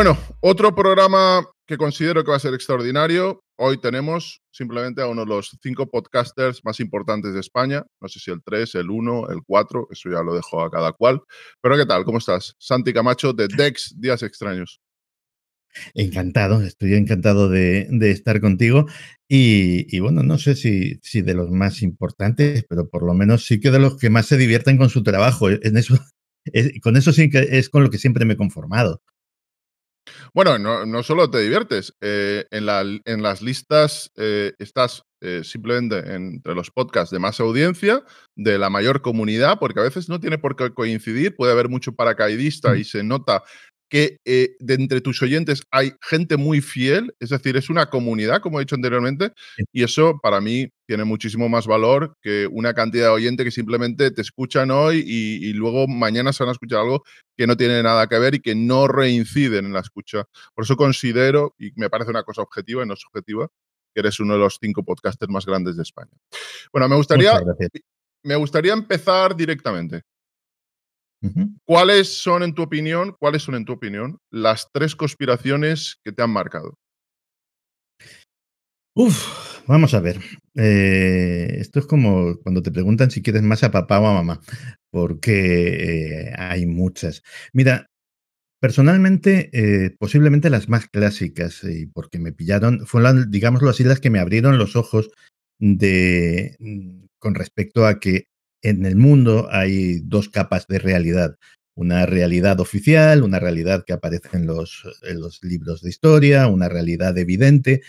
Bueno, otro programa que considero que va a ser extraordinario. Hoy tenemos simplemente a uno de los cinco podcasters más importantes de España. No sé si el 3, el 1, el 4, eso ya lo dejo a cada cual. Pero ¿qué tal? ¿Cómo estás? Santi Camacho de Dex Días Extraños. Encantado, estoy encantado de, estar contigo. Y, bueno, no sé si, de los más importantes, pero por lo menos sí que de los que más se divierten con su trabajo. En eso, con eso sí que es con lo que siempre me he conformado. Bueno, no, solo te diviertes, eh, en, las listas eh, estás eh, simplemente entre los podcasts de más audiencia, de la mayor comunidad, porque a veces no tiene por qué coincidir, puede haber mucho paracaidista y se nota que eh, de entre tus oyentes hay gente muy fiel, es decir, es una comunidad, como he dicho anteriormente, y eso para mí tiene muchísimo más valor que una cantidad de oyentes que simplemente te escuchan hoy y, luego mañana se van a escuchar algo que no tiene nada que ver y que no reinciden en la escucha. Por eso considero, y me parece una cosa objetiva y no subjetiva, que eres uno de los cinco podcasters más grandes de España. Bueno, me gustaría, me gustaría empezar directamente. ¿Cuáles son, en tu opinión, cuáles son, en tu opinión, las tres conspiraciones que te han marcado? Uf, vamos a ver. Eh, esto es como cuando te preguntan si quieres más a papá o a mamá, porque eh, hay muchas. Mira, Personalmente, eh, posiblemente las más clásicas, y porque me pillaron, fueron, digamos, así, las que me abrieron los ojos de, mm, con respecto a que en el mundo hay dos capas de realidad. Una realidad oficial, una realidad que aparece en los, libros de historia, una realidad evidente,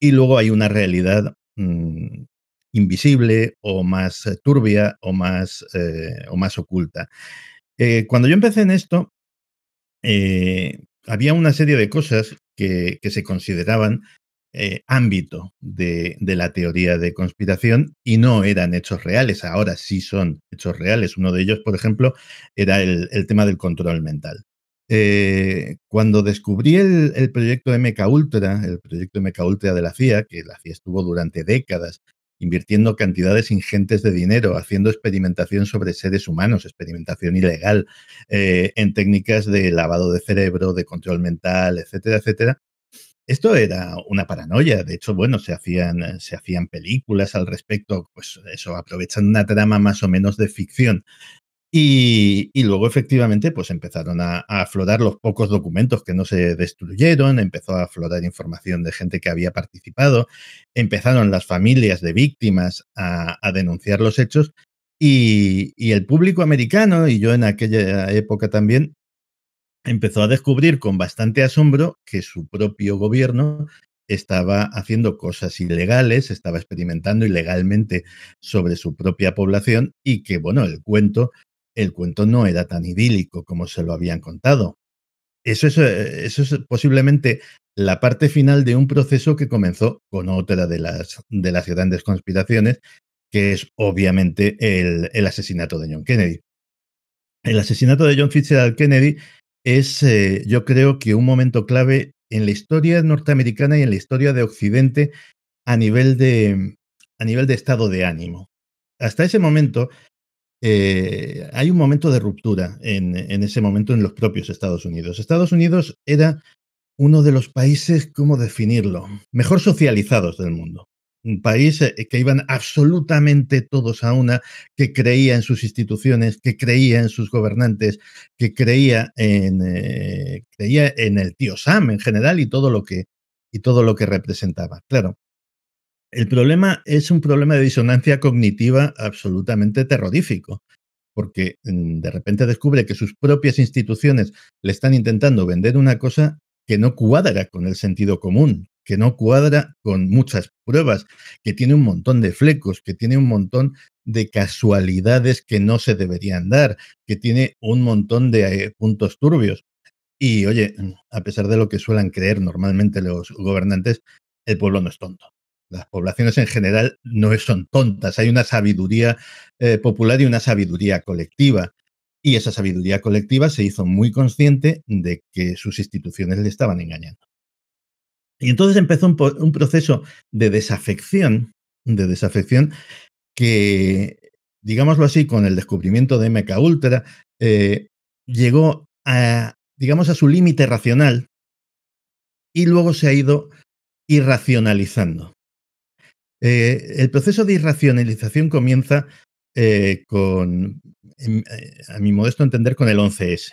y luego hay una realidad mm, invisible o más eh, turbia o más, eh, o más oculta. Eh, cuando yo empecé en esto, había una serie de cosas que se consideraban eh, ámbito de, la teoría de conspiración y no eran hechos reales, ahora sí son hechos reales. Uno de ellos, por ejemplo, era el, tema del control mental. Eh, cuando descubrí el, proyecto MK Ultra, el proyecto MK Ultra de la CIA, que la CIA estuvo durante décadas invirtiendo cantidades ingentes de dinero, haciendo experimentación sobre seres humanos, experimentación ilegal, eh, en técnicas de lavado de cerebro, de control mental, etcétera, etcétera, esto era una paranoia, de hecho, bueno, se hacían, se hacían películas al respecto, pues eso, aprovechan una trama más o menos de ficción. Y, luego efectivamente pues empezaron a, aflorar los pocos documentos que no se destruyeron, empezó a aflorar información de gente que había participado, empezaron las familias de víctimas a, a denunciar los hechos y, y, el público americano, y yo en aquella época también, empezó a descubrir con bastante asombro que su propio gobierno estaba haciendo cosas ilegales, estaba experimentando ilegalmente sobre su propia población y que, bueno, el cuento, el cuento no era tan idílico como se lo habían contado. Eso es, eh, eso es posiblemente la parte final de un proceso que comenzó con otra de las, de grandes conspiraciones, que es obviamente el, el asesinato de John Kennedy. El asesinato de John Fitzgerald Kennedy es, eh, yo creo que un momento clave en la historia norteamericana y en la historia de Occidente a nivel de, a nivel de estado de ánimo. Hasta ese momento eh, hay un momento de ruptura en, en ese momento en los propios Estados Unidos. Estados Unidos era uno de los países, ¿cómo definirlo? Mejor socializados del mundo. Un país eh, que iban absolutamente todos a una, que creía en sus instituciones, que creía en sus gobernantes, que creía en, eh, creía en el tío Sam en general y todo lo que, y todo lo que representaba. Claro, el problema es un problema de disonancia cognitiva absolutamente terrorífico, porque mm, de repente descubre que sus propias instituciones le están intentando vender una cosa que no cuadra con el sentido común, que no cuadra con muchas pruebas, que tiene un montón de flecos, que tiene un montón de casualidades que no se deberían dar, que tiene un montón de eh, puntos turbios. Y oye, a pesar de lo que suelen creer normalmente los gobernantes, el pueblo no es tonto. Las poblaciones en general no son tontas. Hay una sabiduría eh, popular y una sabiduría colectiva. Y esa sabiduría colectiva se hizo muy consciente de que sus instituciones le estaban engañando. Y entonces empezó un, proceso de desafección, de desafección que, digámoslo así, con el descubrimiento de MK Ultra, eh, llegó a, digamos, a su límite racional y luego se ha ido irracionalizando. Eh, el proceso de irracionalización comienza eh, con, em, a mi modesto entender, con el 11S,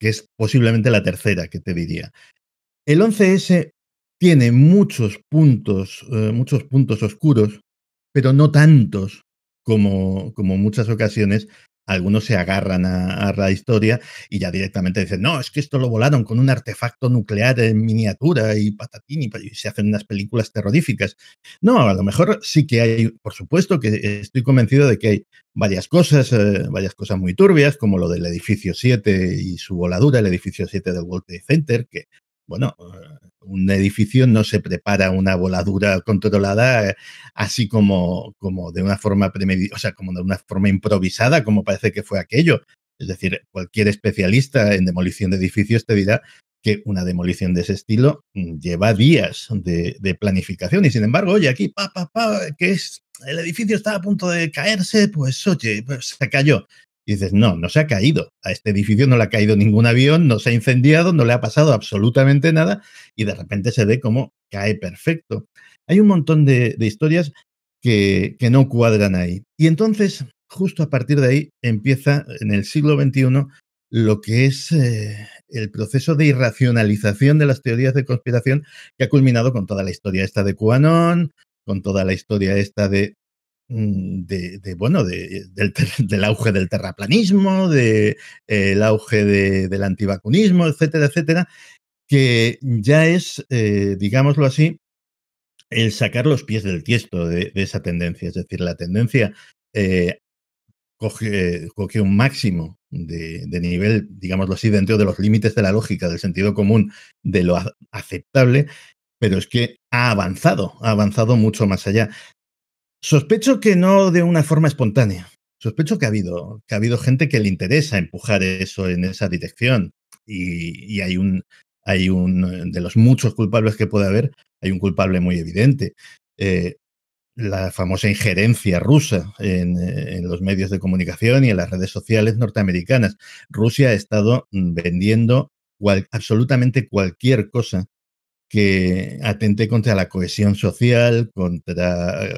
que es posiblemente la tercera que te diría. El 11S tiene muchos puntos, eh, muchos puntos oscuros, pero no tantos como, como muchas ocasiones algunos se agarran a, la historia y ya directamente dicen, no, es que esto lo volaron con un artefacto nuclear en miniatura y patatín y, se hacen unas películas terroríficas. No, a lo mejor sí que hay, por supuesto que estoy convencido de que hay varias cosas, eh, varias cosas muy turbias, como lo del edificio 7 y su voladura, el edificio 7 del World Trade Center, que, bueno, eh, un edificio no se prepara una voladura controlada eh, así como, como de una forma premedida, o sea, como de una forma improvisada, como parece que fue aquello. Es decir, cualquier especialista en demolición de edificios te dirá que una demolición de ese estilo mm, lleva días de, planificación y sin embargo, oye, aquí, pa, pa, pa, que es, el edificio está a punto de caerse, pues oye, pues se cayó dices, no, no se ha caído. A este edificio no le ha caído ningún avión, no se ha incendiado, no le ha pasado absolutamente nada y de repente se ve como cae perfecto. Hay un montón de, historias que, no cuadran ahí. Y entonces, justo a partir de ahí, empieza en el siglo XXI lo que es eh, el proceso de irracionalización de las teorías de conspiración que ha culminado con toda la historia esta de QAnon, con toda la historia esta de Mm, de, bueno, del, auge del terraplanismo, del eh, auge del antivacunismo, etcétera, etcétera, que ya es, eh, digámoslo así, el sacar los pies del tiesto de, esa tendencia. Es decir, la tendencia eh, coge, un máximo de, nivel, digámoslo así, dentro de los límites de la lógica, del sentido común, de lo aceptable, pero es que ha avanzado, ha avanzado mucho más allá. Sospecho que no de una forma espontánea. Sospecho que ha habido, que ha habido gente que le interesa empujar eso en esa dirección. Y, hay un hay un de los muchos culpables que puede haber, hay un culpable muy evidente. Eh, la famosa injerencia rusa en, los medios de comunicación y en las redes sociales norteamericanas. Rusia ha estado vendiendo absolutamente cualquier cosa que atente contra la cohesión social, contra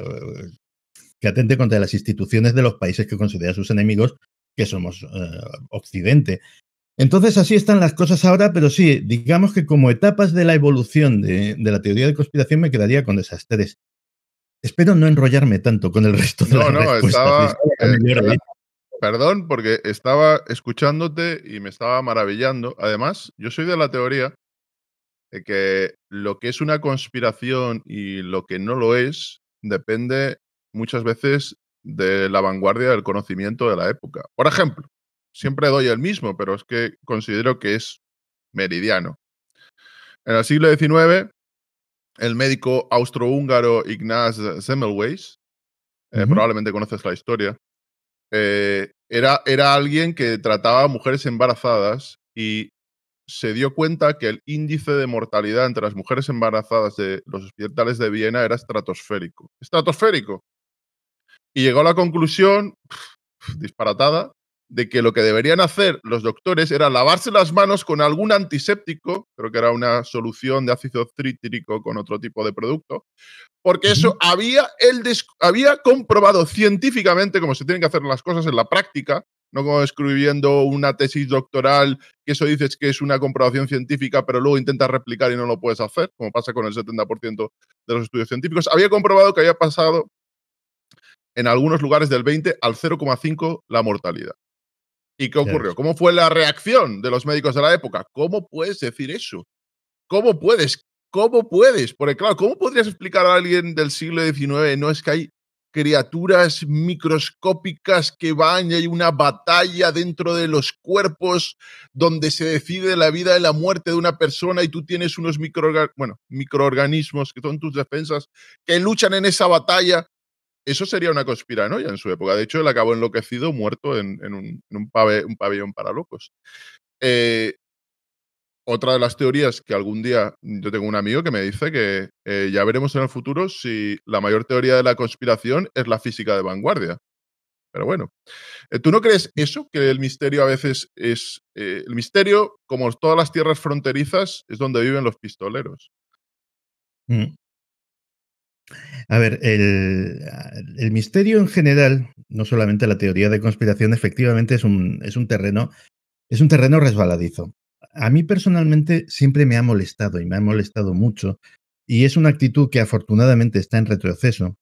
que atente contra las instituciones de los países que considera sus enemigos, que somos eh, Occidente. Entonces así están las cosas ahora, pero sí, digamos que como etapas de la evolución de, la teoría de conspiración me quedaría con desastres. Espero no enrollarme tanto con el resto de no, las no, estaba, eh, perdón, porque estaba escuchándote y me estaba maravillando. Además, yo soy de la teoría que lo que es una conspiración y lo que no lo es depende muchas veces de la vanguardia del conocimiento de la época. Por ejemplo, siempre doy el mismo, pero es que considero que es meridiano. En el siglo XIX, el médico austrohúngaro Ignaz Semmelweis, eh, probablemente conoces la historia, eh, era, era alguien que trataba a mujeres embarazadas y se dio cuenta que el índice de mortalidad entre las mujeres embarazadas de los hospitales de Viena era estratosférico. Estratosférico. Y llegó a la conclusión, disparatada, de que lo que deberían hacer los doctores era lavarse las manos con algún antiséptico, creo que era una solución de ácido trítrico con otro tipo de producto, porque eso había, el había comprobado científicamente, como se tienen que hacer las cosas en la práctica, no como escribiendo una tesis doctoral que eso dices que es una comprobación científica, pero luego intentas replicar y no lo puedes hacer, como pasa con el 70% de los estudios científicos. Había comprobado que había pasado en algunos lugares del 20 al 0,5 la mortalidad. ¿Y qué ocurrió? ¿Cómo fue la reacción de los médicos de la época? ¿Cómo puedes decir eso? ¿Cómo puedes? ¿Cómo puedes? Porque claro, ¿cómo podrías explicar a alguien del siglo XIX? No es que hay criaturas microscópicas que van y hay una batalla dentro de los cuerpos donde se decide la vida y la muerte de una persona y tú tienes unos bueno, microorganismos que son tus defensas que luchan en esa batalla. Eso sería una conspiranoia en su época. De hecho, él acabó enloquecido, muerto en, un, en un, pabellón para locos. Eh, otra de las teorías que algún día mm, yo tengo un amigo que me dice que eh, ya veremos en el futuro si la mayor teoría de la conspiración es la física de vanguardia. Pero bueno, eh, ¿tú no crees eso? Que el misterio a veces es... Eh, el misterio, como todas las tierras fronterizas, es donde viven los pistoleros. Mm. A ver, el, el, misterio en general, no solamente la teoría de conspiración, efectivamente es un, es un terreno, es un terreno resbaladizo a mí personalmente siempre me ha molestado y me ha molestado mucho, y es una actitud que afortunadamente está en retroceso,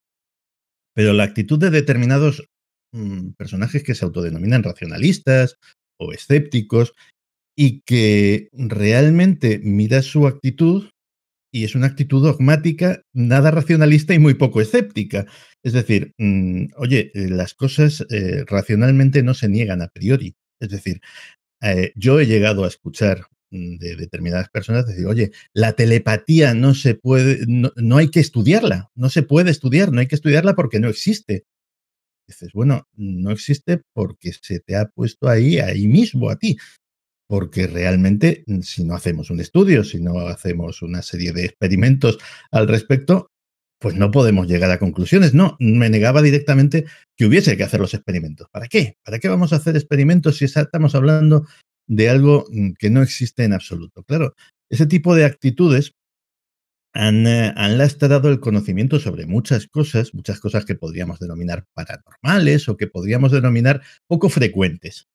pero la actitud de determinados mm, personajes que se autodenominan racionalistas o escépticos y que realmente mira su actitud y es una actitud dogmática, nada racionalista y muy poco escéptica. Es decir, mm, oye, eh, las cosas eh, racionalmente no se niegan a priori. Es decir, eh, yo he llegado a escuchar mm, de determinadas personas decir, oye, la telepatía no se puede, no, no, hay que estudiarla, no se puede estudiar, no hay que estudiarla porque no existe. Dices, bueno, no existe porque se te ha puesto ahí, ahí mismo, a ti. Porque realmente, mm, si no hacemos un estudio, si no hacemos una serie de experimentos al respecto, pues no podemos llegar a conclusiones. No, me negaba directamente que hubiese que hacer los experimentos. ¿Para qué? ¿Para qué vamos a hacer experimentos si estamos hablando de algo mm, que no existe en absoluto? Claro, ese tipo de actitudes han, eh, han, lastrado el conocimiento sobre muchas cosas, muchas cosas que podríamos denominar paranormales o que podríamos denominar poco frecuentes.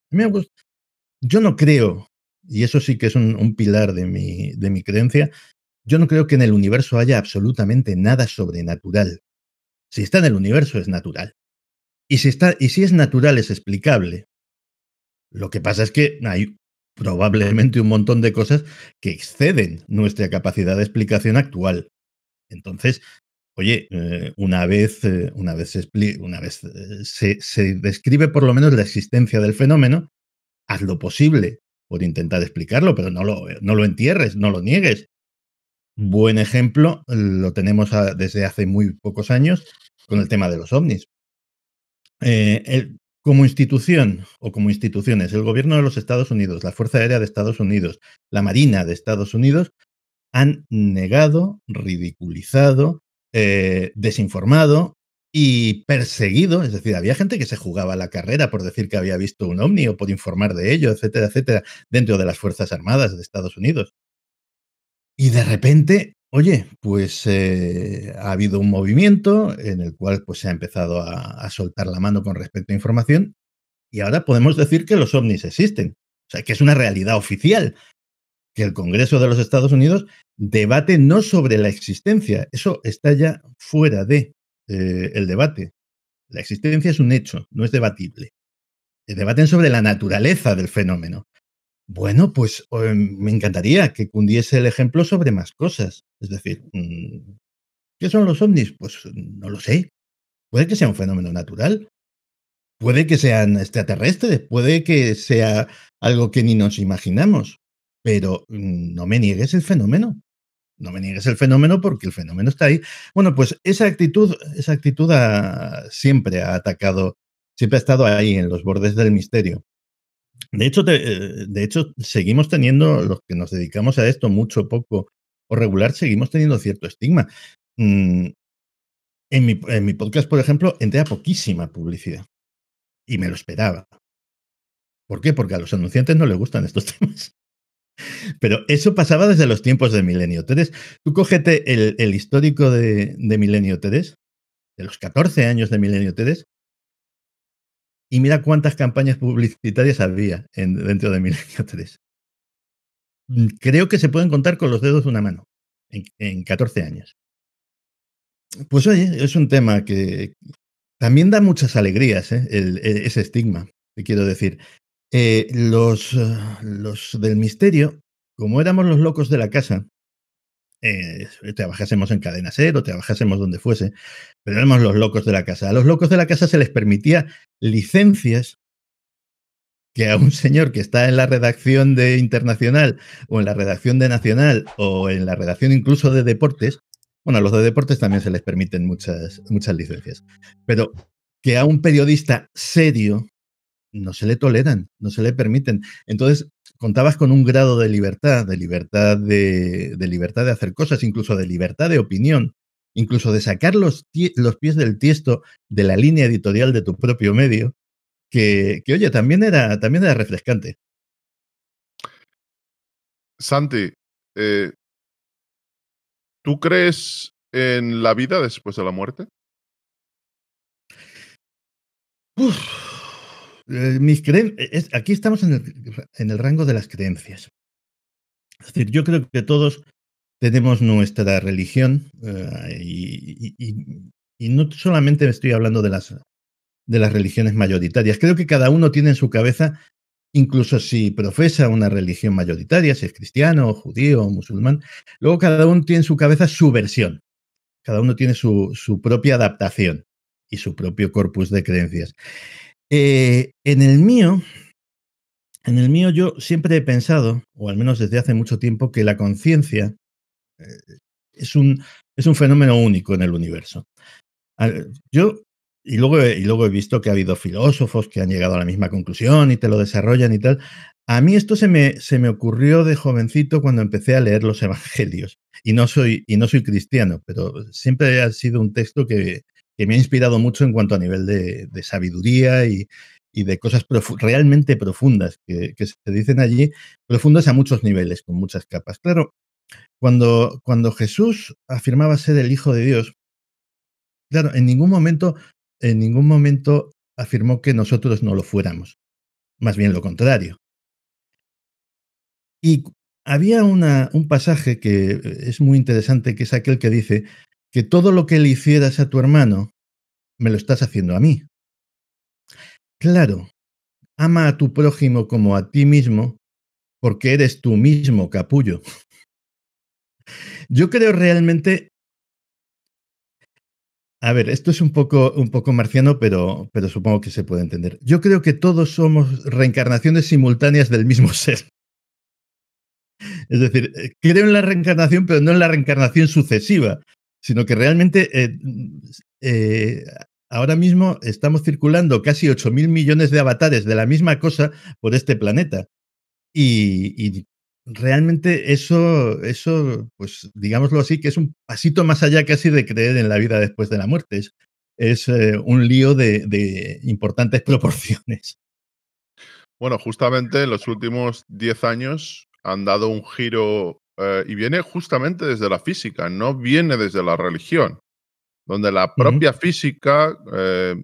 Yo no creo, y eso sí que es un, pilar de mi, de mi creencia, yo no creo que en el universo haya absolutamente nada sobrenatural. Si está en el universo es natural. Y si, está, y si es natural es explicable. Lo que pasa es que hay probablemente un montón de cosas que exceden nuestra capacidad de explicación actual. Entonces, oye, eh, una vez, eh, una vez, se, una vez eh, se, se describe por lo menos la existencia del fenómeno, haz lo posible por intentar explicarlo, pero no lo, no lo entierres, no lo niegues buen ejemplo lo tenemos desde hace muy pocos años con el tema de los ovnis. Eh, como institución o como instituciones, el gobierno de los Estados Unidos, la Fuerza Aérea de Estados Unidos, la Marina de Estados Unidos han negado, ridiculizado, eh, desinformado y perseguido, es decir, había gente que se jugaba la carrera por decir que había visto un ovni o por informar de ello, etcétera, etcétera, dentro de las Fuerzas Armadas de Estados Unidos. Y de repente, oye, pues eh, ha habido un movimiento en el cual pues, se ha empezado a, soltar la mano con respecto a información y ahora podemos decir que los ovnis existen. O sea, que es una realidad oficial. Que el Congreso de los Estados Unidos debate no sobre la existencia. Eso está ya fuera de eh, el debate. La existencia es un hecho, no es debatible. Eh, debaten sobre la naturaleza del fenómeno. Bueno, pues eh, me encantaría que cundiese el ejemplo sobre más cosas. Es decir, mm, ¿qué son los ovnis? Pues mm, no lo sé. Puede que sea un fenómeno natural, puede que sean extraterrestres, puede que sea algo que ni nos imaginamos, pero mm, no me niegues el fenómeno. No me niegues el fenómeno porque el fenómeno está ahí. Bueno, pues esa actitud, esa actitud siempre ha atacado, siempre ha estado ahí en los bordes del misterio. De hecho, eh, de hecho, seguimos teniendo, los que nos dedicamos a esto mucho, poco o regular, seguimos teniendo cierto estigma. Mm, en mi, podcast, por ejemplo, entré poquísima publicidad y me lo esperaba. ¿Por qué? Porque a los anunciantes no les gustan estos temas. Pero eso pasaba desde los tiempos de Milenio Teres. Tú cógete el, histórico de, de Milenio 3, de los 14 años de Milenio 3, y mira cuántas campañas publicitarias había dentro de Milenio 3. Mm, creo que se pueden contar con los dedos de una mano en, 14 años. Pues oye, es un tema que también da muchas alegrías, ¿eh? e, ese estigma, te quiero decir. Eh, los, eh, los del misterio, como éramos los locos de la casa, eh, trabajásemos en cadena cero, trabajásemos donde fuese, pero éramos los locos de la casa. A los locos de la casa se les permitía licencias que a un señor que está en la redacción de Internacional o en la redacción de Nacional o en la redacción incluso de Deportes, bueno, a los de Deportes también se les permiten muchas, muchas licencias, pero que a un periodista serio no se le toleran, no se le permiten. Entonces, contabas con un grado de libertad, de libertad de, libertad de hacer cosas, incluso de libertad de opinión, incluso de sacar los, los pies del tiesto de la línea editorial de tu propio medio, que, oye, también era, también era refrescante. Santi, eh, ¿tú crees en la vida después de la muerte? Eh, mis eh, aquí estamos en el, rango de las creencias. Es decir, yo creo que todos tenemos nuestra religión eh, y, no solamente estoy hablando de las, de las religiones mayoritarias. Creo que cada uno tiene en su cabeza, incluso si profesa una religión mayoritaria, si es cristiano, judío o musulmán, luego cada uno tiene en su cabeza su versión. Cada uno tiene su, su propia adaptación y su propio corpus de creencias. Eh, en el mío, en el mío yo siempre he pensado, o al menos desde hace mucho tiempo, que la conciencia eh, es, un, es un fenómeno único en el universo. yo, y luego, y luego he visto que ha habido filósofos que han llegado a la misma conclusión y te lo desarrollan y tal. A mí esto se me, se me ocurrió de jovencito cuando empecé a leer los evangelios. Y no soy, y no soy cristiano, pero siempre ha sido un texto que, que me ha inspirado mucho en cuanto a nivel de, sabiduría y, de cosas realmente profundas que, se dicen allí, profundas a muchos niveles, con muchas capas. Claro, cuando, cuando Jesús afirmaba ser el Hijo de Dios, claro, en ningún momento, en ningún momento afirmó que nosotros no lo fuéramos, más bien lo contrario. Y había una, un pasaje que eh, es muy interesante, que es aquel que dice, que todo lo que le hicieras a tu hermano, me lo estás haciendo a mí. Claro, ama a tu prójimo como a ti mismo, porque eres tú mismo, capullo. Yo creo realmente... A ver, esto es un poco, un poco marciano, pero, pero supongo que se puede entender. Yo creo que todos somos reencarnaciones simultáneas del mismo ser. Es decir, eh, creo en la reencarnación, pero no en la reencarnación sucesiva, sino que realmente eh, mm, eh, ahora mismo estamos circulando casi 8.000 millones de avatares de la misma cosa por este planeta. Y, realmente eso, eso, pues digámoslo así, que es un pasito más allá casi de creer en la vida después de la muerte. Es, eh, un lío de, de importantes proporciones. Bueno, justamente los últimos 10 años han dado un giro eh, y viene justamente desde la física, no viene desde la religión, donde la propia física, eh,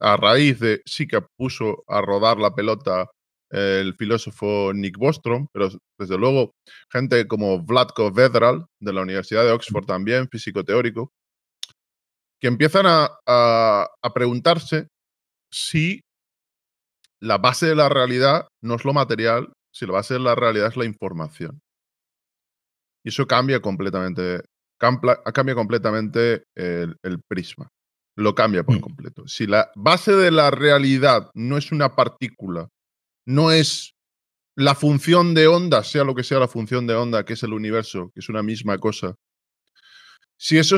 a raíz de sí que puso a rodar la pelota eh, el filósofo Nick Bostrom, pero desde luego gente como Vladko Vedral, de la Universidad de Oxford también, físico teórico, que empiezan a preguntarse si la base de la realidad no es lo material, si la base de la realidad es la información eso cambia completamente, cambia completamente el, prisma. Lo cambia por mm. completo. Si la base de la realidad no es una partícula, no es la función de onda, sea lo que sea la función de onda, que es el universo, que es una misma cosa. Si eso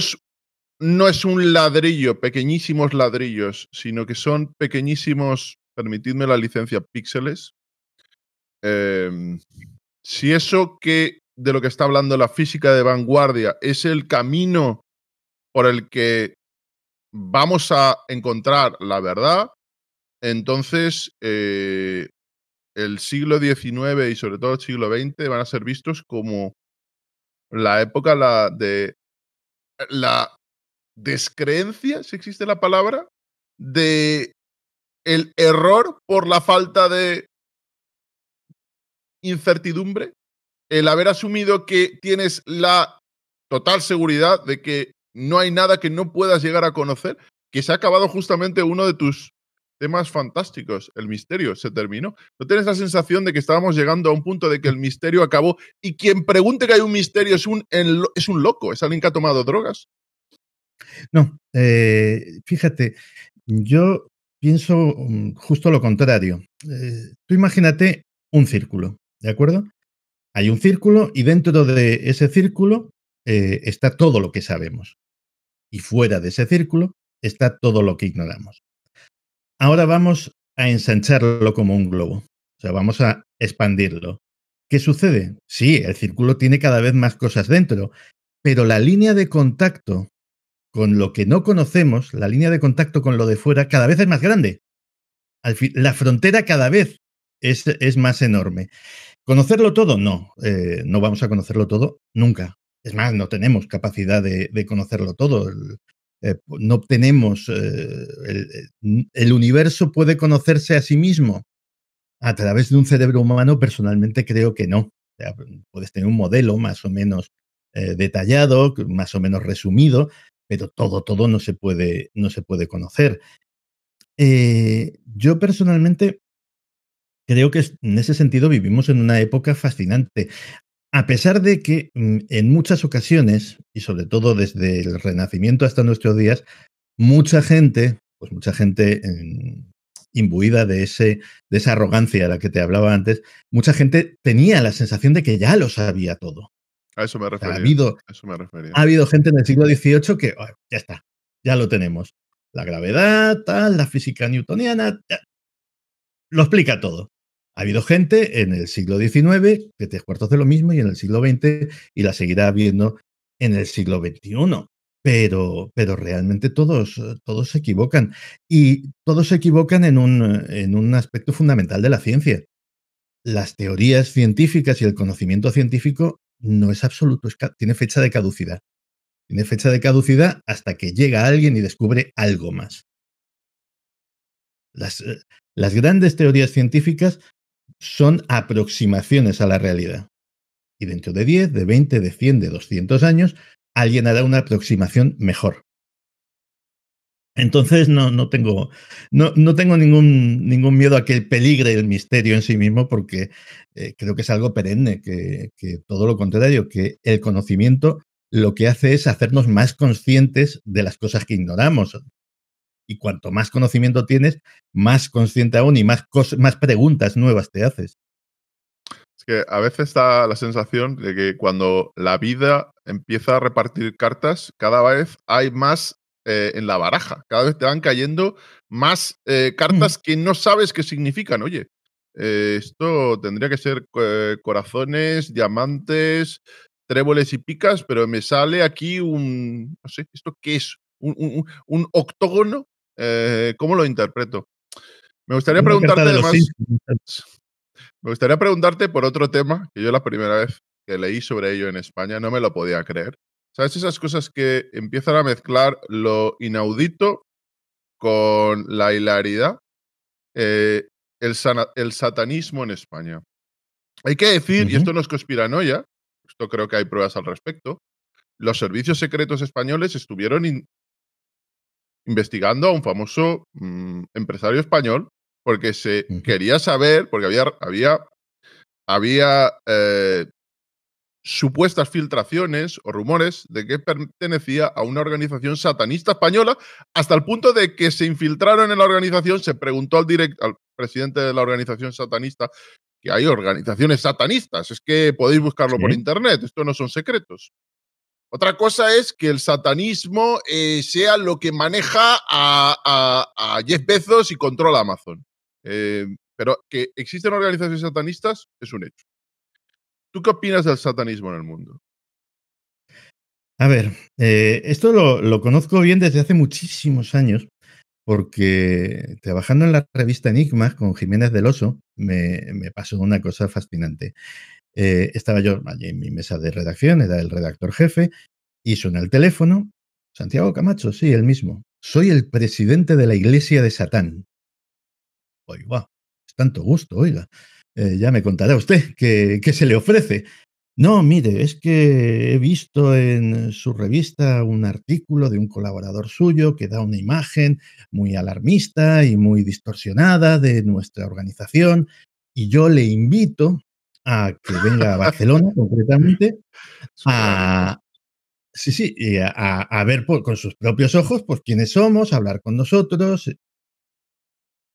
no es un ladrillo, pequeñísimos ladrillos, sino que son pequeñísimos, permitidme la licencia, píxeles, em, si eso que de lo que está hablando la física de vanguardia es el camino por el que vamos a encontrar la verdad, entonces eh, el siglo XIX y sobre todo el siglo XX van a ser vistos como la época la de la descreencia, si existe la palabra, de el error por la falta de incertidumbre el haber asumido que tienes la total seguridad de que no hay nada que no puedas llegar a conocer, que se ha acabado justamente uno de tus temas fantásticos, el misterio se terminó. ¿No tienes la sensación de que estábamos llegando a un punto de que el misterio acabó y quien pregunte que hay un misterio es un, es un loco, es alguien que ha tomado drogas? No, eh, fíjate, yo pienso mm, justo lo contrario. Eh, tú imagínate un círculo, ¿de acuerdo? Hay un círculo y dentro de ese círculo eh, está todo lo que sabemos. Y fuera de ese círculo está todo lo que ignoramos. Ahora vamos a ensancharlo como un globo. O sea, vamos a expandirlo. ¿Qué sucede? Sí, el círculo tiene cada vez más cosas dentro, pero la línea de contacto con lo que no conocemos, la línea de contacto con lo de fuera, cada vez es más grande. la frontera cada vez es, más enorme. ¿Conocerlo todo? No, eh, no vamos a conocerlo todo nunca. Es más, no tenemos capacidad de, conocerlo todo. Eh, no obtenemos eh, el, universo puede conocerse a sí mismo a través de un cerebro humano, personalmente creo que no. puedes tener un modelo más o menos detallado, más o menos resumido, pero todo, todo no se puede, no se puede conocer. yo personalmente creo que en ese sentido vivimos en una época fascinante. A pesar de que mm, en muchas ocasiones, y sobre todo desde el Renacimiento hasta nuestros días, mucha gente, pues mucha gente em, imbuida de, ese, de esa arrogancia de la que te hablaba antes, mucha gente tenía la sensación de que ya lo sabía todo. A eso me refería. ha, habido, ha habido gente en el siglo XVIII que ya está, ya lo tenemos. La gravedad, tal, la física newtoniana, lo explica todo. Ha habido gente en el siglo XIX que te cuartos de lo mismo y en el siglo XX y la seguirá habiendo en el siglo XXI. Pero, pero realmente todos, todos se equivocan. Y todos se equivocan en un, aspecto fundamental de la ciencia. Las teorías científicas y el conocimiento científico no es absoluto, tiene fecha de caducidad. Tiene fecha de caducidad hasta que llega alguien y descubre algo más. las eh, grandes teorías científicas son aproximaciones a la realidad. Y dentro de 10, de 20, de 100, de 200 años, alguien hará una aproximación mejor. Entonces no, no tengo, no, tengo ningún, ningún, miedo a que peligre el misterio en sí mismo porque eh, creo que es algo perenne, que todo lo contrario, que el conocimiento lo que hace es hacernos más conscientes de las cosas que ignoramos, y cuanto más conocimiento tienes, más consciente aún y más, más preguntas nuevas te haces. Es que a veces da la sensación de que cuando la vida empieza a repartir cartas, cada vez hay más eh, en la baraja. Cada vez te van cayendo más eh, mm. cartas que no sabes qué significan. Oye, eh, esto tendría que ser corazones, diamantes, tréboles y picas, pero me sale aquí un, no sé, ¿esto qué es? un, un octógono eh, ¿Cómo lo interpreto? Me gustaría preguntarte Me gustaría preguntarte por otro tema que yo la primera vez que leí sobre ello en España no me lo podía creer. ¿Sabes esas cosas que empiezan a mezclar lo inaudito con la hilaridad? Eh, el, satanismo en España. Hay que decir, y esto no es conspiranoia, esto creo que hay pruebas al respecto, los servicios secretos españoles estuvieron investigando a un famoso mm, empresario español porque se quería saber, porque había, había, había eh, supuestas filtraciones o rumores de que pertenecía a una organización satanista española, hasta el punto de que se infiltraron en la organización, se preguntó al, al presidente de la organización satanista que hay organizaciones satanistas, es que podéis buscarlo por internet, esto no son secretos. Otra cosa es que el satanismo eh, sea lo que maneja a, Jeff Bezos y controla Amazon. Eh, pero que existen organizaciones satanistas es un hecho. ¿Tú qué opinas del satanismo en el mundo? A ver, eh, esto lo, conozco bien desde hace muchísimos años, porque trabajando en la revista Enigmas con Jiménez del Oso, me, me pasó una cosa fascinante. Eh, estaba yo allí en mi mesa de redacción, era el redactor jefe, y suena el teléfono. Santiago Camacho, sí, el mismo. Soy el presidente de la Iglesia de Satán. Oiga, wow, es tanto gusto, oiga. Eh, ya me contará usted qué se le ofrece. No, mire, es que he visto en su revista un artículo de un colaborador suyo que da una imagen muy alarmista y muy distorsionada de nuestra organización y yo le invito a que venga a Barcelona, concretamente, a, sí, sí, y a, ver con sus propios ojos pues, quiénes somos, hablar con nosotros. Eh.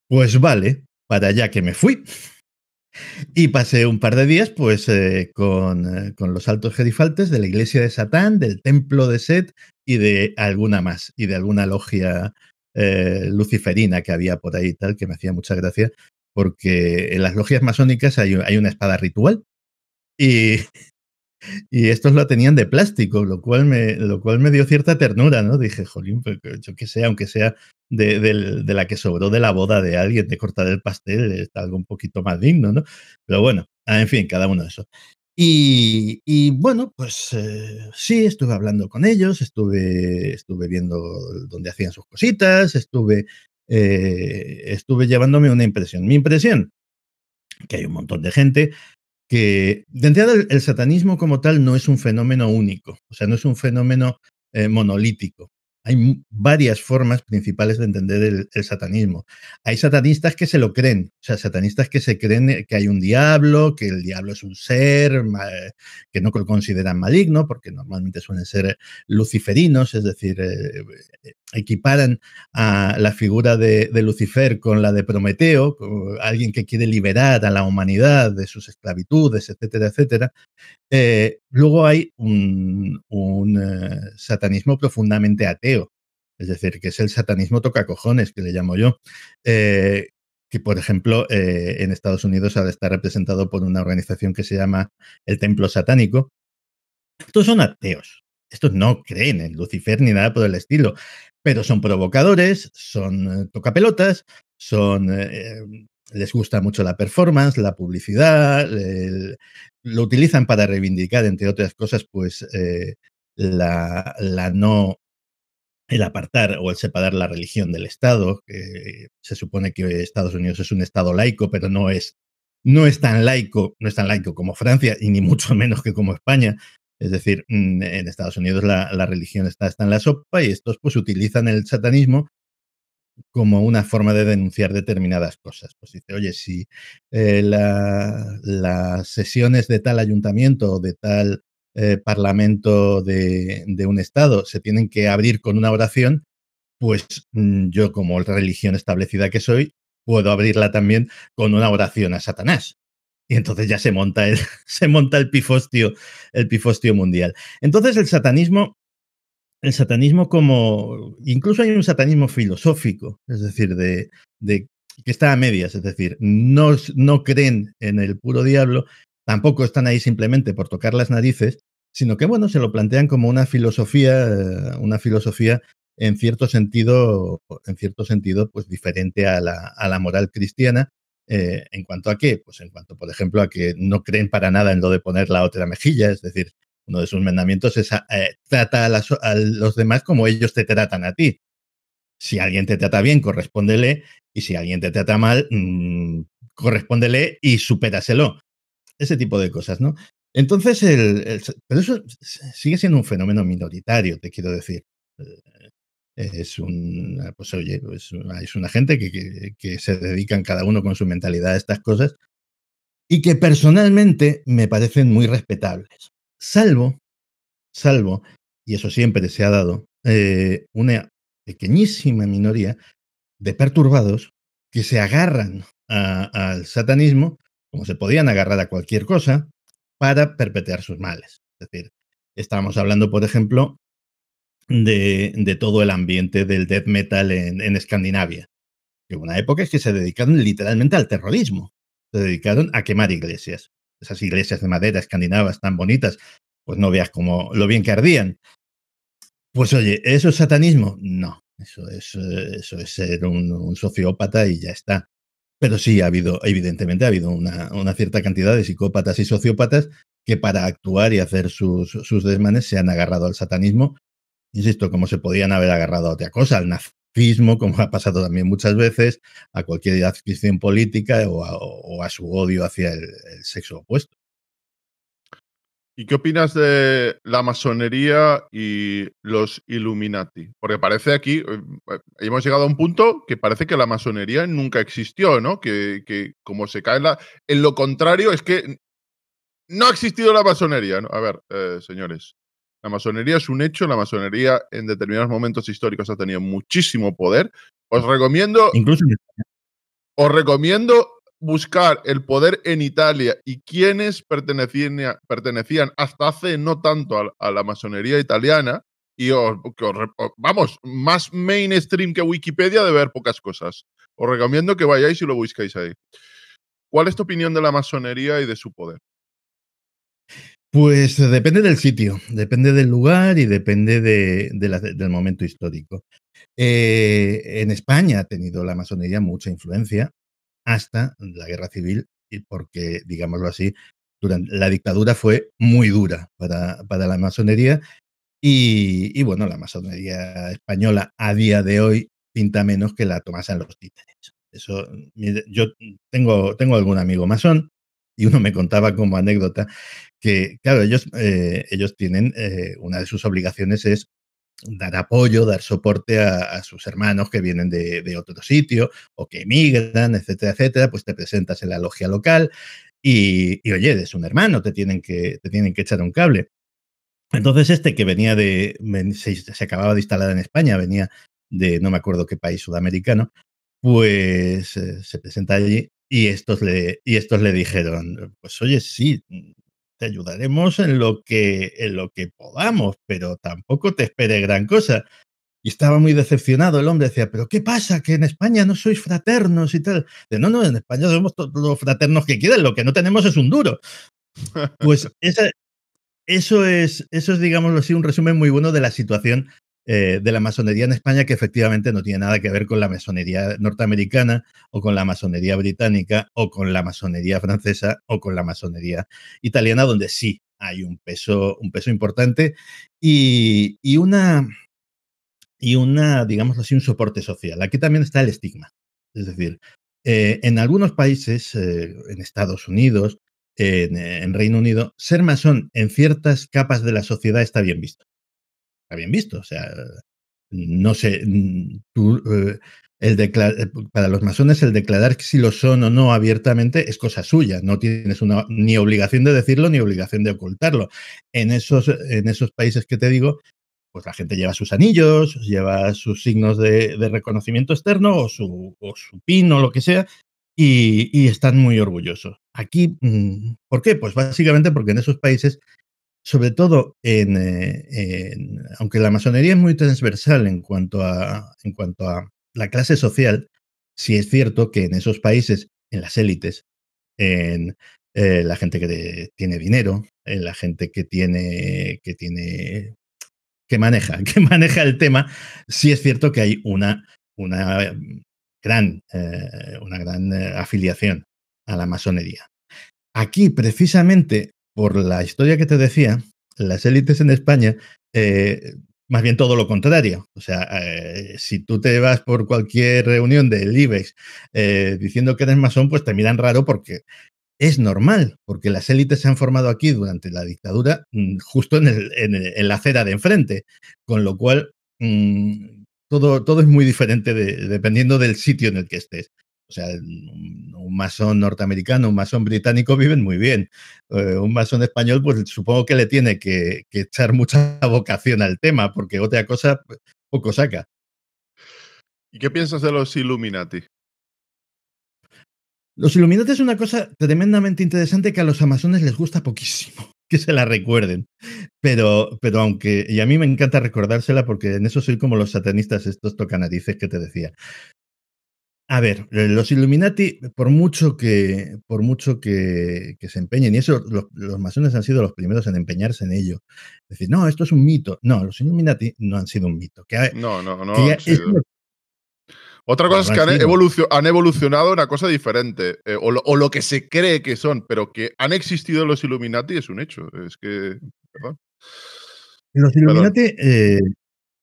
Pues vale, para allá que me fui. Y pasé un par de días pues, eh, con, eh, con, los altos gerifaltes de la iglesia de Satán, del templo de Set y de alguna más, y de alguna logia luciferina que había por ahí tal, que me hacía mucha gracia, porque en las logias masónicas hay, una espada ritual y, y estos la tenían de plástico, lo cual me, lo cual me dio cierta ternura, ¿no? Dije, jolín, pues, yo que sé, aunque sea de, la que sobró de la boda de alguien, de cortar el pastel, está algo un poquito más digno, ¿no? Pero bueno, ah, en fin, cada uno de eso. Y, bueno, pues eh, sí, estuve hablando con ellos, estuve, estuve viendo dónde hacían sus cositas, estuve eh, estuve llevándome una impresión. Mi impresión, que hay un montón de gente que, de entrada, el, satanismo como tal no es un fenómeno único, o sea, no es un fenómeno eh, monolítico. Hay varias formas principales de entender el, satanismo. Hay satanistas que se lo creen, o sea, satanistas que se creen eh, que hay un diablo, que el diablo es un ser, que no lo consideran maligno, porque normalmente suelen ser luciferinos, es decir, equiparan a la figura de, Lucifer con la de Prometeo, alguien que quiere liberar a la humanidad de sus esclavitudes, etcétera, etcétera, eh, luego hay un, eh, satanismo profundamente ateo, es decir, que es el satanismo toca cojones, que le llamo yo, eh, que por ejemplo en Estados Unidos ahora está representado por una organización que se llama el Templo Satánico. Estos son ateos, estos no creen en Lucifer ni nada por el estilo, pero son provocadores, son eh, tocapelotas, son... Eh, eh, les gusta mucho la performance, la publicidad, lo utilizan para reivindicar, entre otras cosas, pues la, no el apartar o el separar la religión del Estado, se supone que Estados Unidos es un Estado laico, pero no es, no es tan laico, no es tan laico como Francia, y ni mucho menos que como España, es decir, mm, en Estados Unidos la, religión está, en la sopa y estos pues utilizan el satanismo como una forma de denunciar determinadas cosas. Pues dice, oye, si eh, las sesiones de tal ayuntamiento o de tal eh, parlamento de, de, un estado se tienen que abrir con una oración, pues mm, yo como religión establecida que soy, puedo abrirla también con una oración a Satanás. Y entonces ya se monta el, se monta el pifostio, el pifostio mundial. Entonces el satanismo, el satanismo como, incluso hay un satanismo filosófico, es decir, de, de que está a medias, es decir, no, no creen en el puro diablo, tampoco están ahí simplemente por tocar las narices, sino que bueno, se lo plantean como una filosofía, eh, una filosofía en cierto sentido, en cierto sentido, pues diferente a la, a la moral cristiana eh, ¿En cuanto a qué? Pues en cuanto, por ejemplo, a que no creen para nada en lo de poner la otra mejilla, es decir, uno de sus mandamientos es ah, eh, trata a, los demás como ellos te tratan a ti. Si alguien te trata bien, correspondele y si alguien te trata mal, mm, correspondele y supéraselo. Ese tipo de cosas, ¿no? Entonces, pero eso sigue siendo un fenómeno minoritario, te quiero decir. Eh, es un, pues oye, pues, es una gente que, se dedican cada uno con su mentalidad a estas cosas y que personalmente me parecen muy respetables. Salvo, salvo, y eso siempre se ha dado, eh, una pequeñísima minoría de perturbados que se agarran al satanismo como se podían agarrar a cualquier cosa para perpetuar sus males. Es decir, estábamos hablando, por ejemplo, de, todo el ambiente del death metal en, Escandinavia. Que una época es que se dedicaron literalmente al terrorismo. Se dedicaron a quemar iglesias. Esas iglesias de madera escandinavas tan bonitas, pues no veas como lo bien que ardían. Pues oye, ¿eso es satanismo? No, eso es, eso es ser un, sociópata y ya está. Pero sí ha habido, evidentemente, ha habido una, cierta cantidad de psicópatas y sociópatas que para actuar y hacer sus desmanes se han agarrado al satanismo insisto, como se podían haber agarrado a otra cosa, al nazismo, como ha pasado también muchas veces, a cualquier adquisición política o a, su odio hacia el, sexo opuesto. ¿Y qué opinas de la masonería y los Illuminati? Porque parece aquí, eh, eh, hemos llegado a un punto que parece que la masonería nunca existió, ¿no? Que, como se cae la... En lo contrario, es que no ha existido la masonería, ¿no? A ver, eh, señores, la masonería es un hecho, la masonería en determinados momentos históricos ha tenido muchísimo poder. Os recomiendo. Incluso. Os recomiendo buscar el poder en Italia y quienes pertenecían, pertenecían hasta hace no tanto a, la masonería italiana. Y vamos, más mainstream que Wikipedia de ver pocas cosas. Os recomiendo que vayáis y lo busquéis ahí. ¿Cuál es tu opinión de la masonería y de su poder? Pues eh, depende del sitio, depende del lugar y depende de, del momento histórico. Eh, en España ha tenido la masonería mucha influencia hasta la guerra civil, porque, digámoslo así, durante, la dictadura fue muy dura para, para la masonería y, bueno, la masonería española a día de hoy pinta menos que la tomasen los títeres. Eso, yo tengo, tengo algún amigo masón y uno me contaba como anécdota que, claro, ellos, eh, ellos tienen, eh, una de sus obligaciones es dar apoyo, dar soporte a, sus hermanos que vienen de, otro sitio o que emigran, etcétera, etcétera, pues te presentas en la logia local y, oye, eres un hermano, te tienen, que, te tienen que echar un cable. Entonces este que venía de, se, se acababa de instalar en España, venía de no me acuerdo qué país sudamericano, pues eh, se presenta allí y estos, le, y estos le dijeron, pues oye, sí, te ayudaremos en lo, que, en lo que podamos, pero tampoco te espere gran cosa. Y estaba muy decepcionado el hombre, decía, pero ¿qué pasa? Que en España no sois fraternos y tal. De no, no, en España somos todos los fraternos que quieran, lo que no tenemos es un duro. Pues eso, es, eso es, digamos así, un resumen muy bueno de la situación eh, de la masonería en España que efectivamente no tiene nada que ver con la masonería norteamericana o con la masonería británica o con la masonería francesa o con la masonería italiana, donde sí hay un peso, un peso importante y, una, y una, digamos así, un soporte social. Aquí también está el estigma. Es decir, eh, en algunos países, eh, en Estados Unidos, en, en Reino Unido, ser masón en ciertas capas de la sociedad está bien visto bien visto. O sea, no sé, tú, eh, el eh, para los masones el declarar si lo son o no abiertamente es cosa suya, no tienes una, ni obligación de decirlo ni obligación de ocultarlo. En esos, en esos países que te digo, pues la gente lleva sus anillos, lleva sus signos de, reconocimiento externo o su, su pin o lo que sea, y, y, están muy orgullosos. Aquí, mm, ¿por qué? Pues básicamente porque en esos países sobre todo eh, en, aunque la masonería es muy transversal en cuanto a, en cuanto a la clase social, sí es cierto que en esos países, en las élites, en eh, la gente que tiene dinero, en la gente que tiene, que tiene, que maneja, que maneja el tema, sí es cierto que hay una, una gran, eh, una gran afiliación a la masonería. Aquí, precisamente, por la historia que te decía, las élites en España, eh, más bien todo lo contrario. O sea, eh, si tú te vas por cualquier reunión del IBEX eh, diciendo que eres masón, pues te miran raro porque es normal, porque las élites se han formado aquí durante la dictadura mm, justo en, la acera de enfrente, con lo cual mm, todo, todo es muy diferente dependiendo del sitio en el que estés. O sea, mm, un masón norteamericano, un masón británico viven muy bien. Eh, un masón español, pues supongo que le tiene que, echar mucha vocación al tema, porque otra cosa pues, poco saca. ¿Y qué piensas de los Illuminati? Los Illuminati es una cosa tremendamente interesante que a los amazones les gusta poquísimo que se la recuerden. Pero, pero aunque, y a mí me encanta recordársela porque en eso soy como los satanistas estos tocanarices que te decía. A ver, eh, los Illuminati, por mucho que, por mucho que, se empeñen, y eso los, los, masones han sido los primeros en empeñarse en ello. Es decir, no, esto es un mito. No, los Illuminati no han sido un mito. no, no, no. otra cosa es que han, evolucionado han evolucionado una cosa diferente, eh, o, lo, que se cree que son, pero que han existido los Illuminati es un hecho. Es que. Perdón. Los Illuminati, eh,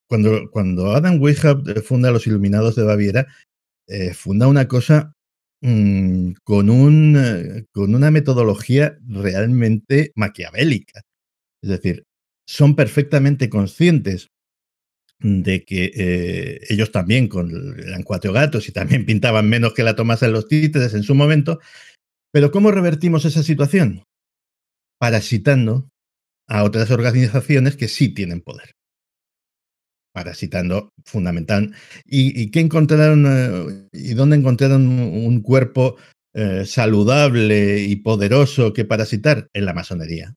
cuando, cuando Adam Weishaupt funda los Illuminados de Baviera, eh, funda una cosa mm, con, un, eh, con una metodología realmente maquiavélica. Es decir, son perfectamente conscientes de que eh, ellos también con, eran cuatro gatos y también pintaban menos que la en los títeres en su momento. Pero ¿cómo revertimos esa situación? Parasitando a otras organizaciones que sí tienen poder parasitando fundamental. ¿Y, qué encontraron eh, y dónde encontraron un cuerpo eh, saludable y poderoso que parasitar? En la masonería.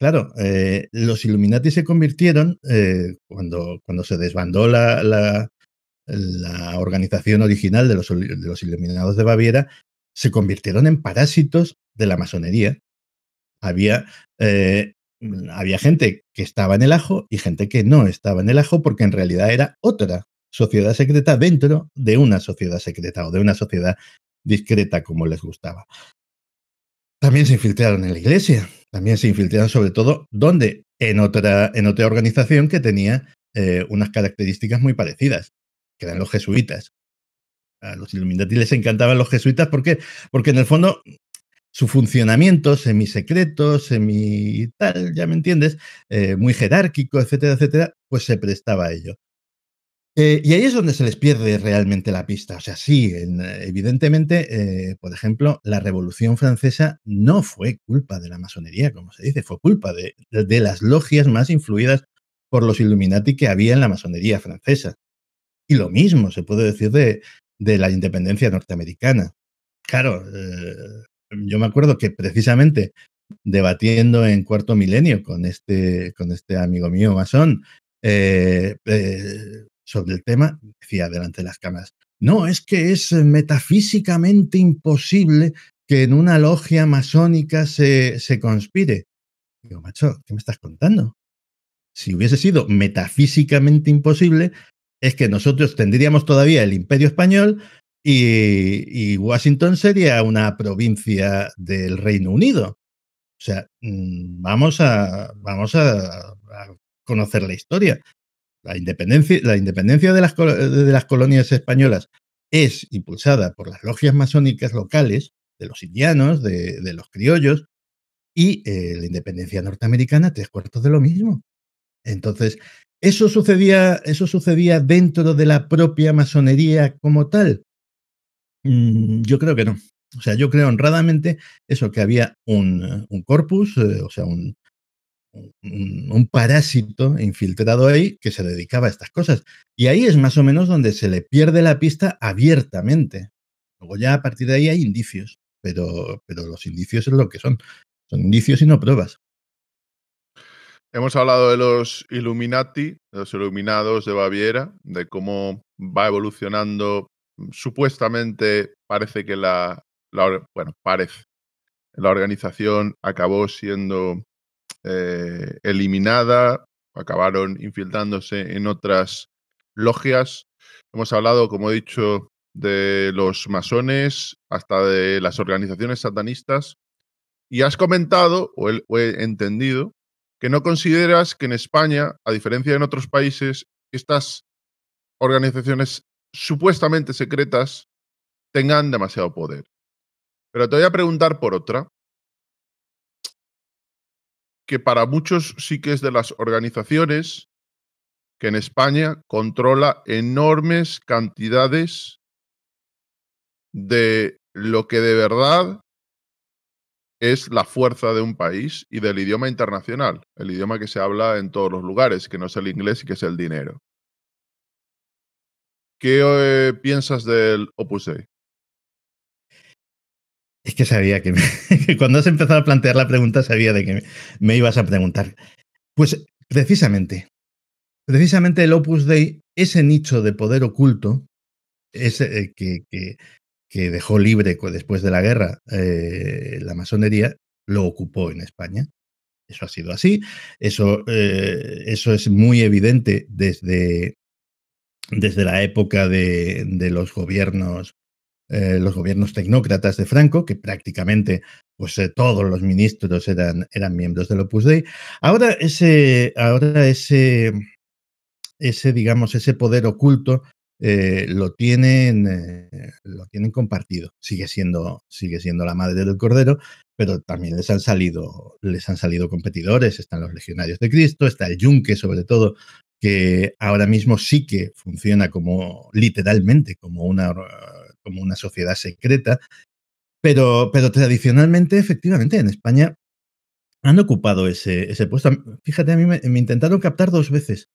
Claro, eh, los Illuminati se convirtieron, cuando, cuando se desbandó la, la, organización original de los, de Iluminados de Baviera, se convirtieron en parásitos de la masonería. Había Mm, había gente que estaba en el ajo y gente que no estaba en el ajo porque en realidad era otra sociedad secreta dentro de una sociedad secreta o de una sociedad discreta como les gustaba. También se infiltraron en la iglesia, también se infiltraron sobre todo donde en otra, en otra organización que tenía eh, unas características muy parecidas, que eran los jesuitas. A los Illuminati les encantaban los jesuitas porque, porque en el fondo su funcionamiento semisecreto, semi tal, ya me entiendes, eh, muy jerárquico, etcétera, etcétera, pues se prestaba a ello. Eh, y ahí es donde se les pierde realmente la pista. O sea, sí, evidentemente, eh, por ejemplo, la Revolución Francesa no fue culpa de la masonería, como se dice, fue culpa de, las logias más influidas por los Illuminati que había en la masonería francesa. Y lo mismo se puede decir de, la independencia norteamericana. Claro, yo me acuerdo que precisamente debatiendo en cuarto milenio con este, con este amigo mío, masón, eh, eh, sobre el tema, decía delante de las cámaras, no, es que es metafísicamente imposible que en una logia masónica se, se conspire. Digo, macho, ¿qué me estás contando? Si hubiese sido metafísicamente imposible, es que nosotros tendríamos todavía el imperio español, y, Washington sería una provincia del Reino Unido. O sea, mm, vamos a, vamos a, conocer la historia. La independencia, la independencia de, las, de las colonias españolas es impulsada por las logias masónicas locales, de los indianos, de, los criollos, y eh, la independencia norteamericana, tres cuartos de lo mismo. Entonces, eso sucedía, eso sucedía dentro de la propia masonería como tal. Mm, yo creo que no. O sea, yo creo honradamente eso, que había un, eh, corpus, eh, o sea, un, un, parásito infiltrado ahí que se dedicaba a estas cosas. Y ahí es más o menos donde se le pierde la pista abiertamente. Luego ya a partir de ahí hay indicios, pero, pero los indicios es lo que son. Son indicios y no pruebas. Hemos hablado de los Illuminati, los iluminados de Baviera, de cómo va evolucionando Supuestamente parece que la, bueno, parece, la organización acabó siendo eh, eliminada, acabaron infiltrándose en otras logias. Hemos hablado, como he dicho, de los masones hasta de las organizaciones satanistas. Y has comentado, o, he entendido, que no consideras que en España, a diferencia de en otros países, estas organizaciones supuestamente secretas tengan demasiado poder. Pero te voy a preguntar por otra, que para muchos sí que es de las organizaciones que en España controla enormes cantidades de lo que de verdad es la fuerza de un país y del idioma internacional, el idioma que se habla en todos los lugares, que no es el inglés y que es el dinero. ¿Qué eh, piensas del Opus Dei? Es que sabía que, cuando has empezado a plantear la pregunta sabía de que me, ibas a preguntar. Pues precisamente, precisamente el Opus Dei, ese nicho de poder oculto, ese, eh, que, que, dejó libre después de la guerra eh, la masonería, lo ocupó en España. Eso ha sido así, eso, eso es muy evidente desde, desde la época de, los gobiernos eh, los gobiernos tecnócratas de Franco, que prácticamente pues, eh, todos los ministros eran, eran miembros del Opus Dei. Ahora ese, ahora ese, ese, digamos, ese poder oculto eh, lo, tienen, lo tienen compartido. Sigue siendo, sigue siendo la madre del Cordero, pero también les han, salido, les han salido competidores. Están los legionarios de Cristo, está el Yunque, sobre todo, que ahora mismo sí que funciona como literalmente como una, como una sociedad secreta, pero, pero tradicionalmente, efectivamente, en España han ocupado ese, ese puesto. Fíjate, a mí me, intentaron captar dos veces.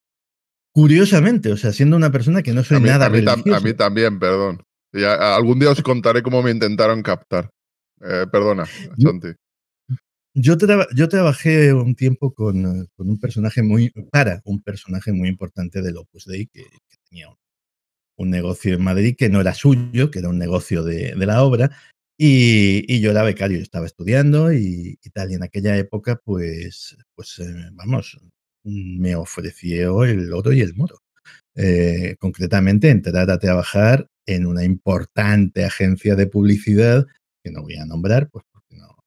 Curiosamente, o sea, siendo una persona que no soy nada a a mí también, perdón. algún día os contaré cómo me intentaron captar. Eh, perdona, Santi. Yo, trabajé un tiempo eh, con, un personaje muy, para un personaje muy importante del Opus Dei que, tenía un, negocio en Madrid que no era suyo, que era un negocio de, la obra, y, yo era becario, estaba estudiando y, tal, y en aquella época, pues, pues eh, vamos, me ofreció el oro y el moro. Eh, concretamente, entrar a trabajar en una importante agencia de publicidad, que no voy a nombrar, pues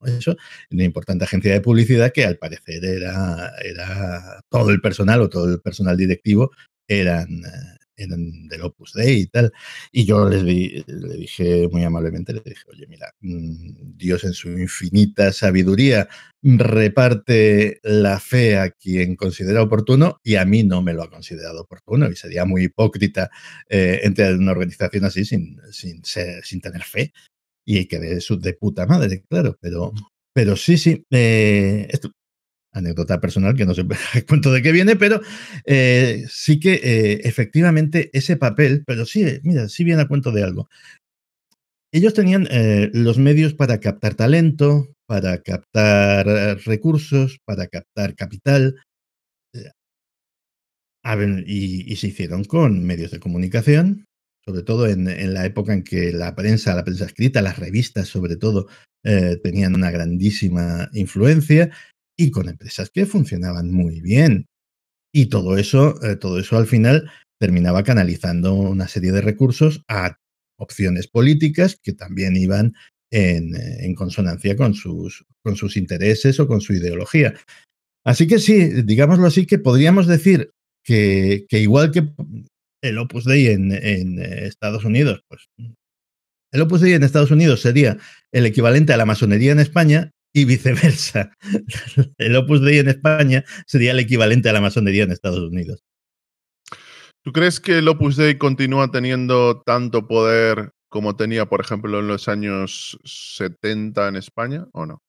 eso, en una importante agencia de publicidad que al parecer era, era todo el personal o todo el personal directivo eran, eh, del Opus Dei y tal. Y yo les le dije muy amablemente, le dije, oye, mira, mm, Dios en su infinita sabiduría reparte la fe a quien considera oportuno y a mí no me lo ha considerado oportuno y sería muy hipócrita eh, entrar en una organización así sin, sin, sin tener fe y que de puta madre, claro, pero, pero sí, sí, eh, esto, anécdota personal que no sé cuánto de qué viene, pero eh, sí que eh, efectivamente ese papel, pero sí, mira, sí viene a cuento de algo. Ellos tenían los medios para captar talento, para captar recursos, para captar capital, y, se hicieron con medios de comunicación, sobre todo en, la época en que la prensa, la prensa escrita, las revistas sobre todo, eh, tenían una grandísima influencia y con empresas que funcionaban muy bien. Y todo eso, eh, todo eso al final terminaba canalizando una serie de recursos a opciones políticas que también iban eh, en, consonancia con sus, con sus intereses o con su ideología. Así que sí, digámoslo así, que podríamos decir que, que, igual que el Opus Dei en, eh, Estados Unidos, pues el Opus Dei en Estados Unidos sería el equivalente a la masonería en España y viceversa. El Opus Dei en España sería el equivalente a la masonería en Estados Unidos. ¿Tú crees que el Opus Dei continúa teniendo tanto poder como tenía, por ejemplo, en los años 70 en España o no?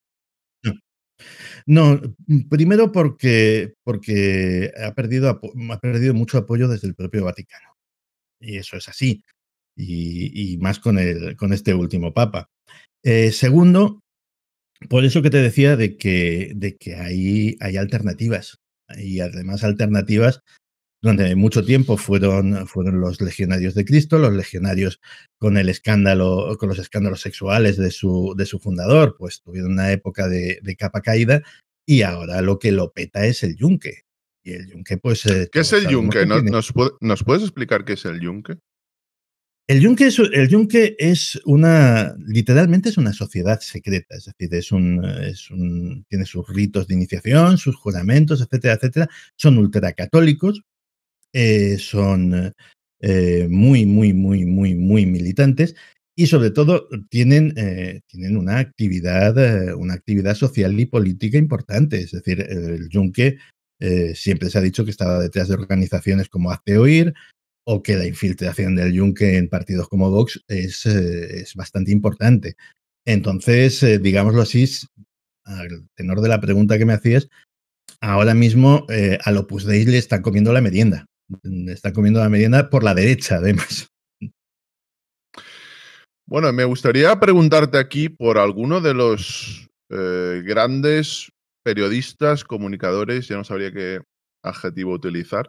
No, primero porque, porque ha, perdido, ha perdido mucho apoyo desde el propio Vaticano. Y eso es así. Y, más con, el, con este último papa. Eh, segundo, por eso que te decía de que, de que hay, hay alternativas. Y además alternativas donde mucho tiempo fueron, fueron los legionarios de Cristo, los legionarios con el escándalo, con los escándalos sexuales de su, de su fundador, pues tuvieron una época de, de capa caída y ahora lo que lo peta es el yunque pues. ¿Qué es el yunque? ¿Nos, puedes explicar qué es el yunque? El yunque, es, el es una, literalmente es una sociedad secreta, es decir, es un, es un, tiene sus ritos de iniciación, sus juramentos, etcétera, etcétera. Son ultracatólicos, son muy, muy, muy, muy, muy militantes y sobre todo tienen, tienen una, actividad, una actividad social y política importante. Es decir, el yunque eh, siempre se ha dicho que estaba detrás de organizaciones como Hazte Oír o que la infiltración del Yunque en partidos como Vox es, eh, es bastante importante. Entonces, eh, digámoslo así, al tenor de la pregunta que me hacías, ahora mismo al Opus Dei le están comiendo la merienda. Mm, le están comiendo la merienda por la derecha, además. Bueno, me gustaría preguntarte aquí por alguno de los grandes periodistas, comunicadores, ya no sabría qué adjetivo utilizar,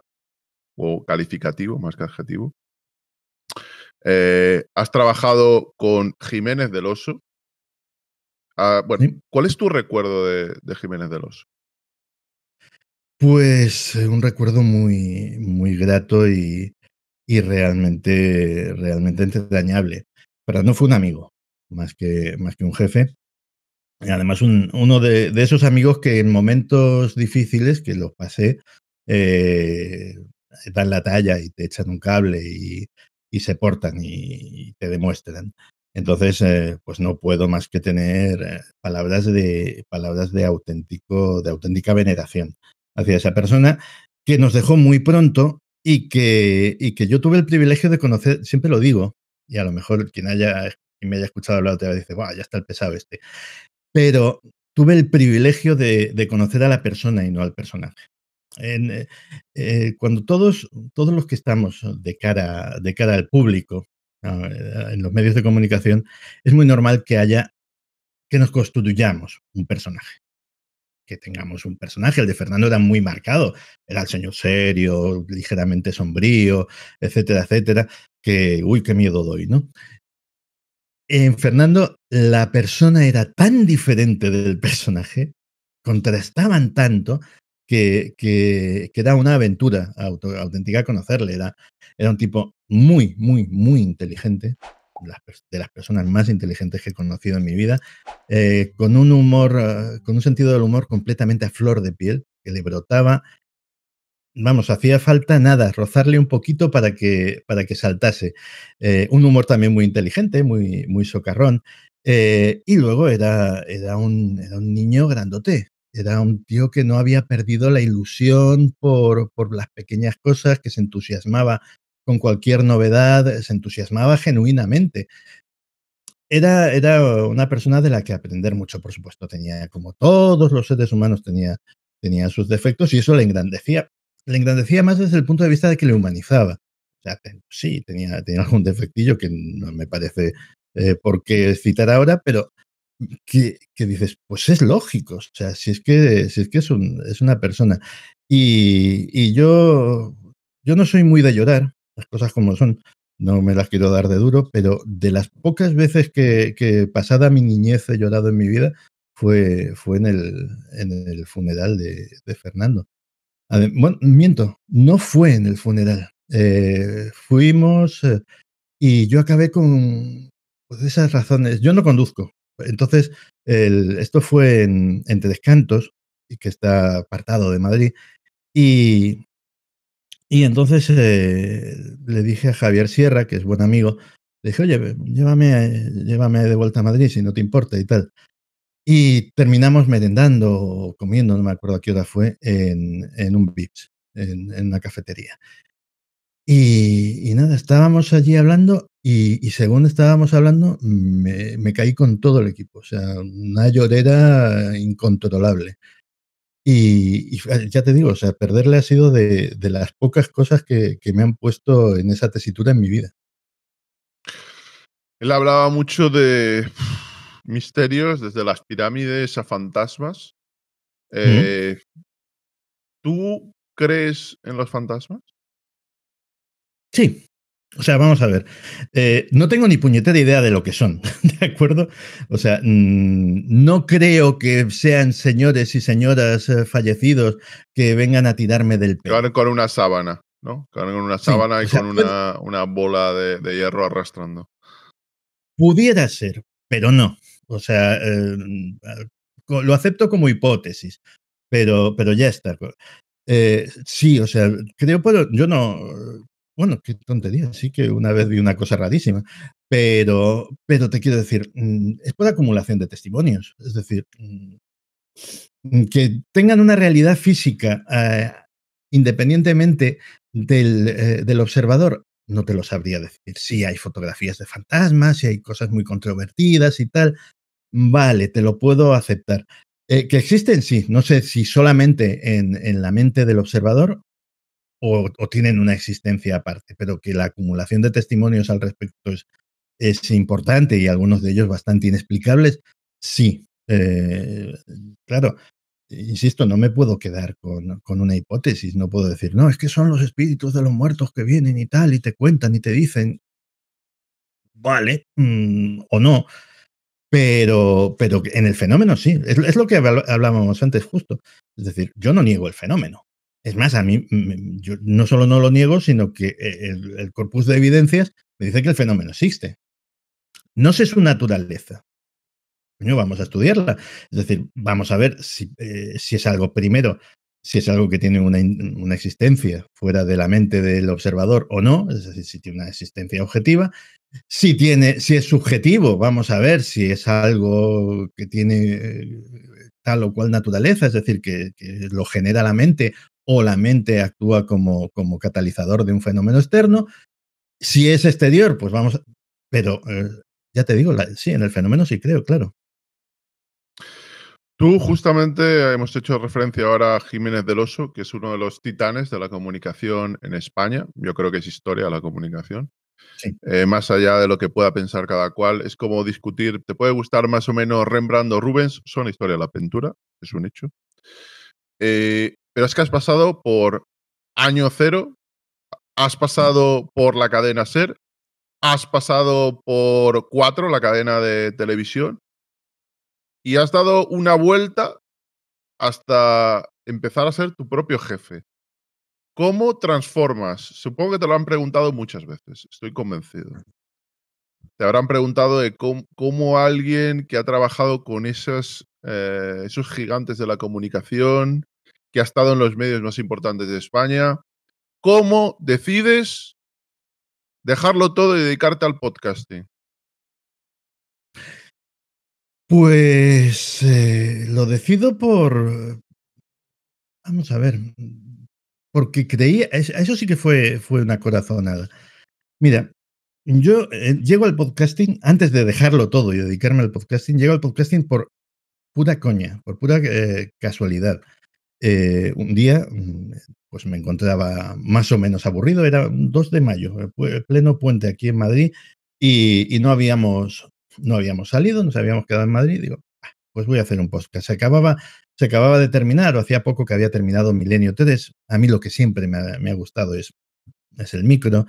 o calificativo más que adjetivo. Eh, has trabajado con Jiménez del Oso. Ah, bueno, ¿cuál es tu recuerdo de, Jiménez del Oso? Pues eh, un recuerdo muy, muy grato y, y realmente, realmente entrañable. Pero no fue un amigo, más que, más que un jefe. Además, uno de, esos amigos que en momentos difíciles que los pasé, eh, dan la talla y te echan un cable y, se portan y, te demuestran. Entonces, eh, pues no puedo más que tener eh, palabras de palabras de auténtico, de auténtica veneración hacia esa persona que nos dejó muy pronto y que, y que yo tuve el privilegio de conocer, siempre lo digo, y a lo mejor quien haya me haya escuchado hablar otra vez dice, wow, ya está el pesado este pero tuve el privilegio de, conocer a la persona y no al personaje. Eh, eh, cuando todos, todos los que estamos de cara, de cara al público ah, eh, en los medios de comunicación, es muy normal que haya que nos constituyamos un personaje. Que tengamos un personaje. El de Fernando era muy marcado. Era el señor serio, ligeramente sombrío, etcétera, etcétera. Que, uy, qué miedo doy, ¿no? en Fernando la persona era tan diferente del personaje, contrastaban tanto que, que, que era una aventura auténtica conocerle. Era, era un tipo muy, muy, muy inteligente, de las personas más inteligentes que he conocido en mi vida, eh, con un humor, ah, con un sentido del humor completamente a flor de piel, que le brotaba vamos, hacía falta nada, rozarle un poquito para que, para que saltase. Eh, un humor también muy inteligente, muy, muy socarrón. Eh, y luego era, un, un niño grandote, era un tío que no había perdido la ilusión por, por las pequeñas cosas, que se entusiasmaba con cualquier novedad, se entusiasmaba genuinamente. Era, era una persona de la que aprender mucho, por supuesto, tenía, como todos los seres humanos, tenía, tenía sus defectos y eso le engrandecía, le engrandecía más desde el punto de vista de que le humanizaba. O sea, sí, tenía, tenía algún defectillo que no me parece eh, por qué citar ahora, pero que, dices, pues es lógico. O sea, si es que, si es, que es, un, es una persona. Y, yo, yo no soy muy de llorar, las cosas como son. No me las quiero dar de duro, pero de las pocas veces que, pasada mi niñez he llorado en mi vida, fue, fue en, el, en el funeral de Fernando miento, no fue en el funeral. Eh, fuimos eh, y yo acabé con pues, esas razones. Yo no conduzco. Entonces, esto fue en, en Tres Cantos, que está apartado de Madrid. Y, y entonces eh, le dije a Javier Sierra, que es buen amigo, le dije, oye, llévame, llévame de vuelta a Madrid si no te importa y tal. Y terminamos merendando o comiendo, no me acuerdo a qué hora fue, en, en un beach en, una cafetería. Y, nada, estábamos allí hablando y, según estábamos hablando me, caí con todo el equipo, o sea, una llorera incontrolable. Y, y ya te digo, o sea, perderle ha sido de, de las pocas cosas que, que me han puesto en esa tesitura en mi vida. Él hablaba mucho de misterios, desde las pirámides a fantasmas. Eh, ¿Tú crees en los fantasmas? Sí. O sea, vamos a ver. Eh, no tengo ni puñetera idea de lo que son, ¿de acuerdo? O sea, mm, no creo que sean señores y señoras eh, fallecidos que vengan a tirarme del pelo. Con una sábana, ¿no? Con una sábana y con una, bola de hierro arrastrando. Pudiera ser, pero no. O sea, eh, lo acepto como hipótesis, pero, pero ya está. Eh, sí, o sea, creo, pero yo no. Bueno, qué tontería, sí que una vez vi una cosa rarísima, pero, pero te quiero decir, mm, es por acumulación de testimonios. Es decir, mm, que tengan una realidad física eh, independientemente del, del, observador, no te lo sabría decir. Sí hay fotografías de fantasmas, sí hay cosas muy controvertidas y tal, vale, te lo puedo aceptar. Eh, que existen, sí, no sé si solamente en, la mente del observador o, tienen una existencia aparte, pero que la acumulación de testimonios al respecto es, es importante y algunos de ellos bastante inexplicables, sí. Eh, claro, insisto, no me puedo quedar con, una hipótesis, no puedo decir, no, es que son los espíritus de los muertos que vienen y tal, y te cuentan y te dicen, vale, mm, o no. Pero, pero en el fenómeno sí, es, lo que hablábamos antes justo. Es decir, yo no niego el fenómeno. Es más, a mí mm, mm, yo no solo no lo niego, sino que eh, el, corpus de evidencias me dice que el fenómeno existe. No sé su naturaleza, vamos a estudiarla. Es decir, vamos a ver eh, si, es algo primero, si es algo que tiene una, una, existencia fuera de la mente del observador o no, es decir, si tiene una existencia objetiva, si tiene, si es subjetivo, vamos a ver si es algo que tiene eh, tal o cual naturaleza, es decir, que, lo genera la mente o la mente actúa como, como, catalizador de un fenómeno externo. Si es exterior, pues vamos, pero eh, ya te digo, sí, en el fenómeno sí creo, claro. Tú justamente hemos hecho referencia ahora a Jiménez del Oso, que es uno de los titanes de la comunicación en España. Yo creo que es historia la comunicación. Eh, más allá de lo que pueda pensar cada cual, es como discutir, te puede gustar más o menos Rembrandt o Rubens, son historia de la pintura, es un hecho. Eh, pero es que has pasado por año cero, has pasado por la cadena SER, has pasado por cuatro, la cadena de televisión, y has dado una vuelta hasta empezar a ser tu propio jefe. ¿Cómo transformas? Supongo que te lo han preguntado muchas veces, estoy convencido. Te habrán preguntado de cómo, alguien que ha trabajado con eh, esos gigantes de la comunicación, que ha estado en los medios más importantes de España, ¿cómo decides dejarlo todo y dedicarte al podcasting? Pues eh, lo decido por... Vamos a ver, porque creía, eso sí que fue, fue una corazonada. Mira, yo eh, llego al podcasting, antes de dejarlo todo y dedicarme al podcasting, llego al podcasting por pura coña, por pura eh, casualidad. Eh, un día, mm, pues me encontraba más o menos aburrido, era 2 de mayo, pleno puente aquí en Madrid, y, y no, habíamos, no habíamos salido, nos habíamos quedado en Madrid, digo, ah, pues voy a hacer un podcast. Se acababa se acababa de terminar o hacía poco que había terminado Milenio 3. A mí lo que siempre me ha, gustado es, es el micro.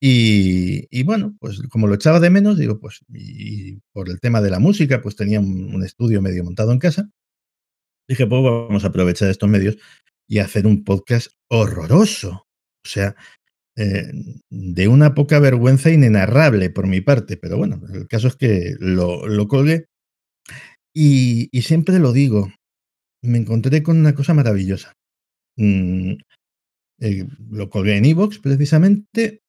Y, bueno, pues como lo echaba de menos, digo, pues y, por el tema de la música, pues tenía un, estudio medio montado en casa. Dije, pues vamos a aprovechar estos medios y hacer un podcast horroroso. O sea, eh, de una poca vergüenza inenarrable por mi parte, pero bueno, el caso es que lo, lo colgué y, siempre lo digo, me encontré con una cosa maravillosa. Mm, eh, lo colgué en Evox precisamente.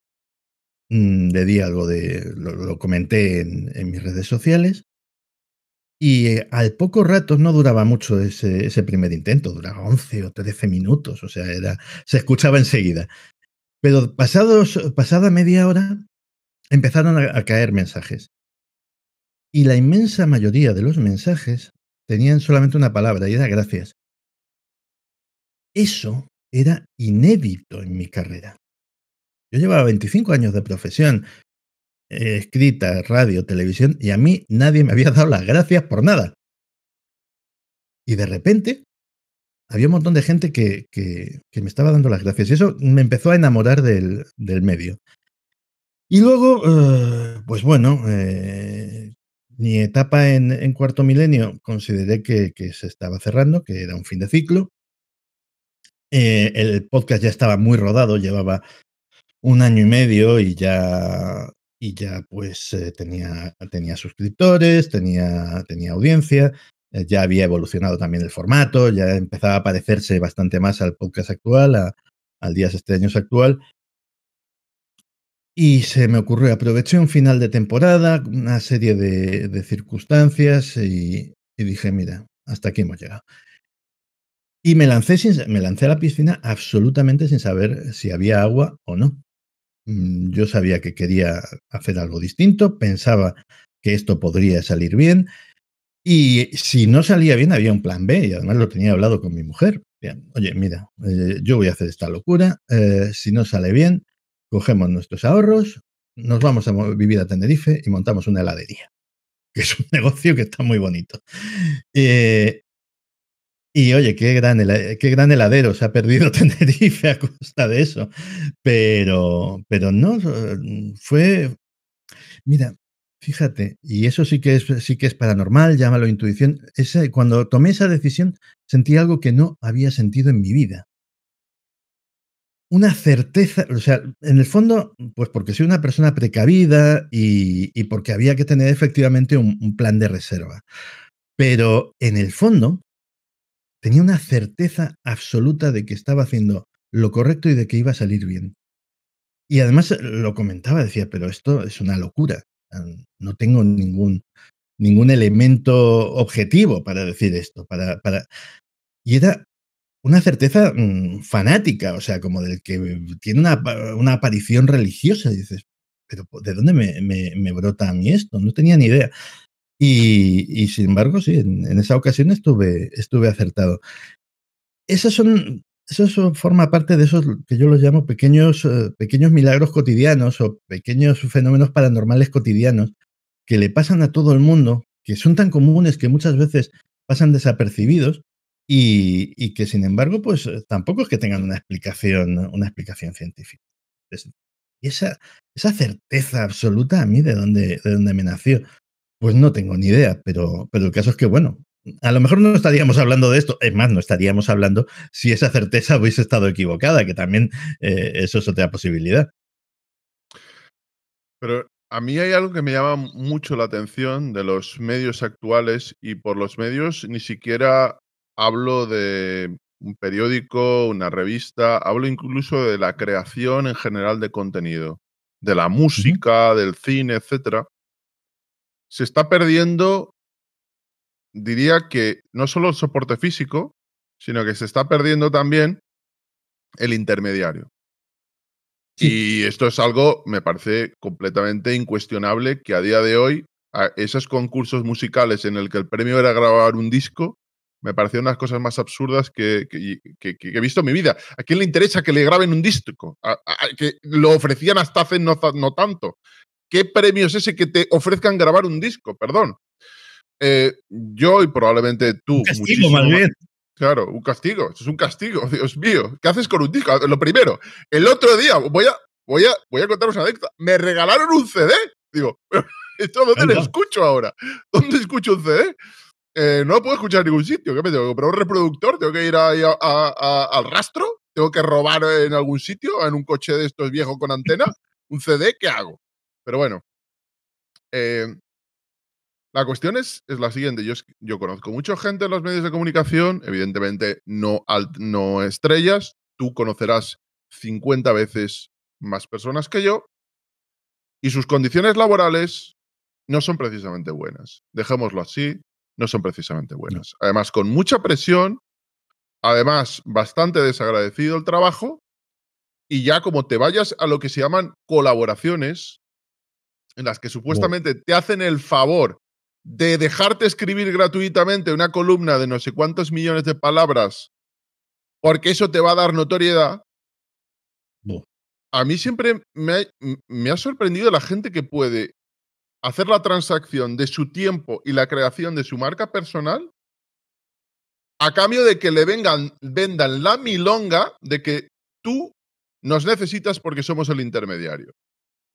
Mm, le di de. Lo, comenté en, mis redes sociales. Y eh, al poco rato no duraba mucho ese, primer intento, duraba 11 o 13 minutos, o sea, era, se escuchaba enseguida. Pero pasada media hora empezaron a caer mensajes. Y la inmensa mayoría de los mensajes Tenían solamente una palabra y era gracias. Eso era inédito en mi carrera. Yo llevaba 25 años de profesión, eh, escrita, radio, televisión, y a mí nadie me había dado las gracias por nada. Y de repente había un montón de gente que, que, me estaba dando las gracias. Y eso me empezó a enamorar del, del medio. Y luego, eh, pues bueno, eh, mi etapa en, cuarto milenio consideré que, se estaba cerrando, que era un fin de ciclo. Eh, el podcast ya estaba muy rodado, llevaba un año y medio y ya, y ya pues eh, tenía, tenía suscriptores, tenía, tenía audiencia, eh, ya había evolucionado también el formato, ya empezaba a parecerse bastante más al podcast actual, al Días Extraños actual, y se me ocurrió, aproveché un final de temporada, una serie de, circunstancias y, dije, mira, hasta aquí hemos llegado. Y me lancé, me lancé a la piscina absolutamente sin saber si había agua o no. Mm, yo sabía que quería hacer algo distinto, pensaba que esto podría salir bien y si no salía bien había un plan B y además lo tenía hablado con mi mujer. Oye, mira, eh, yo voy a hacer esta locura, eh, si no sale bien, Cogemos nuestros ahorros, nos vamos a vivir a Tenerife y montamos una heladería, que es un negocio que está muy bonito. Eh, y oye, qué gran, qué gran heladero se ha perdido Tenerife a costa de eso. Pero, pero no, eh, fue... Mira, fíjate, y eso sí que es, sí que es paranormal, llámalo intuición. Ese, cuando tomé esa decisión sentí algo que no había sentido en mi vida una certeza, o sea, en el fondo, pues porque soy una persona precavida y, porque había que tener efectivamente un, plan de reserva. Pero en el fondo, tenía una certeza absoluta de que estaba haciendo lo correcto y de que iba a salir bien. Y además eh, lo comentaba, decía, pero esto es una locura. Ah, no tengo ningún, ningún elemento objetivo para decir esto. Para, para... Y era una certeza mm, fanática, o sea, como del que tiene una, aparición religiosa. dices, pero ¿de dónde me, brota a mí esto? No tenía ni idea. Y, sin embargo, sí, en, esa ocasión estuve, estuve acertado. son, eso forma parte de esos que yo los llamo pequeños, eh, pequeños milagros cotidianos o pequeños fenómenos paranormales cotidianos que le pasan a todo el mundo, que son tan comunes que muchas veces pasan desapercibidos, y, que sin embargo, pues eh, tampoco es que tengan una explicación, una explicación científica. y esa, esa certeza absoluta a mí de dónde, de dónde me nació, pues no tengo ni idea, pero, pero el caso es que, bueno, a lo mejor no estaríamos hablando de esto, es más, no estaríamos hablando si esa certeza hubiese estado equivocada, que también eh, eso es otra posibilidad. Pero a mí hay algo que me llama mucho la atención de los medios actuales y por los medios ni siquiera hablo de un periódico, una revista, hablo incluso de la creación en general de contenido, de la música, del cine, etc., Se está perdiendo, diría que no solo el soporte físico, sino que se está perdiendo también el intermediario. Y esto es algo, me parece completamente incuestionable, que a día de hoy, esos concursos musicales en el que el premio era grabar un disco, me pareció unas cosas más absurdas que, que, he visto en mi vida. ¿A quién le interesa que le graben un disco? que lo ofrecían hasta hace no, no, tanto. ¿Qué premio es ese que te ofrezcan grabar un disco? Perdón. Eh, yo y probablemente tú. Un castigo, más bien. Claro, un castigo. es un castigo, Dios mío. ¿Qué haces con un disco? Ah, lo primero, el otro día, voy a, voy a, voy a contaros una anécdota. Me regalaron un CD. Digo, ¿esto dónde lo escucho ahora? ¿Dónde escucho un CD? Eh, no puedo escuchar en ningún sitio. ¿Qué me tengo que comprar un reproductor? ¿Tengo que ir a, al rastro? ¿Tengo que robar en algún sitio? ¿En un coche de estos viejos con antena? ¿Un CD? ¿Qué hago? Pero bueno. Eh, la cuestión es, la siguiente. Yo, yo conozco mucha gente en los medios de comunicación, evidentemente no, no estrellas. Tú conocerás 50 veces más personas que yo. Y sus condiciones laborales no son precisamente buenas. Dejémoslo así, no son precisamente buenas. Además, con mucha presión, además, bastante desagradecido el trabajo, y ya como te vayas a lo que se llaman colaboraciones, en las que supuestamente te hacen el favor de dejarte escribir gratuitamente una columna de no sé cuántos millones de palabras, porque eso te va a dar notoriedad. No. A mí siempre me ha sorprendido la gente que puede hacer la transacción de su tiempo y la creación de su marca personal a cambio de que le vengan, vendan la milonga de que tú nos necesitas porque somos el intermediario.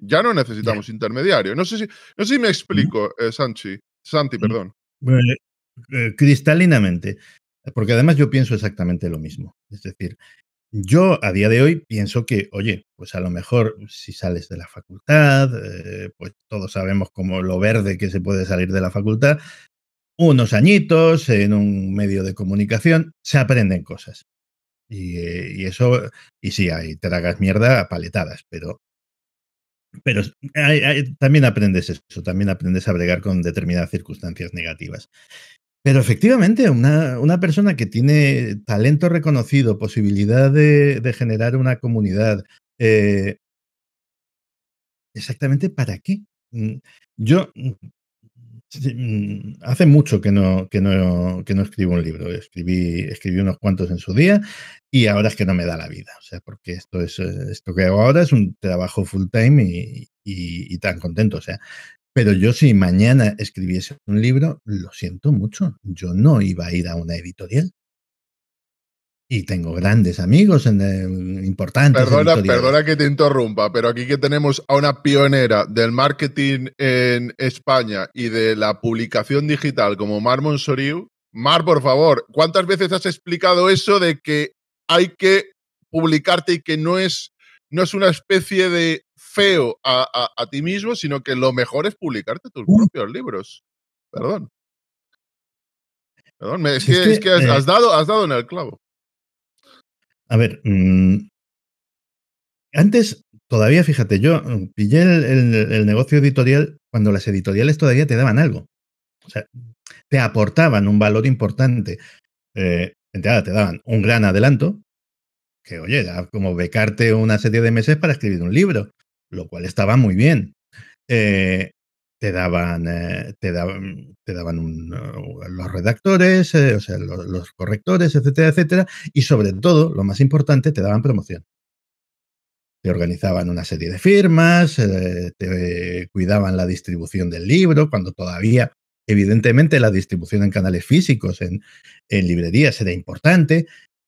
Ya no necesitamos intermediario. No sé si, si me explico, eh, Santi Santi, mm, perdón. Eh, eh, cristalinamente. Porque además yo pienso exactamente lo mismo. Es decir, yo a día de hoy pienso que, oye, pues a lo mejor si sales de la facultad, eh, pues todos sabemos como lo verde que se puede salir de la facultad, unos añitos en un medio de comunicación, se aprenden cosas. Y, eh, eso, y sí, ahí te mierda a paletadas, pero, pero también aprendes eso, también aprendes a bregar con determinadas circunstancias negativas. Pero efectivamente, una, persona que tiene talento reconocido, posibilidad de, generar una comunidad, eh, ¿exactamente para qué? Mm, yo mm, mm, hace mucho que no, que que no escribo un libro, escribí, escribí unos cuantos en su día y ahora es que no me da la vida, o sea, porque esto, es, eh, esto que hago ahora es un trabajo full time y, y tan contento, o sea, pero yo si mañana escribiese un libro, lo siento mucho, yo no iba a ir a una editorial. Y tengo grandes amigos en importantes. Perdona, perdona que te interrumpa, pero aquí que tenemos a una pionera del marketing en España y de la publicación digital como Mar Monsoriu. Mar, por favor, ¿cuántas veces has explicado eso de que hay que publicarte y que no es, no es una especie de a, ti mismo, sino que lo mejor es publicarte tus propios libros. Perdón. Perdón, es, que, eh has, dado, has dado en el clavo. A ver, mm, antes todavía, fíjate, yo mm, pillé el, negocio editorial cuando las editoriales todavía te daban algo. O sea, te aportaban un valor importante. Eh, te daban un gran adelanto, que oye, era como becarte una serie de meses para escribir un libro lo cual estaba muy bien. Eh, eh, te daban, te daban, uh, los redactores, eh, los, correctores, etcétera, etcétera, y sobre todo, lo más importante, te daban promoción. Te organizaban una serie de firmas, te cuidaban la distribución del libro, cuando todavía, evidentemente, la distribución en canales físicos, en, en librerías era importante,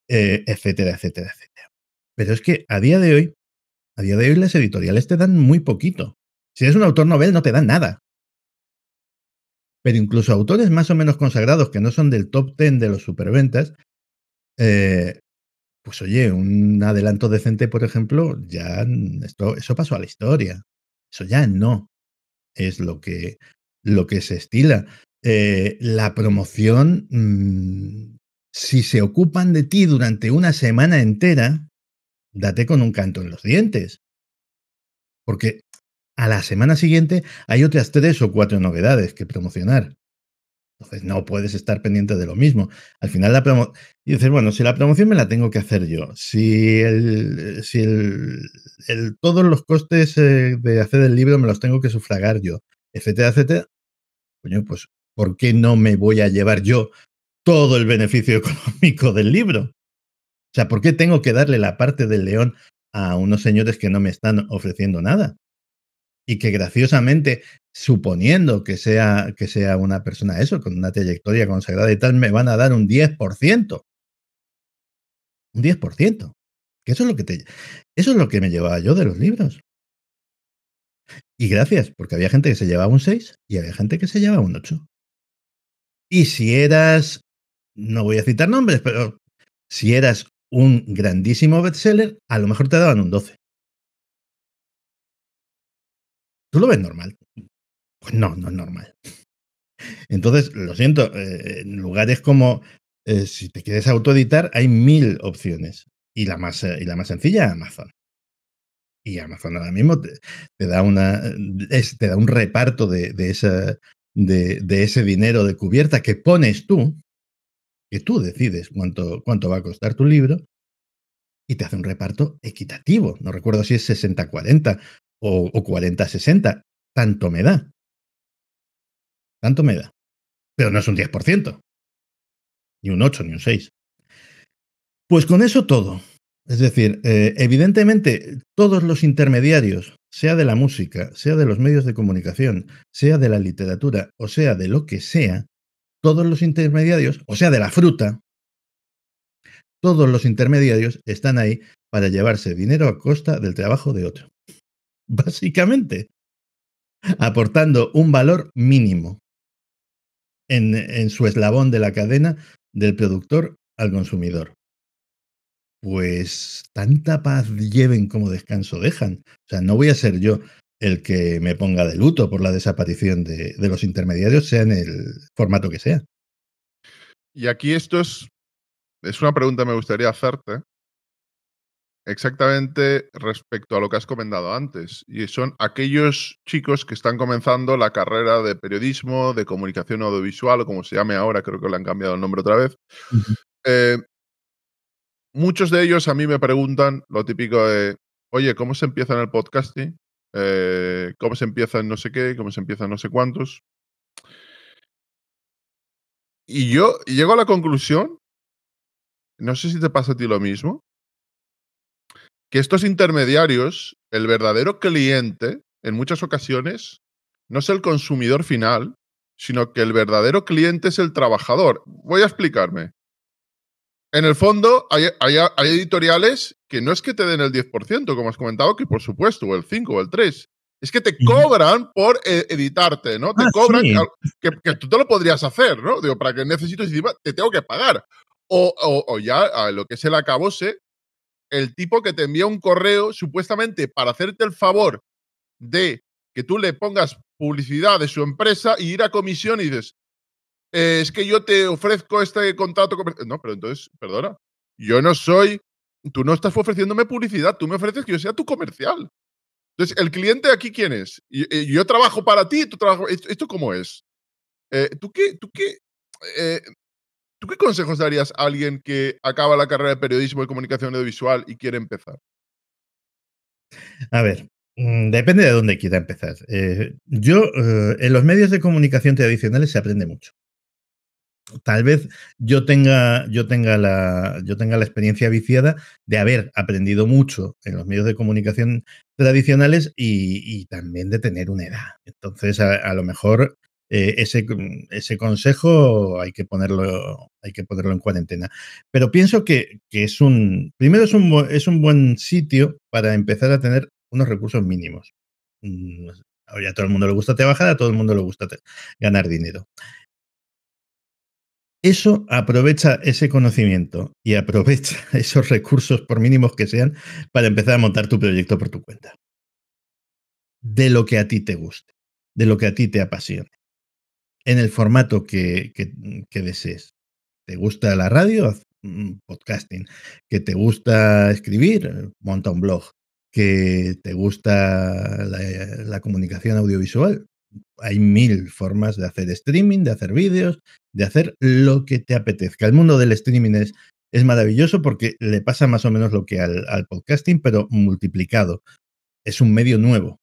etcétera, etcétera, etcétera. Pero es que a día de hoy a día de hoy las editoriales te dan muy poquito. Si eres un autor novel no te dan nada. Pero incluso autores más o menos consagrados que no son del top 10 de los superventas, eh, pues oye, un adelanto decente, por ejemplo, ya esto, eso pasó a la historia. Eso ya no es lo que, lo que se estila. Eh, la promoción, mm, si se ocupan de ti durante una semana entera, date con un canto en los dientes. Porque a la semana siguiente hay otras tres o cuatro novedades que promocionar. Entonces no puedes estar pendiente de lo mismo. Al final la promoción... Y dices, bueno, si la promoción me la tengo que hacer yo, si, el, si el, todos los costes eh, de hacer el libro me los tengo que sufragar yo, etcétera, etcétera, pues ¿por qué no me voy a llevar yo todo el beneficio económico del libro? O sea, ¿por qué tengo que darle la parte del león a unos señores que no me están ofreciendo nada? Y que graciosamente, suponiendo que sea, que sea una persona eso, con una trayectoria consagrada y tal, me van a dar un 10%. Un 10%. Que eso es lo que te, eso es lo que me llevaba yo de los libros. Y gracias, porque había gente que se llevaba un 6 y había gente que se llevaba un 8. Y si eras, no voy a citar nombres, pero si eras un grandísimo bestseller, a lo mejor te daban un 12. ¿Tú lo ves normal? Pues no, no es normal. Entonces, lo siento, eh, en lugares como eh, si te quieres autoeditar, hay mil opciones. Y la más, eh, y la más sencilla, Amazon. Y Amazon ahora mismo te, da, una, te da un reparto de, esa, de, de ese dinero de cubierta que pones tú, que tú decides cuánto, cuánto va a costar tu libro y te hace un reparto equitativo. No recuerdo si es 60-40 o, 40-60. Tanto me da. Tanto me da. Pero no es un 10%. Ni un 8, ni un 6. Pues con eso todo. Es decir, eh, evidentemente todos los intermediarios, sea de la música, sea de los medios de comunicación, sea de la literatura o sea de lo que sea, todos los intermediarios, o sea, de la fruta, todos los intermediarios están ahí para llevarse dinero a costa del trabajo de otro. Básicamente, aportando un valor mínimo en, su eslabón de la cadena del productor al consumidor. Pues tanta paz lleven como descanso dejan. O sea, no voy a ser yo el que me ponga de luto por la desaparición de, los intermediarios, sea en el formato que sea. Y aquí esto es, es una pregunta que me gustaría hacerte, exactamente respecto a lo que has comentado antes, y son aquellos chicos que están comenzando la carrera de periodismo, de comunicación audiovisual, o como se llame ahora, creo que le han cambiado el nombre otra vez. Eh, muchos de ellos a mí me preguntan lo típico de, oye, ¿cómo se empieza en el podcasting? Eh, cómo se empieza no sé qué, cómo se empieza no sé cuántos. Y yo llego a la conclusión, no sé si te pasa a ti lo mismo, que estos intermediarios, el verdadero cliente, en muchas ocasiones, no es el consumidor final, sino que el verdadero cliente es el trabajador. Voy a explicarme. En el fondo, hay editoriales que no es que te den el 10%, como has comentado, que por supuesto, o el 5 o el 3. Es que te cobran por eh, editarte, ¿no? Te ah, cobran que, tú te lo podrías hacer, ¿no? Digo, para que necesito encima te tengo que pagar. O, ya lo que le acabó acabose, el tipo que te envía un correo supuestamente para hacerte el favor de que tú le pongas publicidad de su empresa y ir a comisión y dices, eh, es que yo te ofrezco este contrato. No, pero entonces, perdona, yo no soy tú no estás ofreciéndome publicidad, tú me ofreces que yo sea tu comercial. Entonces, ¿el cliente aquí quién es? yo trabajo para ti, tú trabajo. ¿Esto, esto cómo es? Eh, ¿Tú qué, tú qué, eh, tú qué consejos darías a alguien que acaba la carrera de periodismo y comunicación audiovisual y quiere empezar? A ver, mm, depende de dónde quiera empezar. Eh, yo, en los medios de comunicación tradicionales se aprende mucho tal vez yo tenga, yo tenga la, yo tenga la experiencia viciada de haber aprendido mucho en los medios de comunicación tradicionales y, también de tener una edad. Entonces, a, lo mejor eh, ese, ese, consejo hay que ponerlo, hay que ponerlo en cuarentena. Pero pienso que, es un. Primero es un, es un buen sitio para empezar a tener unos recursos mínimos. Mm, a todo el mundo le gusta trabajar, a todo el mundo le gusta ganar dinero. Eso aprovecha ese conocimiento y aprovecha esos recursos, por mínimos que sean, para empezar a montar tu proyecto por tu cuenta. De lo que a ti te guste, de lo que a ti te apasione, en el formato que, desees. ¿Te gusta la radio? podcasting. ¿Que te gusta escribir? Monta un blog. ¿Que te gusta la comunicación audiovisual? hay mil formas de hacer streaming, de hacer vídeos, de hacer lo que te apetezca. El mundo del streaming es, maravilloso porque le pasa más o menos lo que al, podcasting, pero multiplicado. Es un medio nuevo.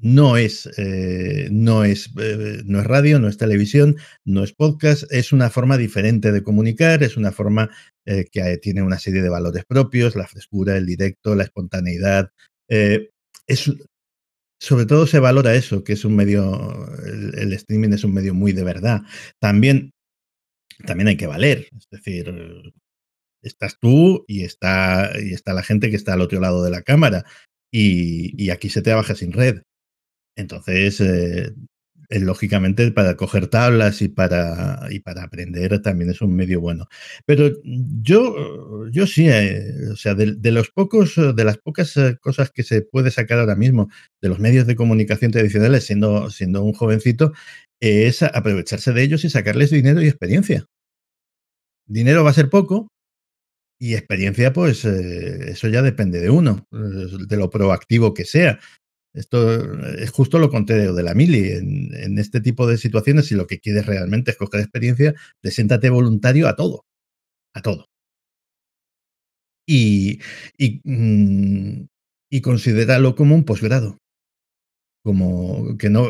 No es, eh, no, es, eh, no es radio, no es televisión, no es podcast, es una forma diferente de comunicar, es una forma eh, que tiene una serie de valores propios, la frescura, el directo, la espontaneidad. es sobre todo se valora eso, que es un medio, el, streaming es un medio muy de verdad. También, también hay que valer, es decir, estás tú y está, y está la gente que está al otro lado de la cámara y, y aquí se te baja sin red. Entonces, eh, eh, lógicamente para coger tablas y para, y para aprender también es un medio bueno. Pero yo, yo sí, eh, o sea, de, los pocos, de las pocas eh, cosas que se puede sacar ahora mismo de los medios de comunicación tradicionales, siendo, siendo un jovencito, es aprovecharse de ellos y sacarles dinero y experiencia. Dinero va a ser poco, y experiencia, pues eso ya depende de uno, de lo proactivo que sea. Esto eh, es justo lo contrario de la mili. En, este tipo de situaciones, si lo que quieres realmente es coger experiencia, preséntate voluntario a todo. A todo. Y, y, mm, considéralo como un posgrado. Como que no.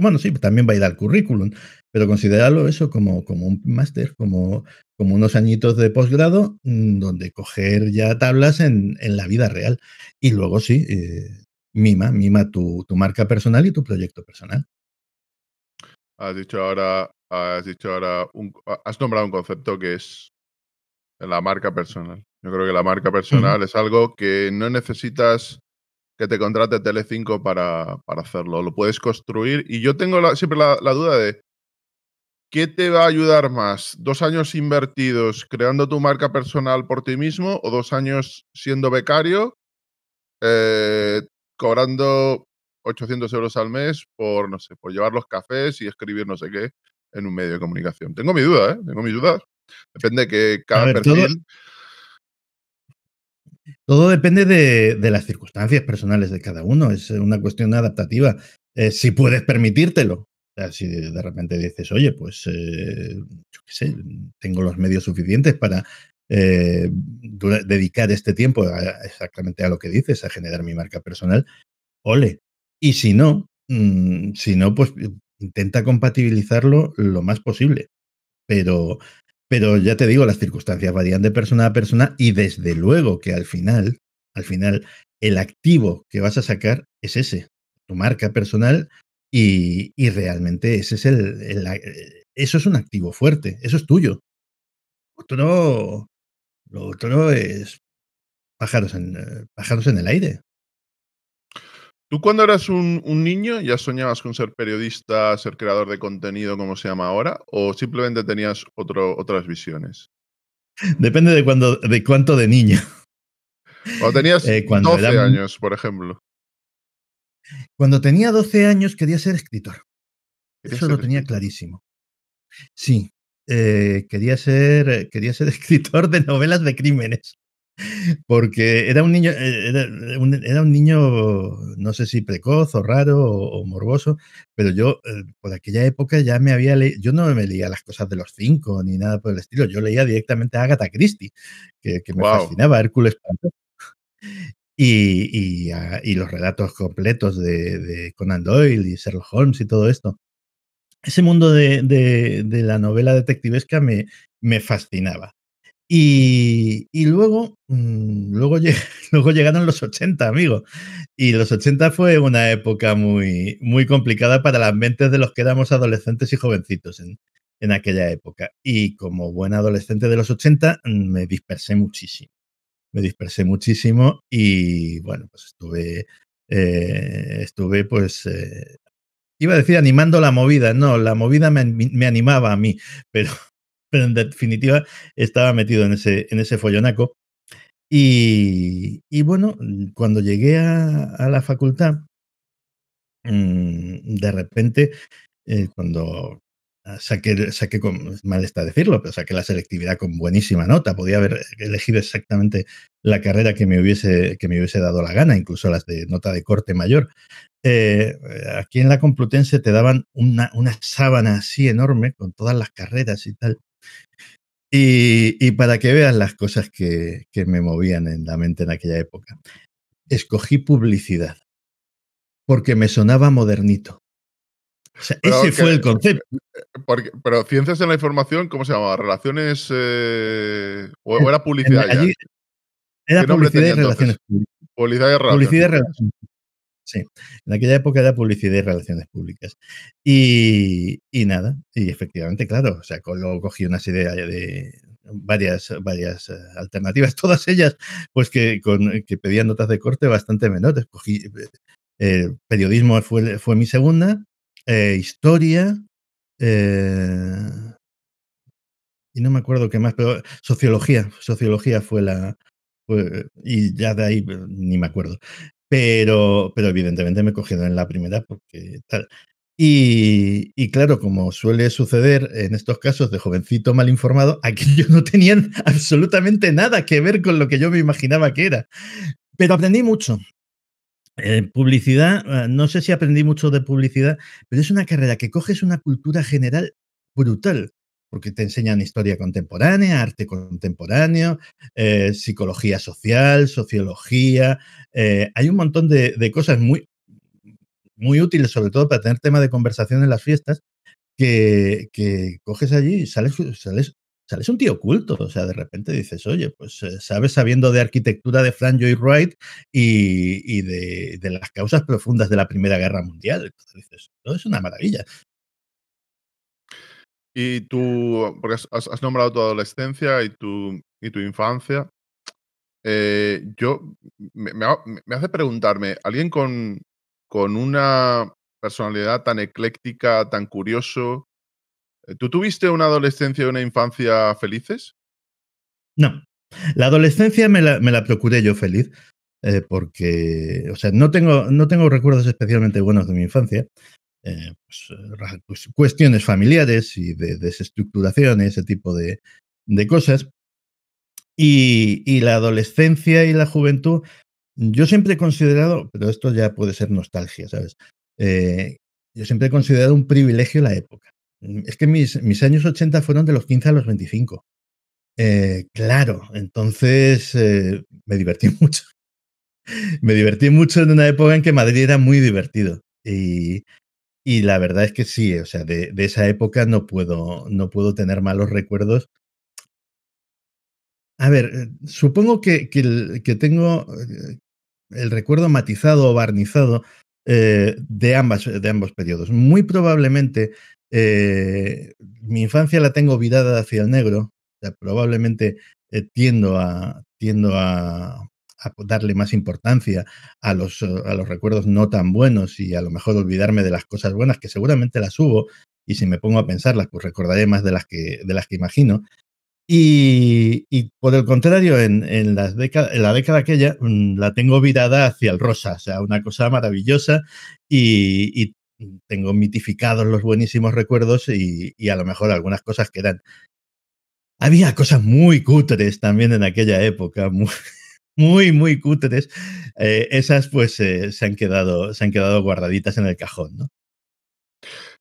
bueno, sí, también va a ir al currículum, pero considéralo eso como, como un máster, como, como unos añitos de posgrado, mm, donde coger ya tablas en, en la vida real. Y luego sí. Eh, mima, mima tu, tu marca personal y tu proyecto personal. Has dicho ahora, has dicho ahora, has nombrado un concepto que es la marca personal. Yo creo que la marca personal es algo que no necesitas que te contrate Telecinco para, para hacerlo. Lo puedes construir. Y yo tengo siempre la, la duda de, ¿qué te va a ayudar más? ¿Dos años invertidos creando tu marca personal por ti mismo o dos años siendo becario eh, cobrando 800 euros al mes por, no sé, por llevar los cafés y escribir no sé qué en un medio de comunicación. Tengo mi duda, ¿eh? Tengo mi duda. Depende de que cada persona. perfil... Todo, depende de, las circunstancias personales de cada uno. Es una cuestión adaptativa. Eh, si puedes permitírtelo. si de repente dices, oye, pues eh, yo qué sé, tengo los medios suficientes para eh, dedicar este tiempo exactamente a lo que dices, a generar mi marca personal, ole. Y si no, mm, si no, pues eh, intenta compatibilizarlo lo más posible. Pero, pero ya te digo, las circunstancias varían de persona a persona y desde luego que al final, al final, el activo que vas a sacar es ese, tu marca personal y, realmente ese es el, eh, eso es un activo fuerte, eso es tuyo. Tú no, lo otro es pájaros en, eh, en el aire. ¿Tú cuando eras un, niño ya soñabas con ser periodista, ser creador de contenido, como se llama ahora, o simplemente tenías otras visiones? Depende de, cuando, de cuánto de niño. ¿O tenías 12 eh, años, por ejemplo. Cuando tenía 12 años quería ser escritor. Eso lo tenía clarísimo. Sí, eh, quería, ser, quería ser escritor de novelas de crímenes. Porque era un niño, eh, eh, era un, niño, no sé si precoz o raro o, morboso, pero yo por aquella época ya me había leído, yo no me leía las cosas de los cinco ni nada por el estilo, yo leía directamente a Agatha Christie, que, me fascinaba, Hércules Panto. Y, los relatos completos de, Conan Doyle y Sherlock Holmes y todo esto ese mundo de, la novela detectivesca me, me fascinaba. Y, luego, mm, luego, llegaron los 80, amigo. Y los 80 fue una época muy, muy complicada para las mentes de los que éramos adolescentes y jovencitos en, aquella época. Y como buen adolescente de los 80, mm, me dispersé muchísimo. Me dispersé muchísimo y bueno, pues estuve, eh, estuve pues eh, Iba a decir animando la movida, no, la movida me, animaba a mí, pero, pero, en definitiva estaba metido en ese, en ese follonaco. Y, bueno, cuando llegué a, la facultad, mm, de repente, eh, cuando saqué, saqué mal está decirlo, pero saqué la selectividad con buenísima nota. Podía haber elegido exactamente la carrera que me hubiese, que me hubiese dado la gana, incluso las de nota de corte mayor. Eh, aquí en la Complutense te daban una, una, sábana así enorme con todas las carreras y tal. Y, para que veas las cosas que, me movían en la mente en aquella época, escogí publicidad porque me sonaba modernito. ese fue el concepto. Eh, eh, pero Ciencias en la Información, ¿cómo se llamaba? ¿Relaciones o, era publicidad? Era publicidad y, relaciones publicidad y relaciones. Publicidad y relaciones. Sí, en aquella época era publicidad y relaciones públicas. Y, nada, y efectivamente, claro, o sea, luego cogí una serie de, varias, varias eh, alternativas, todas ellas, pues que, con, eh, pedían notas de corte bastante menores. Cogí, eh, periodismo fue, fue mi segunda, historia, y no me acuerdo qué más, pero sociología, sociología fue la, y ya de ahí ni me acuerdo. Pero, pero evidentemente me cogieron en la primera porque tal. Y, claro, como suele suceder en estos casos de jovencito mal informado, aquello no tenía absolutamente nada que ver con lo que yo me imaginaba que era. Pero aprendí mucho. Eh, publicidad, ah, no sé si aprendí mucho de publicidad, pero es una carrera que coges una cultura general brutal porque te enseñan historia contemporánea, arte contemporáneo, eh, psicología social, sociología. Eh, hay un montón de, cosas muy, muy útiles, sobre todo para tener tema de conversación en las fiestas, que, coges allí y sales, sales, sales un tío culto. O sea, de repente dices, oye, pues eh, sabes sabiendo de arquitectura de Frank Lloyd Wright y, y de, las causas profundas de la Primera Guerra Mundial. dices, todo es una maravilla. Y tú, porque has, nombrado tu adolescencia y tu, y tu infancia, eh, yo me, hace preguntarme, alguien con, con una personalidad tan ecléctica, tan curioso, eh, ¿tú tuviste una adolescencia y una infancia felices? No. La adolescencia me la, procuré yo feliz, eh, porque, o sea, no tengo, no tengo recuerdos especialmente buenos de mi infancia, eh, pues, eh, pues, cuestiones familiares y de desestructuración, ese tipo de, cosas. Y, la adolescencia y la juventud, yo siempre he considerado, pero esto ya puede ser nostalgia, ¿sabes? Eh, yo siempre he considerado un privilegio la época. Es que mis, mis años 80 fueron de los 15 a los 25. claro, entonces me divertí mucho. me divertí mucho en una época en que Madrid era muy divertido. Y, y la verdad es que sí, o sea, de, esa época no puedo, no puedo tener malos recuerdos. A ver, eh, supongo que, que, tengo eh, el recuerdo matizado o barnizado eh, de, ambas, de ambos periodos. Muy probablemente mi infancia la tengo virada hacia el negro, sea, probablemente tiendo, a, tiendo a, a darle más importancia a los, eh, a los recuerdos no tan buenos y a lo mejor olvidarme de las cosas buenas, que seguramente las hubo, y si me pongo a pensarlas, pues recordaré más de las que, de las que imagino. Y, por el contrario, en, en, las la década aquella mm, la tengo virada hacia el rosa, o sea, una cosa maravillosa y, tengo mitificados los buenísimos recuerdos y, y, a lo mejor algunas cosas que eran... Había cosas muy cutres también en aquella época, muy, muy cutres, eh, esas pues eh, se, han quedado, se han quedado guardaditas en el cajón, ¿no?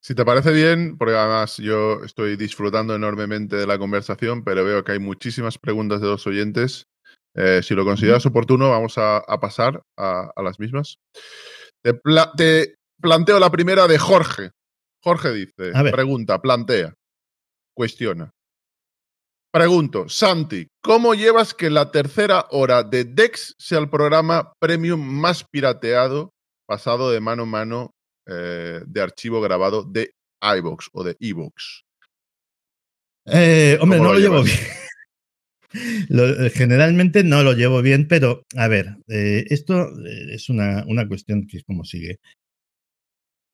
Si te parece bien, porque además yo estoy disfrutando enormemente de la conversación, pero veo que hay muchísimas preguntas de los oyentes. Eh, si lo consideras oportuno, vamos a, pasar a, las mismas. Te, te, planteo la primera de Jorge. Jorge dice, pregunta, plantea, cuestiona. Pregunto, Santi, ¿cómo llevas que la tercera hora de Dex sea el programa premium más pirateado pasado de mano a mano eh, de archivo grabado de iBox o de iBox? Eh, hombre, no lo, llevo bien. Eh, generalmente no lo llevo bien, pero a ver, esto es una, cuestión que es como sigue.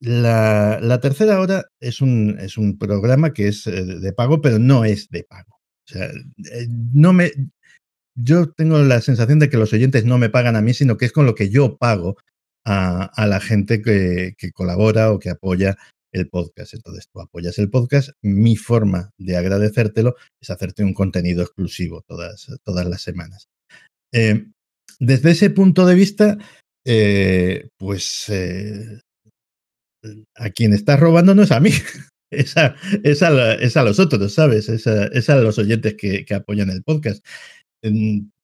La, la tercera hora es un, es un programa que es de pago, pero no es de pago. O sea, eh, no me, yo tengo la sensación de que los oyentes no me pagan a mí, sino que es con lo que yo pago a, la gente que, colabora o que apoya el podcast. Entonces, tú apoyas el podcast. Mi forma de agradecértelo es hacerte un contenido exclusivo todas, todas las semanas. Em, desde ese punto de vista, eh, pues eh, a quien estás robando no es a mí, es a, a, los otros, ¿sabes? Es a, los oyentes que, apoyan el podcast.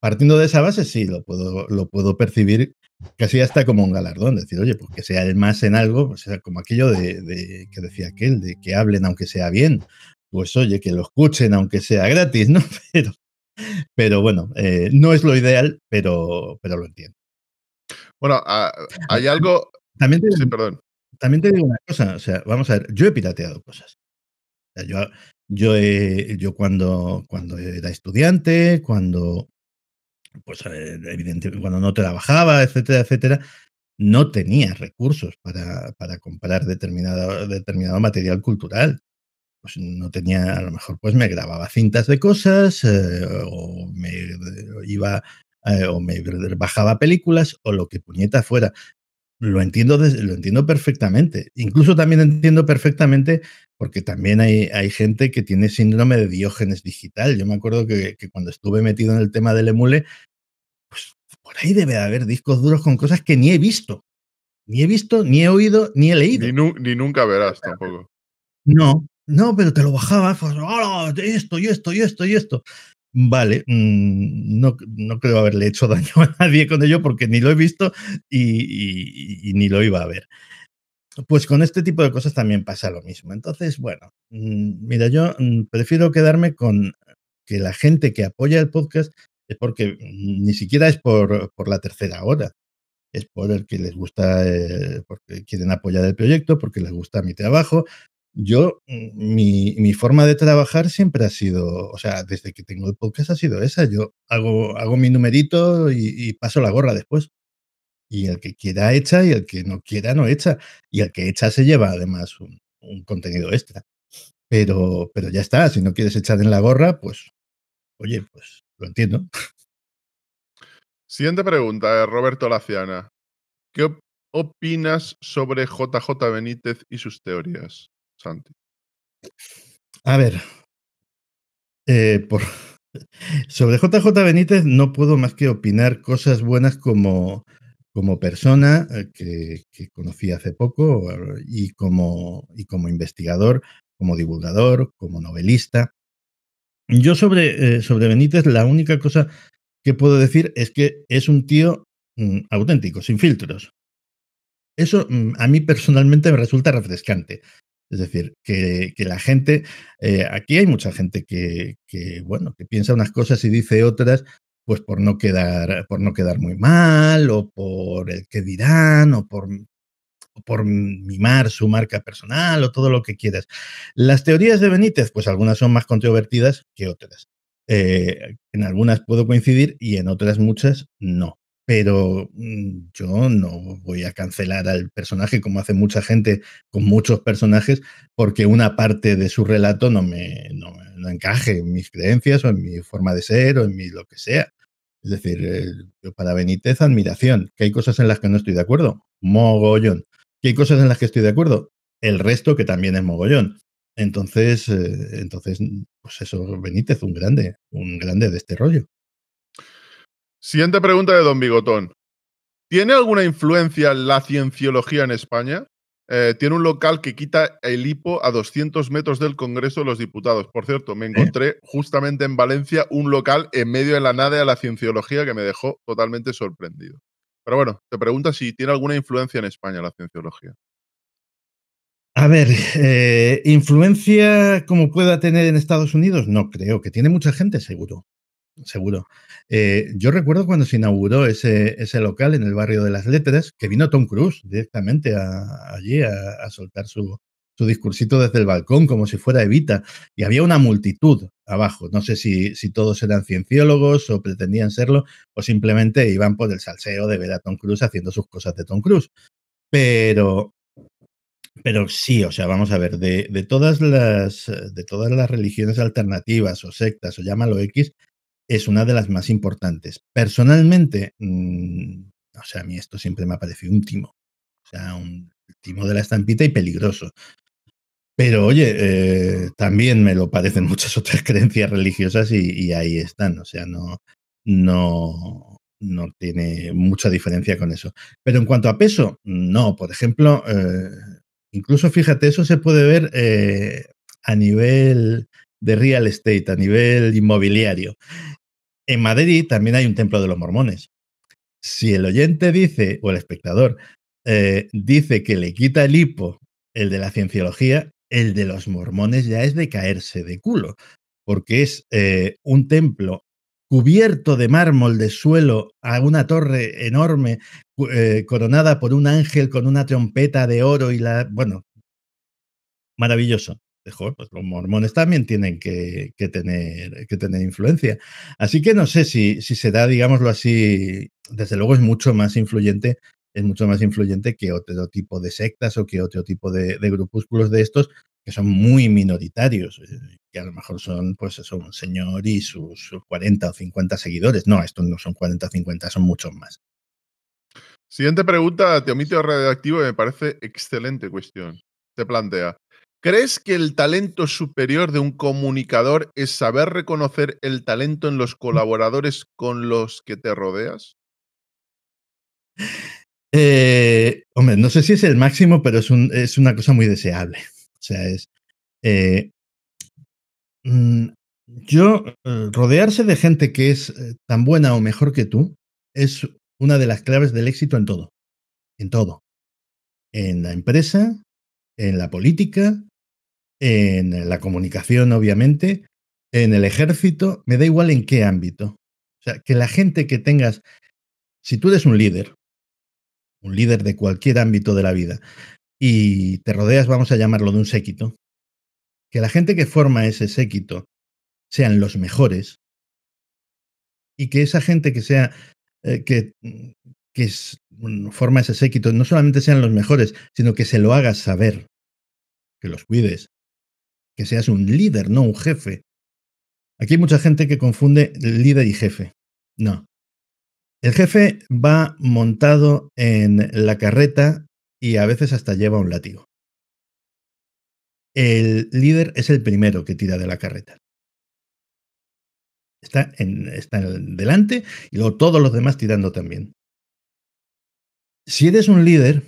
Partiendo de esa base, sí, lo puedo, lo puedo percibir casi hasta como un galardón, decir, oye, pues que sea el más en algo, pues como aquello de, que decía aquel, de que hablen aunque sea bien, pues oye, que lo escuchen aunque sea gratis, ¿no? Pero, pero bueno, eh, no es lo ideal, pero, pero lo entiendo. Bueno, ah, hay algo... También Sí, perdón también te digo una cosa, o sea, vamos a ver, yo he pirateado cosas. yo, yo, yo cuando, cuando era estudiante, cuando, pues, eh, cuando no trabajaba, etcétera, etcétera, no tenía recursos para, para comprar determinado, determinado material cultural. Pues no tenía, a lo mejor pues me grababa cintas de cosas eh, o me eh, iba o me bajaba películas o lo que puñeta fuera, lo entiendo, lo entiendo perfectamente. Incluso también entiendo perfectamente porque también hay, hay gente que tiene síndrome de diógenes digital. Yo me acuerdo que, cuando estuve metido en el tema del emule, pues por ahí debe haber discos duros con cosas que ni he visto. Ni he visto, ni he oído, ni he leído. Ni, nunca verás tampoco. No, no, pero te lo bajabas, pues, esto y esto y esto y esto vale, mm, no, creo haberle hecho daño a nadie con ello porque ni lo he visto y, ni lo iba a ver. Pues con este tipo de cosas también pasa lo mismo. Entonces, bueno, mm, mira, yo mm, prefiero quedarme con que la gente que apoya el podcast es porque ni siquiera es por, la tercera hora es por el que les gusta, eh, porque quieren apoyar el proyecto, porque les gusta mi trabajo, yo, mi, forma de trabajar siempre ha sido, o sea, desde que tengo el podcast ha sido esa. Yo hago, hago mi numerito y, paso la gorra después. Y el que quiera echa y el que no quiera no echa. Y el que echa se lleva además un, contenido extra. Pero, pero ya está, si no quieres echar en la gorra, pues, oye, pues lo entiendo. Siguiente pregunta, eh, Roberto Laciana. ¿Qué opinas sobre JJ Benítez y sus teorías? A ver. Eh, sobre JJ Benítez no puedo más que opinar cosas buenas como, como persona eh, que, conocí hace poco eh, y como, y como investigador, como divulgador, como novelista. Yo sobre, sobre Benítez la única cosa que puedo decir es que es un tío mm, auténtico, sin filtros. Eso mm, a mí personalmente me resulta refrescante. Es decir, que, la gente, eh, aquí hay mucha gente que, bueno, que piensa unas cosas y dice otras, pues por no quedar, por no quedar muy mal, o por el que dirán, o por, por mimar su marca personal, o todo lo que quieras. Las teorías de Benítez, pues algunas son más controvertidas que otras. Eh, en algunas puedo coincidir y en otras muchas no pero mm, yo no voy a cancelar al personaje como hace mucha gente con muchos personajes porque una parte de su relato no me no, encaje en mis creencias o en mi forma de ser o en mi lo que sea. Es decir, eh, para Benítez admiración, que hay cosas en las que no estoy de acuerdo, mogollón, que hay cosas en las que estoy de acuerdo, el resto que también es mogollón. Entonces, eh, entonces pues eso, Benítez, un grande, un grande de este rollo. Siguiente pregunta de Don Bigotón. ¿Tiene alguna influencia la cienciología en España? Eh, tiene un local que quita el hipo a 200 metros del Congreso de los Diputados. Por cierto, me eh. encontré justamente en Valencia un local en medio de la nada de la cienciología que me dejó totalmente sorprendido. Pero bueno, te pregunta si tiene alguna influencia en España la cienciología. A ver, eh, influencia como pueda tener en Estados Unidos, no creo, que tiene mucha gente seguro seguro. Eh, yo recuerdo cuando se inauguró ese, ese, local en el barrio de las letras, que vino Tom Cruise directamente allí a, soltar su, su discursito desde el balcón como si fuera Evita y había una multitud abajo. No sé si, si, todos eran cienciólogos o pretendían serlo o simplemente iban por el salseo de ver a Tom Cruise haciendo sus cosas de Tom Cruise. Pero, pero sí, o sea, vamos a ver, de, todas, las, de todas las religiones alternativas o sectas o llámalo X, es una de las más importantes. Personalmente, mm, o sea, a mí esto siempre me ha parecido un timo. O sea, un timo de la estampita y peligroso. Pero oye, eh, también me lo parecen muchas otras creencias religiosas y, ahí están. O sea, no, no, no tiene mucha diferencia con eso. Pero en cuanto a peso, no. Por ejemplo, eh, incluso fíjate, eso se puede ver eh, a nivel de real estate, a nivel inmobiliario. En Madrid también hay un templo de los mormones. Si el oyente dice, o el espectador, eh, dice que le quita el hipo el de la cienciología, el de los mormones ya es de caerse de culo, porque es eh, un templo cubierto de mármol de suelo a una torre enorme eh, coronada por un ángel con una trompeta de oro y la... Bueno, maravilloso mejor, pues los mormones también tienen que, tener, que tener influencia. Así que no sé si, si se da, digámoslo así, desde luego es mucho más influyente es mucho más influyente que otro tipo de sectas o que otro tipo de, grupúsculos de estos que son muy minoritarios, que a lo mejor son, pues, un señor y sus, 40 o 50 seguidores. No, estos no son 40 o 50, son muchos más. Siguiente pregunta, Teomitio Radioactivo, me parece excelente cuestión. Te plantea, ¿Crees que el talento superior de un comunicador es saber reconocer el talento en los mm. colaboradores con los que te rodeas? Eh, hombre, no sé si es el máximo, pero es, una cosa muy deseable. O sea, es. Eh, mm, yo, eh, rodearse de gente que es tan buena o mejor que tú es una de las claves del éxito en todo. En todo. En la empresa, en la política, en la comunicación, obviamente, en el ejército, me da igual en qué ámbito. O sea, que la gente que tengas, si tú eres un líder, un líder de cualquier ámbito de la vida, y te rodeas, vamos a llamarlo, de un séquito, que la gente que forma ese séquito sean los mejores y que esa gente que sea, eh, que que es, forma ese séquito no solamente sean los mejores, sino que se lo hagas saber, que los cuides, que seas un líder, no un jefe. Aquí hay mucha gente que confunde líder y jefe. No. El jefe va montado en la carreta y a veces hasta lleva un látigo. El líder es el primero que tira de la carreta. Está, en, está delante y luego todos los demás tirando también si eres un líder,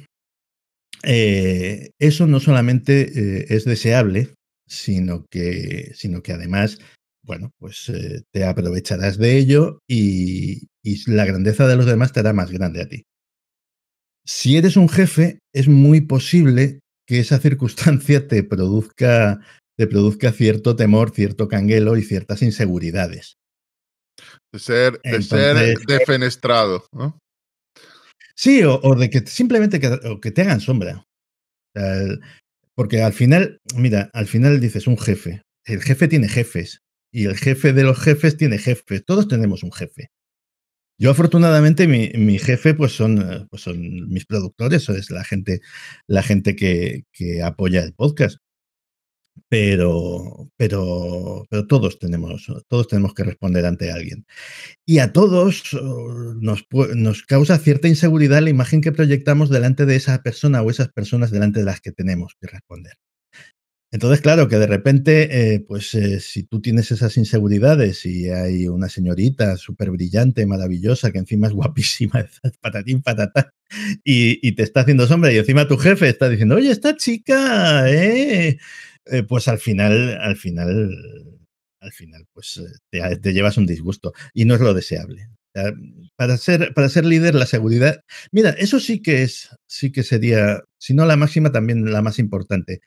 eh, eso no solamente eh, es deseable, sino que, sino que además, bueno, pues eh, te aprovecharás de ello y, la grandeza de los demás te hará más grande a ti. Si eres un jefe, es muy posible que esa circunstancia te produzca, te produzca cierto temor, cierto canguelo y ciertas inseguridades. De ser, ser defenestrado, ¿no? Sí, o, de que simplemente que, o que te hagan sombra. porque al final, mira, al final dices un jefe. El jefe tiene jefes. Y el jefe de los jefes tiene jefes. Todos tenemos un jefe. Yo afortunadamente mi, jefe pues son, eh, pues son mis productores, o es la gente, la gente que apoya el podcast pero, pero, pero todos, tenemos, todos tenemos que responder ante alguien. Y a todos uh, nos, causa cierta inseguridad la imagen que proyectamos delante de esa persona o esas personas delante de las que tenemos que responder. Entonces, claro, que de repente, eh, pues eh, si tú tienes esas inseguridades y hay una señorita súper brillante, maravillosa, que encima es guapísima, patatín, patata, y, y te está haciendo sombra, y encima tu jefe está diciendo, oye, esta chica, eh, eh, pues al final, al final, al final, pues eh, te, llevas un disgusto y no es lo deseable. Para ser, para ser líder, la seguridad. Mira, eso sí que es, sí que sería, si no la máxima, también la más importante.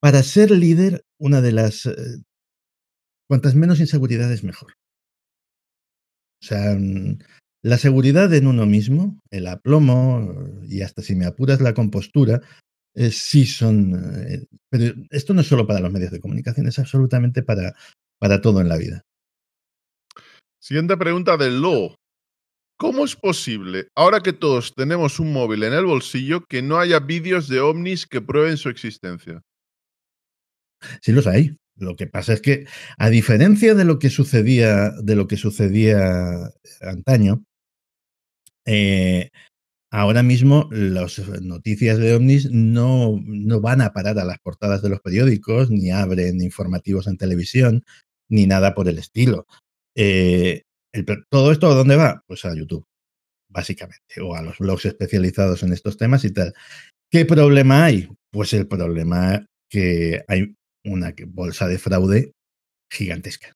Para ser líder, una de las. Eh, cuantas menos inseguridades, mejor. O sea, mm, la seguridad en uno mismo, el aplomo y hasta si me apuras la compostura, eh, sí son... Eh, pero esto no es solo para los medios de comunicación, es absolutamente para, para todo en la vida. Siguiente pregunta de Lo. ¿Cómo es posible, ahora que todos tenemos un móvil en el bolsillo, que no haya vídeos de ovnis que prueben su existencia? Sí los hay. Lo que pasa es que, a diferencia de lo que sucedía, de lo que sucedía antaño, eh, ahora mismo las noticias de ovnis no, no van a parar a las portadas de los periódicos, ni abren informativos en televisión, ni nada por el estilo. Eh, ¿Todo esto a dónde va? Pues a YouTube, básicamente, o a los blogs especializados en estos temas y tal. ¿Qué problema hay? Pues el problema que hay una bolsa de fraude gigantesca.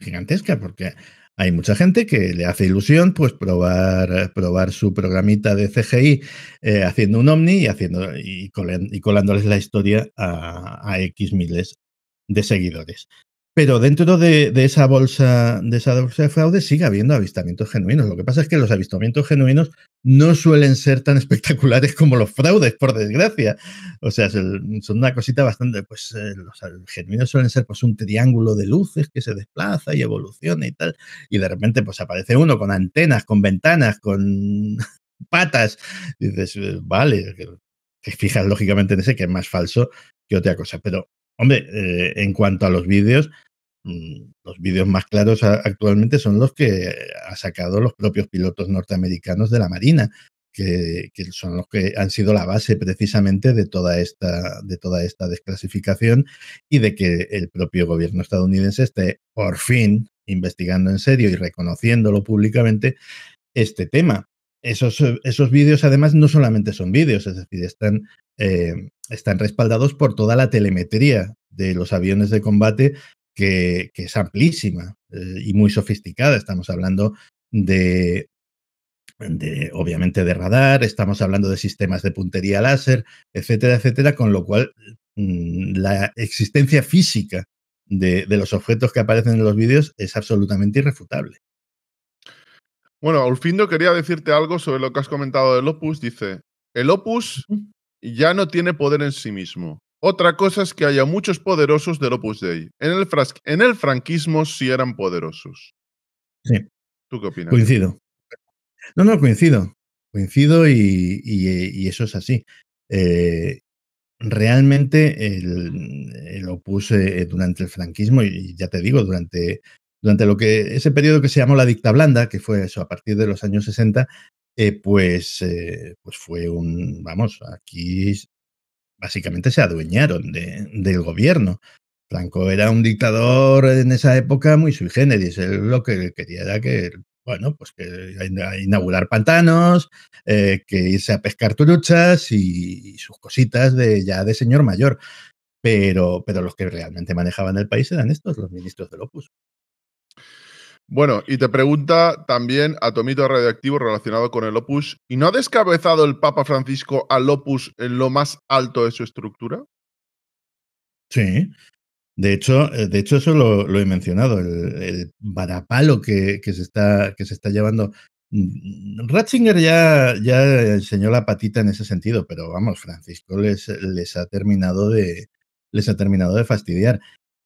Gigantesca, porque hay mucha gente que le hace ilusión pues probar, probar su programita de CGI eh, haciendo un Omni y, haciendo, colándoles la historia a X miles de seguidores. Pero dentro de, esa bolsa, de esa bolsa de fraude sigue habiendo avistamientos genuinos. Lo que pasa es que los avistamientos genuinos no suelen ser tan espectaculares como los fraudes, por desgracia. O sea, son una cosita bastante, pues eh, los genuinos suelen ser pues un triángulo de luces que se desplaza y evoluciona y tal. Y de repente pues aparece uno con antenas, con ventanas, con patas. dices, eh, vale, te fijas lógicamente en ese que es más falso que otra cosa. Pero, hombre, eh, en cuanto a los vídeos, Mm, los vídeos más claros actualmente son los que ha sacado los propios pilotos norteamericanos de la Marina, que, son los que han sido la base precisamente de toda, esta, de toda esta desclasificación y de que el propio gobierno estadounidense esté por fin investigando en serio y reconociéndolo públicamente este tema. Esos, esos vídeos además no solamente son vídeos, es decir, están, eh, están respaldados por toda la telemetría de los aviones de combate que, es amplísima eh, y muy sofisticada. Estamos hablando de, obviamente, de radar, estamos hablando de sistemas de puntería láser, etcétera, etcétera, con lo cual mm, la existencia física de, los objetos que aparecen en los vídeos es absolutamente irrefutable. Bueno, Ulfindo quería decirte algo sobre lo que has comentado del Opus. Dice, el Opus ya no tiene poder en sí mismo. Otra cosa es que haya muchos poderosos del Opus Dei. En el, en el franquismo sí eran poderosos. Sí. ¿Tú qué opinas? Coincido. No, no, coincido. Coincido y, eso es así. Eh, realmente el, Opus eh, durante el franquismo, y ya te digo, durante, durante lo que, ese periodo que se llamó la dicta blanda, que fue eso, a partir de los años 60, eh, pues, pues fue un, vamos, aquí básicamente se adueñaron del gobierno. Franco era un dictador en esa época muy sui generis. Él lo que quería era que, bueno, pues que inaugurar pantanos, eh, que irse a pescar turuchas y, y, sus cositas de ya de señor mayor. Pero, pero los que realmente manejaban el país eran estos, los ministros del Opus. Bueno, y te pregunta también a Tomito Radioactivo relacionado con el Opus, ¿y no ha descabezado el Papa Francisco al Opus en lo más alto de su estructura? Sí. De hecho, eh, de hecho eso lo, he mencionado, el, varapalo que, que, se está, que se está llevando. Mm, Ratzinger ya, ya enseñó la patita en ese sentido, pero vamos, Francisco les, les, ha terminado de, les ha terminado de fastidiar.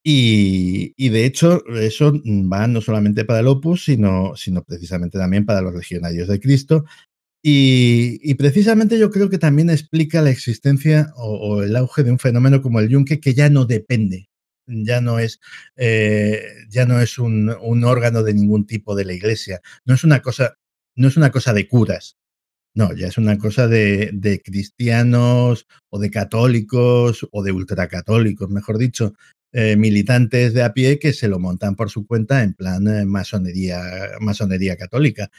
Y, de hecho, eso va no solamente para el Opus, sino, sino precisamente también para los legionarios de Cristo. Y, precisamente yo creo que también explica la existencia o, el auge de un fenómeno como el yunque que ya no depende, ya no es, eh, ya no es un, órgano de ningún tipo de la iglesia, no es una cosa, no es una cosa de curas, no, ya es una cosa de, de, cristianos o de católicos o de ultracatólicos, mejor dicho, eh, militantes de a pie que se lo montan por su cuenta en plan eh, masonería, masonería católica.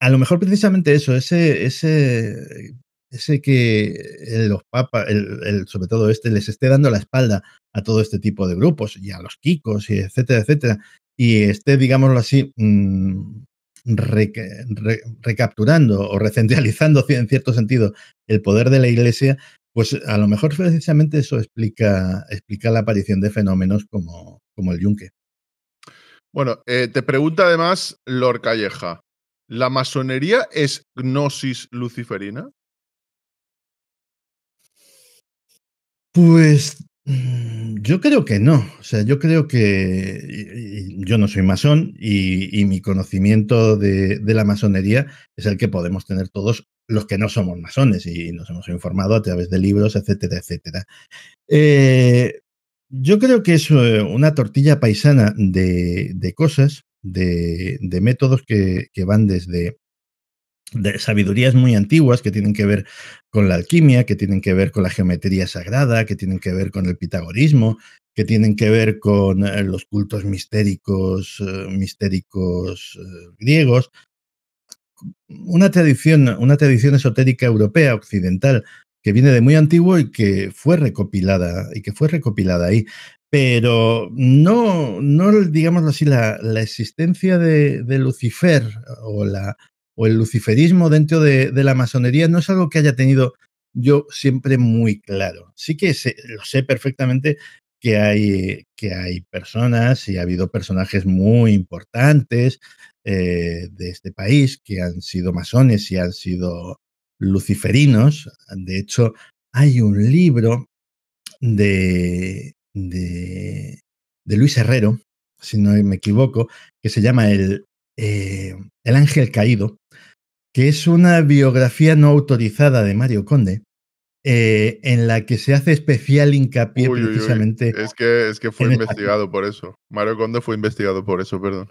A lo mejor precisamente eso, ese, ese, que eh, los papas, el, sobre todo este, les esté dando la espalda a todo este tipo de grupos y a los kikos, y etcétera, etcétera, y esté, digámoslo así, mm, recapturando o recentralizando en cierto sentido el poder de la iglesia, pues a lo mejor precisamente eso explica, la aparición de fenómenos como, como el yunque. Bueno, eh, te pregunta además Lor Calleja, ¿la masonería es gnosis luciferina? Pues mm, yo creo que no. O sea, yo creo que yo no soy masón y, mi conocimiento de, de, la masonería es el que podemos tener todos los que no somos masones y nos hemos informado a través de libros, etcétera, etcétera. Eh, yo creo que es eh, una tortilla paisana de, cosas, de, métodos que, van desde de sabidurías muy antiguas que tienen que ver con la alquimia, que tienen que ver con la geometría sagrada, que tienen que ver con el pitagorismo, que tienen que ver con eh, los cultos mistéricos, mistéricos griegos, una tradición, una tradición esotérica europea, occidental, que viene de muy antiguo y que fue recopilada, y que fue recopilada ahí. Pero no, no digámoslo así, la, la existencia de, Lucifer o, la, o el luciferismo dentro de, la masonería no es algo que haya tenido yo siempre muy claro. Sí que lo sé perfectamente que hay, que hay personas y ha habido personajes muy importantes eh, de este país que han sido masones y han sido luciferinos. De hecho, hay un libro de, de, Luis Herrero, si no me equivoco, que se llama El, eh, El Ángel Caído, que es una biografía no autorizada de Mario Conde. Eh, en la que se hace especial hincapié precisamente. Es, que, fue investigado por eso. Mario Conde fue investigado por eso, perdón.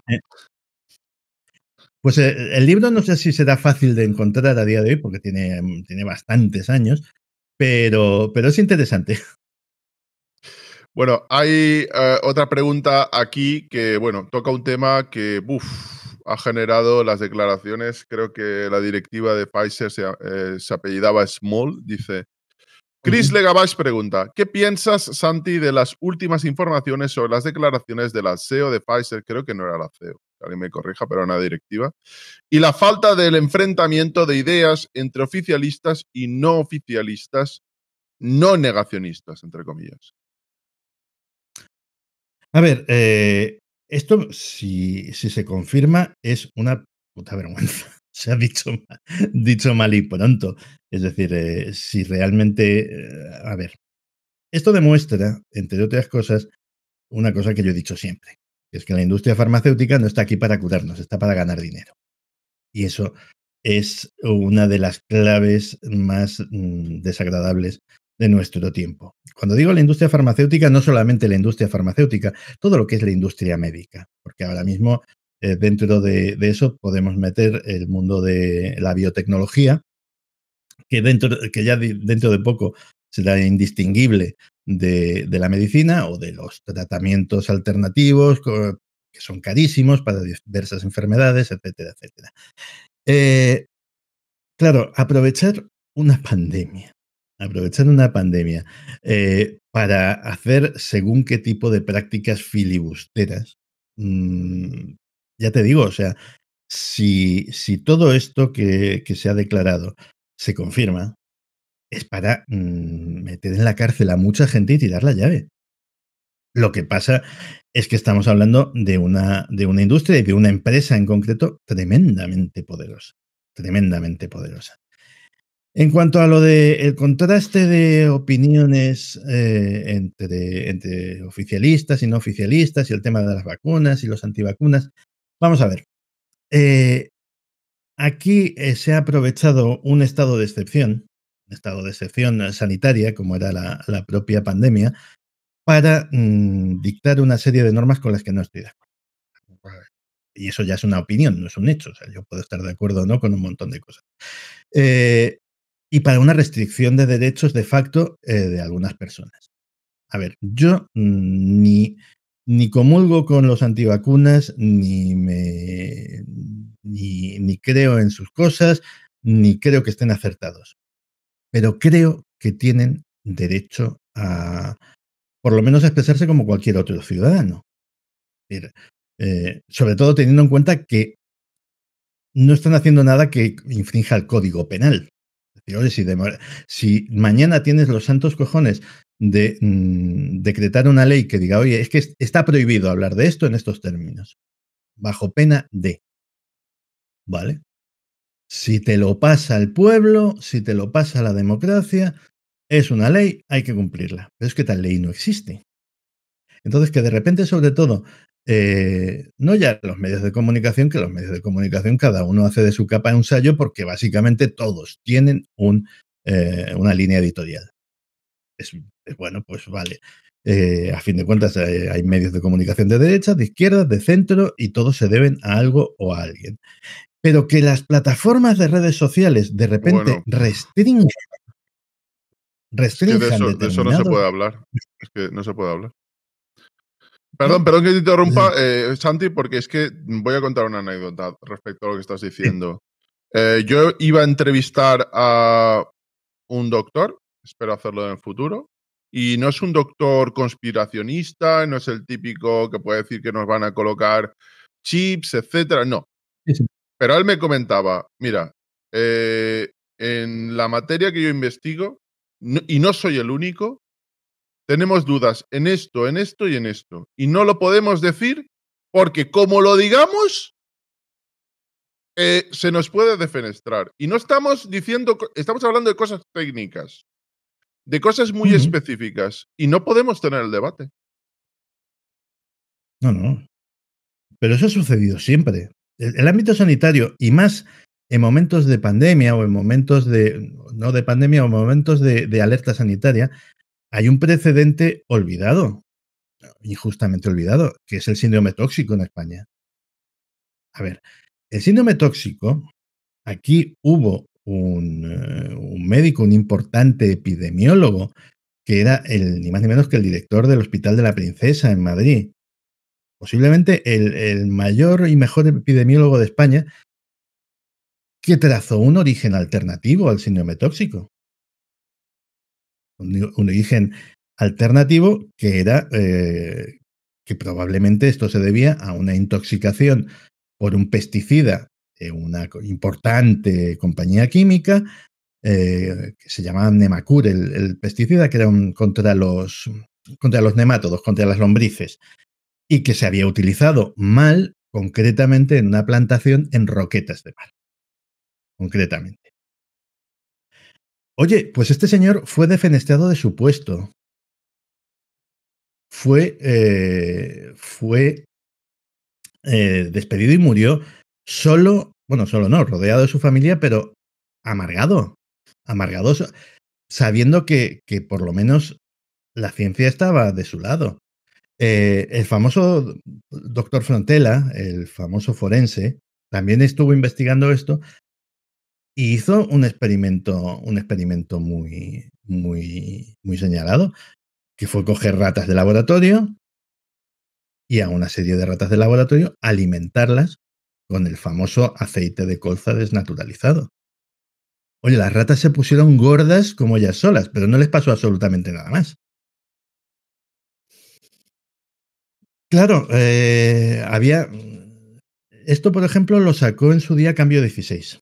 Pues eh, el, libro no sé si será fácil de encontrar a día de hoy, porque tiene, mm, tiene bastantes años, pero, pero es interesante. Bueno, hay eh, otra pregunta aquí que, bueno, toca un tema que ha generado las declaraciones. Creo que la directiva de Pfizer se, eh, apellidaba Small. Dice, Chris Legabach pregunta, ¿qué piensas, Santi, de las últimas informaciones sobre las declaraciones de la CEO de Pfizer? Creo que no era la CEO alguien me corrija, pero una directiva, y la falta del enfrentamiento de ideas entre oficialistas y no oficialistas, no negacionistas, entre comillas. A ver, eh, esto, si, se confirma, es una puta vergüenza. Se ha dicho, dicho mal y pronto. Es decir, eh, si realmente. Eh, a ver, esto demuestra, entre otras cosas, una cosa que yo he dicho siempre. Es que la industria farmacéutica no está aquí para cuidarnos está para ganar dinero. Y eso es una de las claves más mm, desagradables de nuestro tiempo. Cuando digo la industria farmacéutica, no solamente la industria farmacéutica, todo lo que es la industria médica, porque ahora mismo eh, dentro de, eso podemos meter el mundo de la biotecnología, que, dentro, que ya dentro de poco será indistinguible de, la medicina o de los tratamientos alternativos que son carísimos para diversas enfermedades, etcétera, etcétera. Eh, claro, aprovechar una pandemia, aprovechar una pandemia eh, para hacer según qué tipo de prácticas filibusteras, mm, ya te digo, o sea, si, si todo esto que se ha declarado se confirma, es para mm, meter en la cárcel a mucha gente y tirar la llave. Lo que pasa es que estamos hablando de una, de una industria y de una empresa en concreto tremendamente poderosa, tremendamente poderosa. En cuanto a lo del contraste de opiniones eh, entre, entre oficialistas y no oficialistas y el tema de las vacunas y los antivacunas, vamos a ver. Eh, aquí eh, se ha aprovechado un estado de excepción estado de excepción eh, sanitaria, como era la, propia pandemia, para mm, dictar una serie de normas con las que no estoy de acuerdo. Y eso ya es una opinión, no es un hecho. yo puedo estar de acuerdo o no con un montón de cosas. Eh, y para una restricción de derechos de facto eh, de algunas personas. A ver, yo mm, ni, ni comulgo con los antivacunas, ni, me, ni creo en sus cosas, ni creo que estén acertados pero creo que tienen derecho a, por lo menos, a expresarse como cualquier otro ciudadano. Eh, sobre todo teniendo en cuenta que no están haciendo nada que infrinja el código penal. Si, si, mañana tienes los santos cojones de mm, decretar una ley que diga, oye, es que está prohibido hablar de esto en estos términos, bajo pena de. ¿Vale? Si te lo pasa el pueblo, si te lo pasa la democracia, es una ley, hay que cumplirla. Pero es que tal ley no existe. Entonces, que de repente, sobre todo, eh, no ya los medios de comunicación, que los medios de comunicación cada uno hace de su capa un sallo porque básicamente todos tienen eh, una línea editorial. bueno, pues vale. Eh, a fin de cuentas, hay medios de comunicación de derecha, de izquierda, de centro y todos se deben a algo o a alguien pero que las plataformas de redes sociales de repente restringen, restringen de, eso, no se puede hablar. Es que no se puede hablar. Perdón, perdón que te interrumpa, eh, Santi, porque es que voy a contar una anécdota respecto a lo que estás diciendo. Eh, yo iba a entrevistar a un doctor, espero hacerlo en el futuro, y no es un doctor conspiracionista, no es el típico que puede decir que nos van a colocar chips, etcétera. No. Pero él me comentaba, mira, eh, en la materia que yo investigo, y no soy el único, tenemos dudas en esto, en esto y en esto. Y no lo podemos decir porque como lo digamos, eh, se nos puede defenestrar. Y no estamos diciendo, estamos hablando de cosas técnicas, de cosas muy específicas, y no podemos tener el debate. No, no. Pero eso ha sucedido siempre el, ámbito sanitario y más en momentos de pandemia o en momentos de, no de pandemia o momentos de, de, alerta sanitaria, hay un precedente olvidado, injustamente olvidado, que es el síndrome tóxico en España. A ver, el síndrome tóxico, aquí hubo un, eh, un médico, un importante epidemiólogo, que era el, ni más ni menos que el director del Hospital de la Princesa en Madrid, posiblemente el, mayor y mejor epidemiólogo de España, que trazó un origen alternativo al síndrome tóxico. Un, origen alternativo que era eh, que probablemente esto se debía a una intoxicación por un pesticida de una importante compañía química eh, que se llamaba Nemacur, el, pesticida que era contra, los, contra los nemátodos, contra las lombrices y que se había utilizado mal, concretamente en una plantación en Roquetas de Mar. Concretamente. Oye, pues este señor fue defenestrado de su puesto. Fue, eh, fue eh, despedido y murió solo, bueno, solo no, rodeado de su familia, pero amargado, amargado, sabiendo que por lo menos la ciencia estaba de su lado. Eh, el famoso doctor Frontela, el famoso forense, también estuvo investigando esto y hizo un experimento, un experimento muy, muy, muy señalado, que fue coger ratas de laboratorio y a una serie de ratas de laboratorio alimentarlas con el famoso aceite de colza desnaturalizado. Oye, las ratas se pusieron gordas como ellas solas, pero no les pasó absolutamente nada más. Claro, eh, había. Esto, por ejemplo, lo sacó en su día Cambio 16.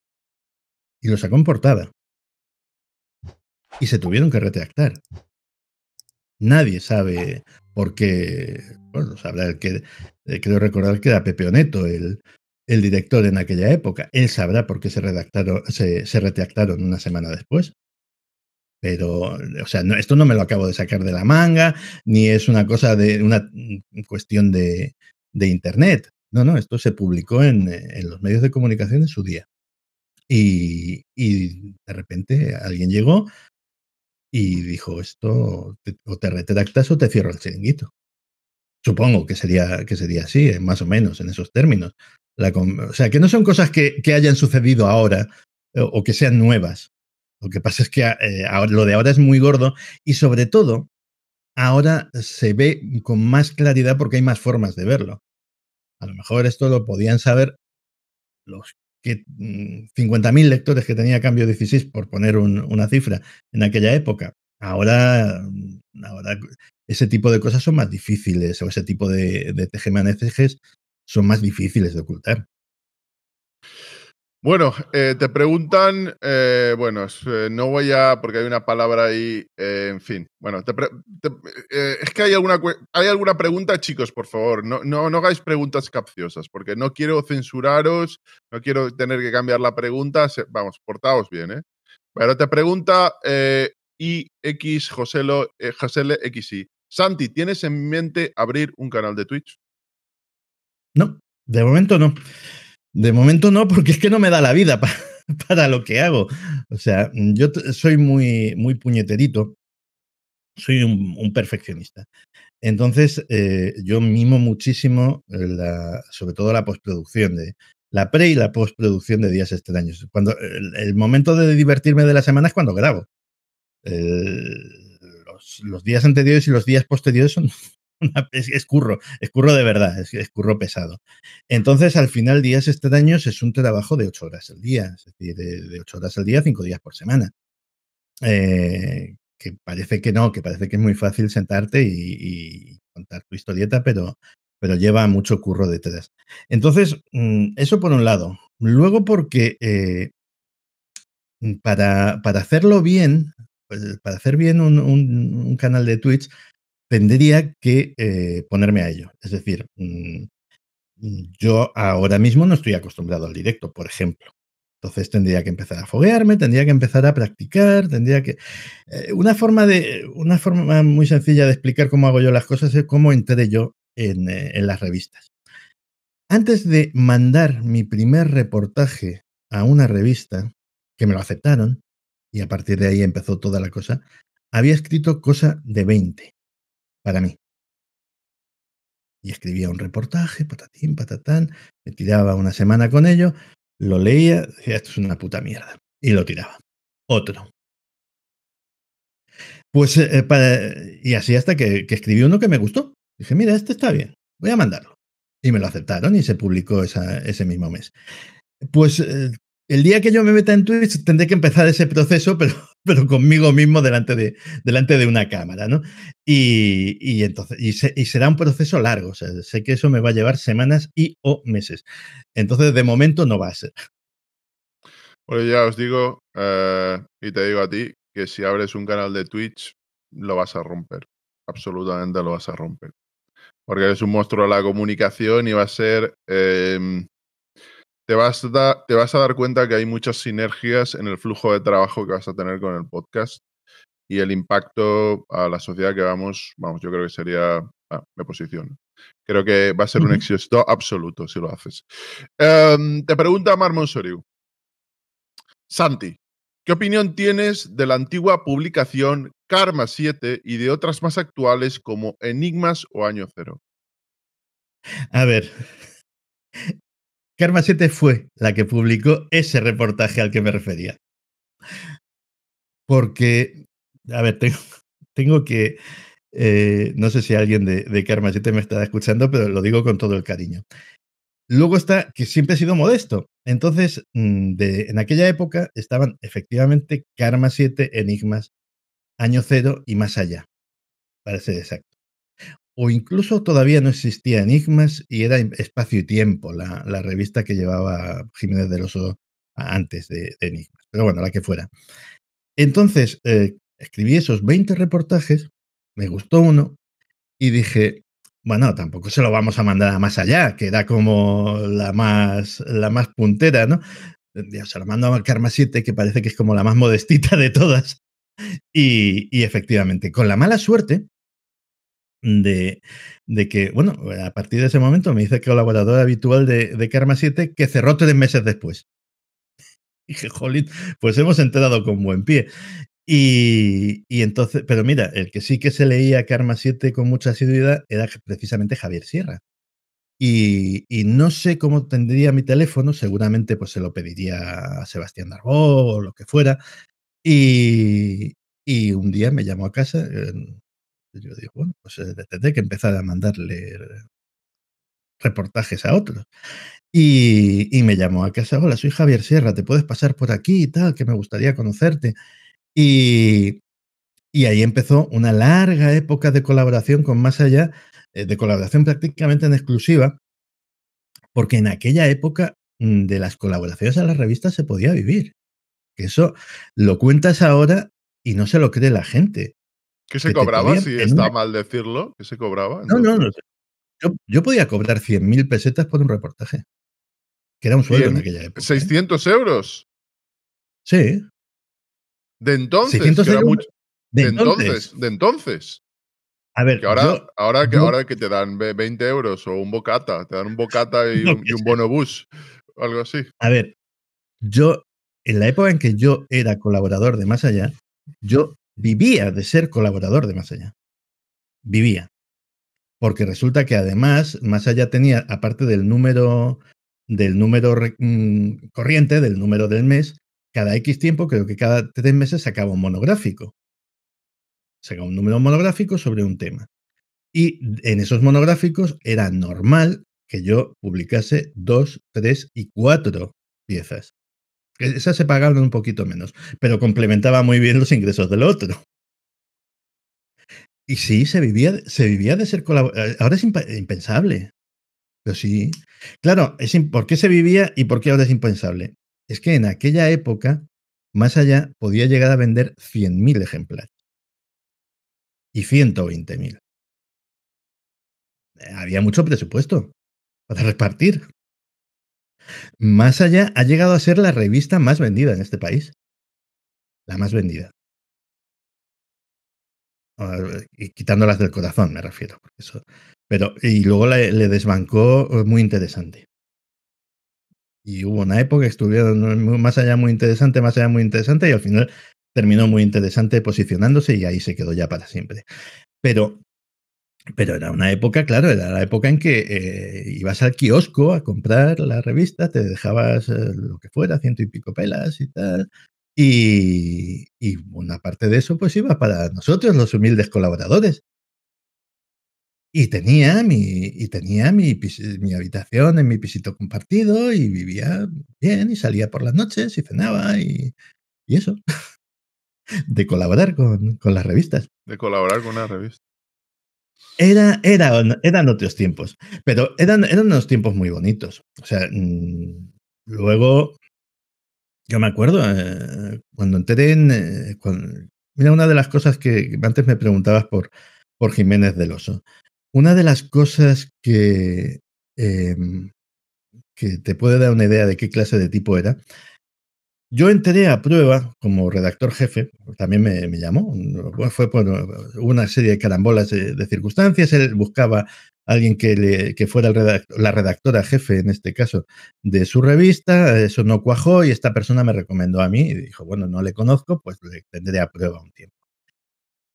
Y lo sacó en portada. Y se tuvieron que retractar. Nadie sabe por qué. Bueno, sabrá el que. Eh, creo recordar que era Pepe Oneto, el, el director en aquella época. Él sabrá por qué se, redactaron, se, se retractaron una semana después. Pero, o sea, esto no me lo acabo de sacar de la manga, ni es una cosa de una cuestión de, Internet. No, no, esto se publicó en, los medios de comunicación en su día. Y, de repente alguien llegó y dijo esto, o te retractas o te cierro el chiringuito. Supongo que sería, que sería así, eh, más o menos, en esos términos. o sea, que no son cosas que, hayan sucedido ahora eh, o que sean nuevas. Lo que pasa es que ah, eh, lo de ahora es muy gordo y sobre todo ahora se ve con más claridad porque hay más formas de verlo. A lo mejor esto lo podían saber los 50.000 mm, lectores que tenía Cambio 16, por poner una cifra, en aquella época. Ahora, mm, ahora ese tipo de cosas son más difíciles o ese tipo de, de son más difíciles de ocultar. Bueno, eh, te preguntan, eh, bueno, eh, no voy a, porque hay una palabra ahí, en fin, bueno, es que hay alguna, hay alguna pregunta, chicos, por favor, no, no, hagáis preguntas capciosas, porque no quiero censuraros, no quiero tener que cambiar la pregunta, vamos, portaos bien, ¿eh? Pero te pregunta IX Joselo, Santi, ¿tienes en mente abrir un canal de Twitch? No, de momento no. De momento no, porque es que no me da la vida para, lo que hago. O sea, yo soy muy, muy puñeterito, soy un, perfeccionista. Entonces, eh, yo mimo muchísimo, eh, la, sobre todo la postproducción de, la pre y la postproducción de Días Extraños. Cuando, el, momento de divertirme de la semana es cuando grabo. los, días anteriores y los días posteriores son, es, curro, es curro de verdad, es, curro pesado. Entonces, al final, días extraños este es un trabajo de ocho horas al día, es decir, de, ocho horas al día, cinco días por semana. Eh, que parece que no, que parece que es muy fácil sentarte y, contar tu historieta, pero, pero lleva mucho curro detrás. Entonces, mm, eso por un lado. Luego porque eh, para, para, hacerlo bien, pues, para hacer bien un, canal de Twitch, tendría que eh, ponerme a ello. Es decir, mm, mm, yo ahora mismo no estoy acostumbrado al directo, por ejemplo. Entonces tendría que empezar a foguearme, tendría que empezar a practicar, tendría que... Eh, una, forma de, una forma muy sencilla de explicar cómo hago yo las cosas es cómo entré yo en, eh, en las revistas. Antes de mandar mi primer reportaje a una revista, que me lo aceptaron, y a partir de ahí empezó toda la cosa, había escrito cosa de 20 para mí. Y escribía un reportaje, patatín, patatán, me tiraba una semana con ello, lo leía, decía, esto es una puta mierda, y lo tiraba. Otro. Pues, eh, eh, y así hasta que, escribió escribí uno que me gustó. Dije, mira, este está bien, voy a mandarlo. Y me lo aceptaron y se publicó ese mismo mes. Pues eh, el día que yo me meta en Twitch tendré que empezar ese proceso, pero pero conmigo mismo delante de, delante de una cámara, ¿no? Y, entonces, y, será un proceso largo, o sea, sé que eso me va a llevar semanas y o meses. Entonces, de momento no va a ser. Bueno, pues ya os digo, eh, y te digo a ti, que si abres un canal de Twitch, lo vas a romper. Absolutamente lo vas a romper. Porque eres un monstruo de la comunicación y va a ser em, te vas, te vas a dar cuenta que hay muchas sinergias en el flujo de trabajo que vas a tener con el podcast y el impacto a la sociedad que vamos, vamos, yo creo que sería, ah, me posiciono. Creo que va a ser un éxito absoluto si lo haces. Em, te pregunta Marmon Soriu. Santi, ¿qué opinión tienes de la antigua publicación Karma 7 y de otras más actuales como Enigmas o Año Cero? A ver, Karma 7 fue la que publicó ese reportaje al que me refería. Porque, a ver, tengo, que, eh, no sé si alguien de, Karma 7 me está escuchando, pero lo digo con todo el cariño. Luego está que siempre ha sido modesto. Entonces, mm, en aquella época estaban efectivamente Karma 7, Enigmas, Año Cero y más allá, para ser exacto o incluso todavía no existía Enigmas y era Espacio y Tiempo, la, revista que llevaba Jiménez del Oso antes de, Enigmas, pero bueno, la que fuera. Entonces, eh, escribí esos 20 reportajes, me gustó uno y dije, bueno, tampoco se lo vamos a mandar a más allá, que era como la más, la más puntera, ¿no? Se lo mando a Karma 7, que parece que es como la más modestita de todas. y efectivamente, con la mala suerte de, que, bueno, a partir de ese momento me el colaborador habitual de, de Karma 7 que cerró tres meses después. Y dije, jolín, pues hemos entrado con buen pie. Y, y, entonces, pero mira, el que sí que se leía Karma 7 con mucha asiduidad era precisamente Javier Sierra. Y, y, no sé cómo tendría mi teléfono, seguramente pues se lo pediría a Sebastián Darbo o lo que fuera. Y, y un día me llamó a casa, eh, yo digo, bueno, pues eh, tendré que empezar a mandarle reportajes a otros. Y, me llamó a casa, hola, soy Javier Sierra, te puedes pasar por aquí y tal, que me gustaría conocerte. Y, y ahí empezó una larga época de colaboración con Más Allá, eh, de colaboración prácticamente en exclusiva, porque en aquella época mm, de las colaboraciones a las revistas se podía vivir. Que eso lo cuentas ahora y no se lo cree la gente. ¿Qué se cobraba, si está mal decirlo? ¿Qué se cobraba? No, no, no. Yo, podía cobrar 100.000 pesetas por un reportaje. Que era un sueldo en aquella época. ¿600 ¿eh? euros? Sí. ¿De entonces? de, entonces, De entonces. A ver, ahora, ahora, que, ahora que te dan 20 euros o un bocata, te dan un bocata y, un, y un o algo así. A ver, yo, en la época en que yo era colaborador de Más Allá, yo vivía de ser colaborador de Más Allá. Vivía. Porque resulta que además Más Allá tenía, aparte del número, del número mm, corriente, del número del mes, cada X tiempo, creo que cada tres meses sacaba un monográfico. Sacaba un número monográfico sobre un tema. Y en esos monográficos era normal que yo publicase dos, tres y cuatro piezas. Esas se pagaban un poquito menos, pero complementaba muy bien los ingresos del otro. Y sí, se vivía, se vivía de ser colaborador. Eh, ahora es impensable. Pero sí. Claro, es ¿por qué se vivía y por qué ahora es impensable? Es que en aquella época, más allá, podía llegar a vender 100.000 ejemplares. Y 120.000. Eh, había mucho presupuesto para repartir. Más allá, ha llegado a ser la revista más vendida en este país. La más vendida. Ah, y quitándolas del corazón, me refiero. Pero, y luego le, desbancó eh, muy interesante. Y hubo una época que estuvieron más allá muy interesante, más allá muy interesante, y al final terminó muy interesante posicionándose y ahí se quedó ya para siempre. Pero pero era una época, claro, era la época en que eh, ibas al kiosco a comprar la revista, te dejabas eh, lo que fuera, ciento y pico pelas y tal. Y, una parte de eso pues iba para nosotros, los humildes colaboradores. Y tenía mi, y tenía mi, mi habitación en mi pisito compartido y vivía bien y salía por las noches y cenaba y, eso. De colaborar con, con las revistas. De colaborar con una revista. Era, era, eran otros tiempos, pero eran, eran unos tiempos muy bonitos. O sea, mm, luego, yo me acuerdo, eh, cuando entré en... Eh, mira, una de las cosas que antes me preguntabas por, por Jiménez del Oso. Una de las cosas que, em, que te puede dar una idea de qué clase de tipo era yo entré a prueba como redactor jefe, también me, llamó, fue por una serie de carambolas de, circunstancias, él buscaba a alguien que, le, fuera la redactora jefe, en este caso, de su revista, eso no cuajó y esta persona me recomendó a mí y dijo, bueno, no le conozco, pues le tendré a prueba un tiempo.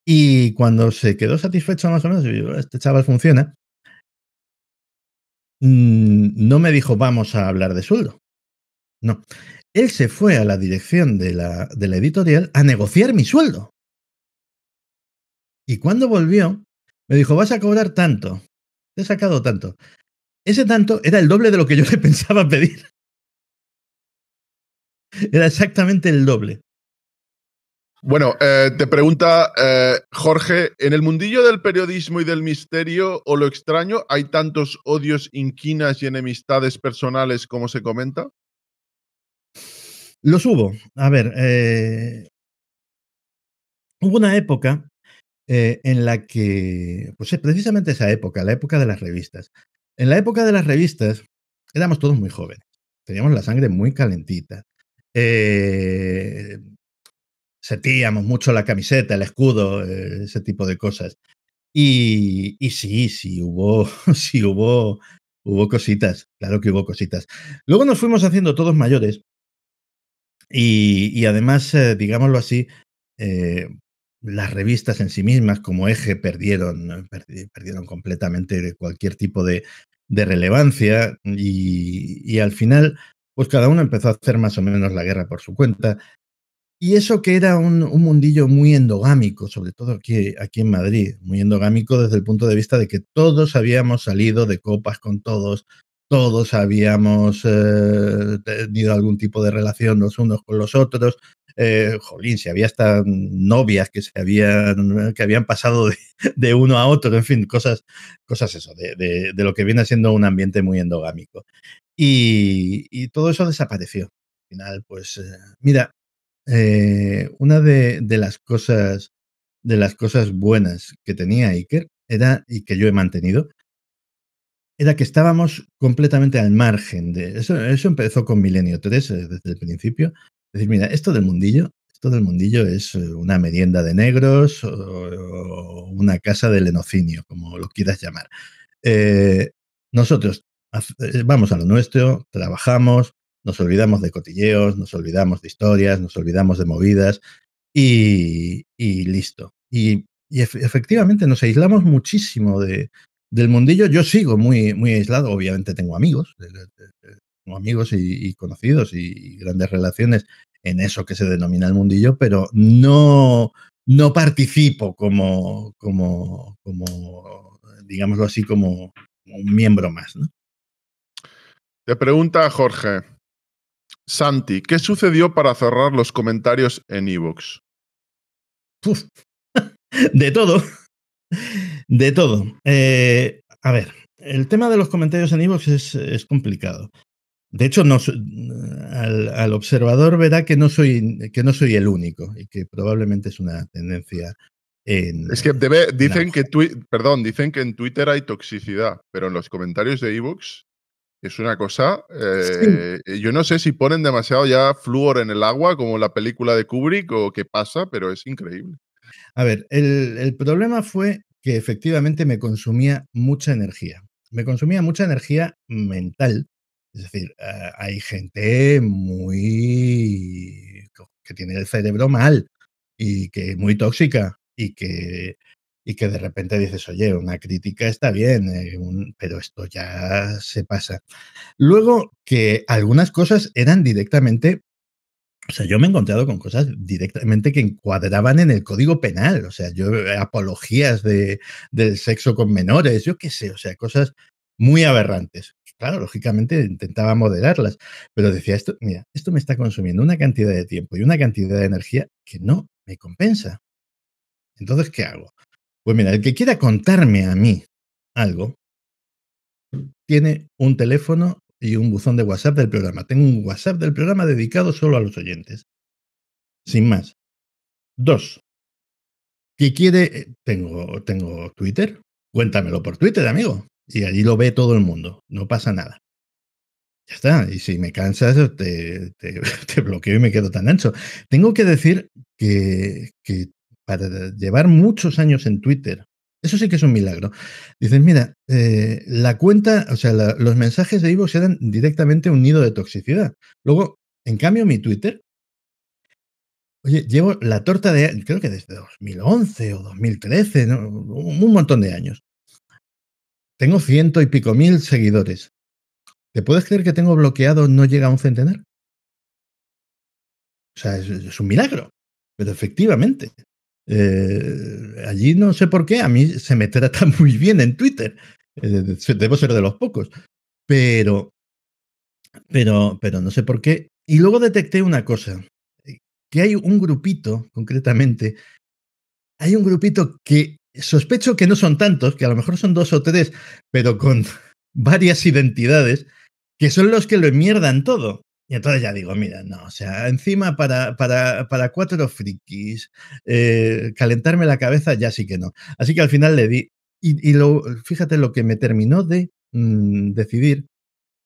Y cuando se quedó satisfecho más o menos, este chaval funciona, mm, no me dijo, vamos a hablar de sueldo. No, él se fue a la dirección de la, editorial a negociar mi sueldo. Y cuando volvió, me dijo, vas a cobrar tanto. Te he sacado tanto. Ese tanto era el doble de lo que yo le pensaba pedir. Era exactamente el doble. Bueno, eh, te pregunta eh, Jorge, ¿en el mundillo del periodismo y del misterio o lo extraño hay tantos odios, inquinas y enemistades personales como se comenta? Los hubo, A ver, eh, hubo una época eh, en la que, pues es precisamente esa época, la época de las revistas. En la época de las revistas éramos todos muy jóvenes, teníamos la sangre muy calentita. Eh, sentíamos mucho la camiseta, el escudo, ese tipo de cosas. Y, y sí, sí hubo, sí hubo, hubo cositas, claro que hubo cositas. Luego nos fuimos haciendo todos mayores y, además, eh, digámoslo así, eh, las revistas en sí mismas como eje perdieron, eh, perdieron completamente cualquier tipo de, relevancia y, al final, pues cada uno empezó a hacer más o menos la guerra por su cuenta. Y eso que era un, un mundillo muy endogámico, sobre todo aquí, aquí en Madrid, muy endogámico desde el punto de vista de que todos habíamos salido de copas con todos, todos habíamos eh, tenido algún tipo de relación los unos con los otros. Eh, jolín, si había hasta novias que se habían, que habían pasado de, uno a otro, en fin, cosas, cosas eso, de, de, lo que viene siendo un ambiente muy endogámico. Y, y todo eso desapareció. Al final, pues, eh, mira, una de, las cosas de las cosas buenas que tenía Iker era, y que yo he mantenido, era que estábamos completamente al margen de eso. Eso empezó con Milenio 3 eh, desde el principio. Es decir, mira, esto del mundillo, esto del mundillo es eh, una merienda de negros o, una casa del lenocinio, como lo quieras llamar. Eh, nosotros vamos a lo nuestro, trabajamos, nos olvidamos de cotilleos, nos olvidamos de historias, nos olvidamos de movidas y, listo. y, efectivamente nos aislamos muchísimo de, del mundillo yo sigo muy, muy aislado, obviamente tengo amigos, tengo amigos y, conocidos y, grandes relaciones en eso que se denomina el mundillo, pero no, no participo como, como, como, digámoslo así, como un miembro más. Te pregunta Jorge. Santi, ¿qué sucedió para cerrar los comentarios en Evox? de todo. De todo. Eh, a ver, el tema de los comentarios en Evox es, es, complicado. De hecho, al, observador verá que no, soy, que no soy el único y que probablemente es una tendencia en, es que dicen, que perdón, dicen que en Twitter hay toxicidad, pero en los comentarios de Evox es una cosa. Eh, yo no sé si ponen demasiado ya flúor en el agua, como la película de Kubrick, o qué pasa, pero es increíble. A ver, el problema fue que efectivamente me consumía mucha energía. Me consumía mucha energía mental. Es decir, eh, hay gente muy que tiene el cerebro mal y que muy tóxica y que y que de repente dices, oye, una crítica está bien, eh, pero esto ya se pasa. Luego que algunas cosas eran directamente o sea, yo me he encontrado con cosas directamente que encuadraban en el código penal. O sea, yo eh, apologías de, del sexo con menores, yo qué sé, o sea, cosas muy aberrantes. Claro, lógicamente intentaba moderarlas, pero decía esto, mira, esto me está consumiendo una cantidad de tiempo y una cantidad de energía que no me compensa. Entonces, ¿qué hago? Pues mira, el que quiera contarme a mí algo, tiene un teléfono y un buzón de WhatsApp del programa. Tengo un WhatsApp del programa dedicado solo a los oyentes. Sin más. Dos. ¿Qué quiere. Eh, tengo, tengo Twitter. Cuéntamelo por Twitter, amigo. Y allí lo ve todo el mundo. No pasa nada. Ya está. Y si me cansas, te, bloqueo y me quedo tan ancho. Tengo que decir que para llevar muchos años en Twitter eso sí que es un milagro. Dices, mira, eh, la cuenta, o sea, los mensajes de Ivo serán directamente un nido de toxicidad. Luego, en cambio, mi Twitter, oye, llevo la torta de, creo que desde 2011 o 2013, un montón de años. Tengo ciento y pico mil seguidores. ¿Te puedes creer que tengo bloqueado no llega a un centenar? O sea, es un milagro, pero efectivamente. Eh, allí no sé por qué, a mí se me trata muy bien en Twitter. Eh, debo ser de los pocos. Pero, pero, pero no sé por qué. Y luego detecté una cosa, que hay un grupito, concretamente, hay un grupito que sospecho que no son tantos, que a lo mejor son dos o tres, pero con varias identidades, que son los que lo mierdan todo. Y entonces ya digo, mira, no, o sea, encima para, para, para cuatro frikis, eh, calentarme la cabeza ya sí que no. Así que al final le di, y, y fíjate lo que me terminó de mm, decidir,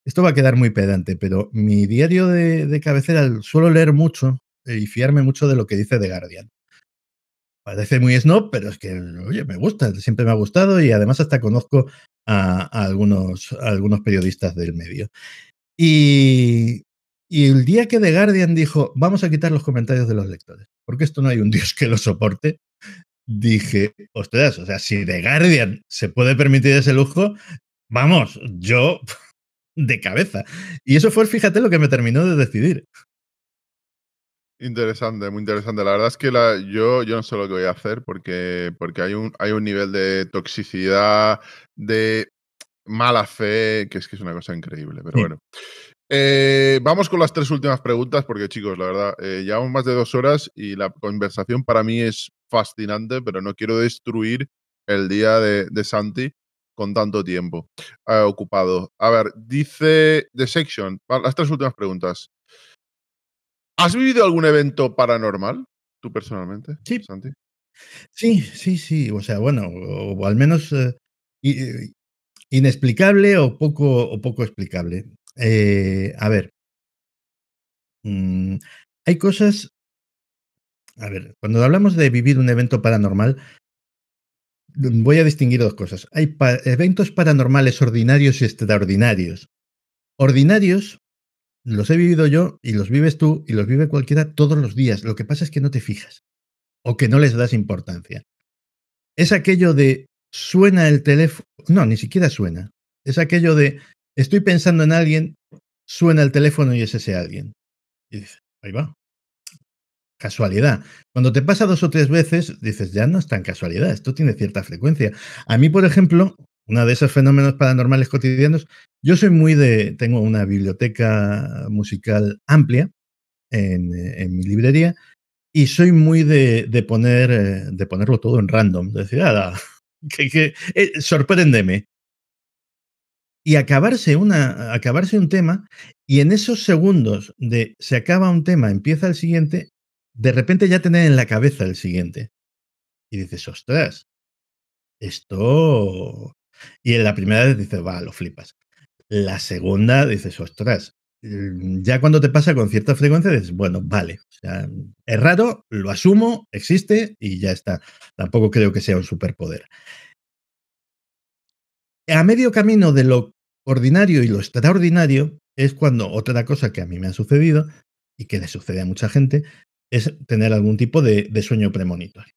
esto va a quedar muy pedante, pero mi diario de, cabecera suelo leer mucho eh, y fiarme mucho de lo que dice The Guardian. Parece muy snob, pero es que, oye, me gusta, siempre me ha gustado y además hasta conozco a, algunos, algunos periodistas del medio. Y, y el día que The Guardian dijo, vamos a quitar los comentarios de los lectores, porque esto no hay un dios que lo soporte, dije, ostras, o sea, si The Guardian se puede permitir ese lujo, vamos, yo de cabeza. Y eso fue, fíjate, lo que me terminó de decidir. Interesante, muy interesante. La verdad es que yo, yo no sé lo que voy a hacer porque, porque hay, un, hay un nivel de toxicidad, de mala fe, que es que es una cosa increíble, pero bueno. Eh, vamos con las tres últimas preguntas, porque chicos, la verdad, eh, llevamos más de dos horas y la conversación para mí es fascinante, pero no quiero destruir el día de, Santi con tanto tiempo eh, ocupado. A ver, dice The Section, las tres últimas preguntas. ¿Has vivido algún evento paranormal, tú personalmente, sí. Santi? Sí, sí, sí. O sea, bueno, o, al menos inexplicable o poco, o poco explicable. Eh, a ver. Mm, hay cosas. A ver, cuando hablamos de vivir un evento paranormal, mm, voy a distinguir dos cosas. Hay eventos paranormales ordinarios y extraordinarios. Ordinarios, los he vivido yo y los vives tú y los vive cualquiera todos los días. Lo que pasa es que no te fijas o que no les das importancia. Es aquello de suena el teléfono, no, ni siquiera suena. Es aquello de estoy pensando en alguien, suena el teléfono y es ese alguien. Y dices, ahí va. Casualidad. Cuando te pasa dos o tres veces, dices, ya no es tan casualidad, esto tiene cierta frecuencia. A mí, por ejemplo, uno de esos fenómenos paranormales cotidianos, yo soy muy de, tengo una biblioteca musical amplia en, mi librería y soy muy de, poner, eh, de ponerlo todo en random, decir, ah, que, eh, sorpréndeme y acabarse, una, acabarse un tema y en esos segundos de se acaba un tema, empieza el siguiente, de repente ya tener en la cabeza el siguiente. Y dices, ostras, esto... Y en la primera vez dices, va, lo flipas. La segunda dices, ostras, mm, ya cuando te pasa con cierta frecuencia dices, bueno, vale, o sea, es raro, lo asumo, existe y ya está. Tampoco creo que sea un superpoder. A medio camino de lo ordinario y lo extraordinario es cuando otra cosa que a mí me ha sucedido y que le sucede a mucha gente es tener algún tipo de, sueño premonitorio.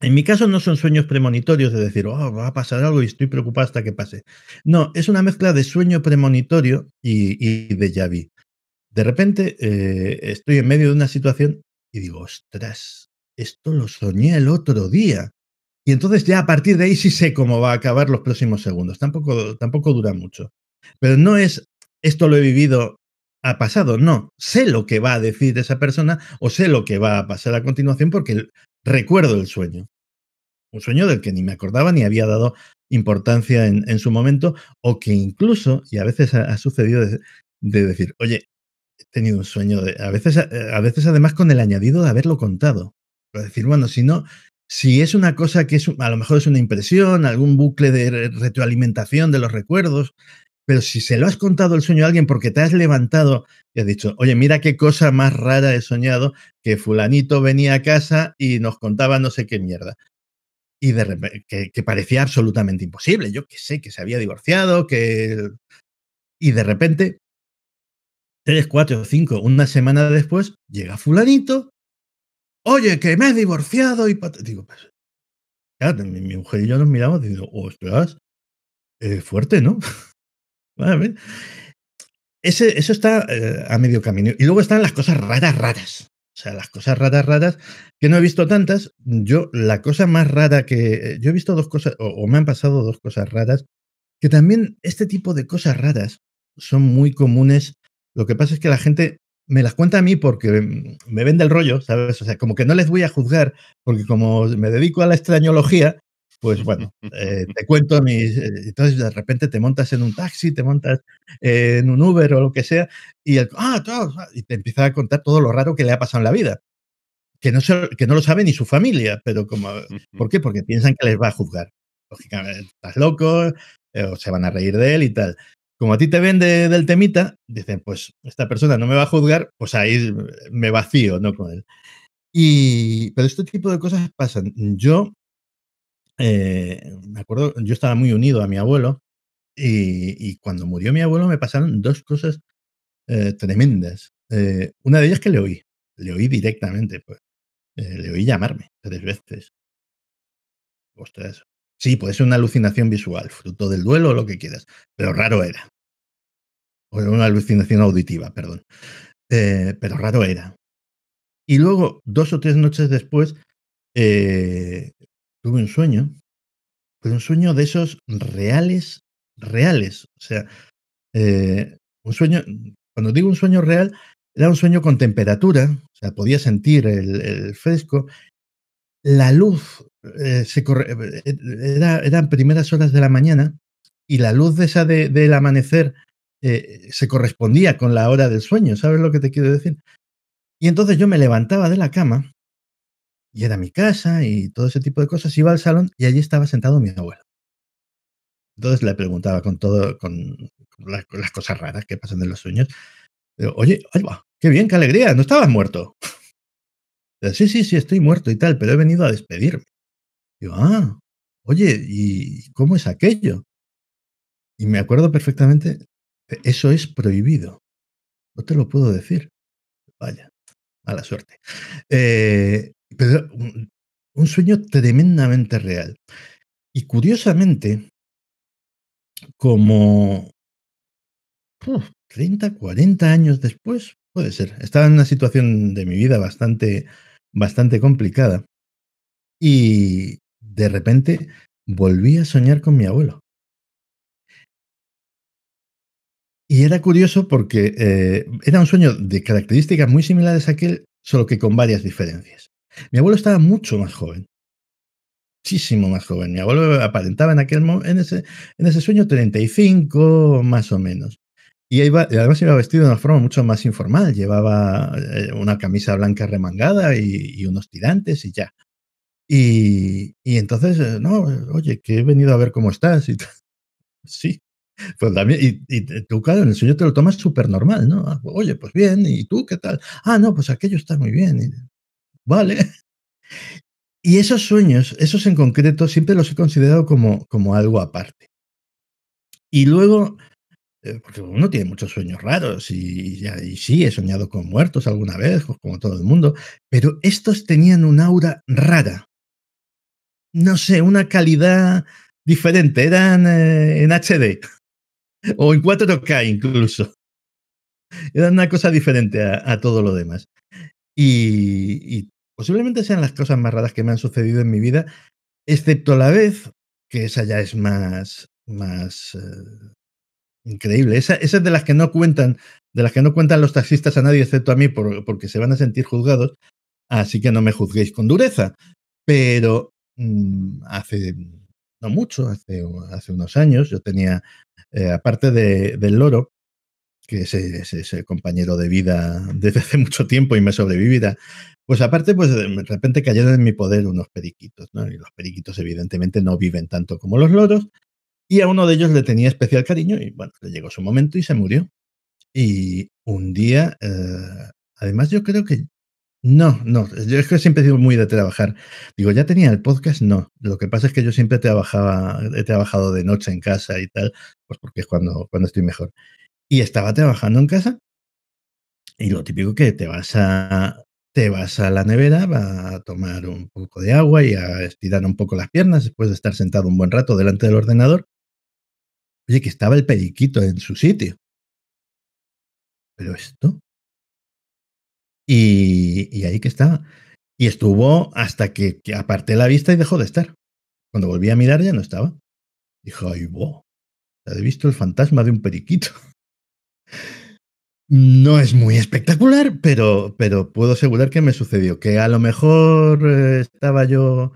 En mi caso no son sueños premonitorios de decir, oh, va a pasar algo y estoy preocupado hasta que pase. No, es una mezcla de sueño premonitorio y, de vi. De repente eh, estoy en medio de una situación y digo, ostras, esto lo soñé el otro día. Y entonces ya a partir de ahí sí sé cómo va a acabar los próximos segundos. Tampoco, tampoco dura mucho. Pero no es esto lo he vivido ha pasado, no. Sé lo que va a decir esa persona o sé lo que va a pasar a continuación porque recuerdo el sueño. Un sueño del que ni me acordaba ni había dado importancia en, su momento o que incluso, y a veces ha, sucedido de, decir, oye, he tenido un sueño, de, a, veces, a, veces además con el añadido de haberlo contado. Pero decir, bueno, si no, si es una cosa que es, a lo mejor es una impresión, algún bucle de retroalimentación de los recuerdos, pero si se lo has contado el sueño a alguien porque te has levantado y has dicho, oye, mira qué cosa más rara he soñado, que fulanito venía a casa y nos contaba no sé qué mierda. Y de repente, que, parecía absolutamente imposible, yo que sé, que se había divorciado, que... Y de repente, tres, cuatro, cinco, una semana después, llega fulanito oye, que me he divorciado y... Digo, pues, mi, mujer y yo nos miramos diciendo, ostras, eh, fuerte, ¿no? Ese, eso está eh, a medio camino. Y luego están las cosas raras, raras. O sea, las cosas raras, raras, que no he visto tantas. Yo, la cosa más rara que. Eh, yo he visto dos cosas, o me han pasado dos cosas raras, que también este tipo de cosas raras son muy comunes. Lo que pasa es que la gente me las cuenta a mí porque mm, me vende el rollo, ¿sabes? O sea, como que no les voy a juzgar, porque como me dedico a la extrañología, pues bueno, eh, te cuento mis... Eh, entonces de repente te montas en un taxi, te montas en un Uber o lo que sea, y, ah, todo", y te empieza a contar todo lo raro que le ha pasado en la vida. Que no, que no lo sabe ni su familia, pero como... ¿Por qué? Porque piensan que les va a juzgar. Lógicamente, estás loco, eh, o se van a reír de él y tal. Como a ti te vende del temita, dicen, pues esta persona no me va a juzgar, pues ahí me vacío, ¿no? Con él. Y, pero este tipo de cosas pasan. Yo, eh, me acuerdo, yo estaba muy unido a mi abuelo y, cuando murió mi abuelo me pasaron dos cosas eh, tremendas. Eh, una de ellas que le oí, le oí directamente, pues, le oí llamarme tres veces. Ostras, Sí, puede ser una alucinación visual, fruto del duelo o lo que quieras, pero raro era. O una alucinación auditiva, perdón. Eh, pero raro era. Y luego, dos o tres noches después, eh, tuve un sueño, pero un sueño de esos reales, reales. O sea, eh, un sueño, cuando digo un sueño real, era un sueño con temperatura, o sea, podía sentir el, el fresco. La luz eh, se eh, eh, eran primeras horas de la mañana y la luz de esa de, del amanecer se correspondía con la hora del sueño, ¿sabes lo que te quiero decir? Y entonces yo me levantaba de la cama y era mi casa y todo ese tipo de cosas, iba al salón y allí estaba sentado mi abuelo. Entonces le preguntaba con todo, con, las, cosas raras que pasan en los sueños. Oye, qué bien, qué alegría, no estabas muerto. sí, sí, sí, estoy muerto y tal, pero he venido a despedirme. Digo, ah, oye, ¿y cómo es aquello? Y me acuerdo perfectamente, e, eso es prohibido. No te lo puedo decir. Vaya, mala suerte. Eh, pero un, sueño tremendamente real. Y curiosamente, como 30, 40 años después, puede ser, estaba en una situación de mi vida bastante, bastante complicada. Y, de repente volví a soñar con mi abuelo. Y era curioso porque eh, era un sueño de características muy similares a aquel, solo que con varias diferencias. Mi abuelo estaba mucho más joven, muchísimo más joven. Mi abuelo aparentaba en aquel en ese, en ese sueño 35 más o menos. Y iba, además iba vestido de una forma mucho más informal. Llevaba eh, una camisa blanca remangada y unos tirantes y ya. Y, entonces, eh, no, eh, oye, que he venido a ver cómo estás. Y sí, pues también, y, tú, claro, en el sueño te lo tomas súper normal, ¿no? Ah, oye, pues bien, ¿y tú qué tal? Ah, no, pues aquello está muy bien. vale. Y esos sueños, esos en concreto, siempre los he considerado como, como algo aparte. Y luego, eh, porque uno tiene muchos sueños raros y, y, sí, he soñado con muertos alguna vez, como todo el mundo, pero estos tenían un aura rara, no sé, una calidad diferente. Eran eh, en HD o en 4K incluso. Era una cosa diferente a, todo lo demás. Y, posiblemente sean las cosas más raras que me han sucedido en mi vida, excepto la vez, que esa ya es más, más eh, increíble. Esa, es de las que no cuentan, de las que no cuentan los taxistas a nadie, excepto a mí, porque se van a sentir juzgados. Así que no me juzguéis con dureza. Pero Mm, hace no mucho, hace, hace unos años, yo tenía, eh, aparte de, del loro, que es ese, compañero de vida desde hace mucho tiempo y me sobrevivida, pues aparte, pues de repente cayeron en mi poder unos periquitos, ¿no? Y los periquitos evidentemente no viven tanto como los loros, y a uno de ellos le tenía especial cariño y bueno, le llegó su momento y se murió. Y un día, eh, además yo creo que no, no, yo es que siempre he sido muy de trabajar. Digo, ya tenía el podcast, no. Lo que pasa es que yo siempre trabajaba, he trabajado de noche en casa y tal, pues porque es cuando, cuando estoy mejor. Y estaba trabajando en casa y lo típico que te vas a, te vas a la nevera, va a tomar un poco de agua y a estirar un poco las piernas después de estar sentado un buen rato delante del ordenador. Oye, que estaba el periquito en su sitio. Pero esto, y, ahí que estaba. Y estuvo hasta que, aparté la vista y dejó de estar. Cuando volví a mirar ya no estaba. Dijo: ay, bo, he visto el fantasma de un periquito. No es muy espectacular, pero, pero puedo asegurar que me sucedió. Que a lo mejor eh, estaba yo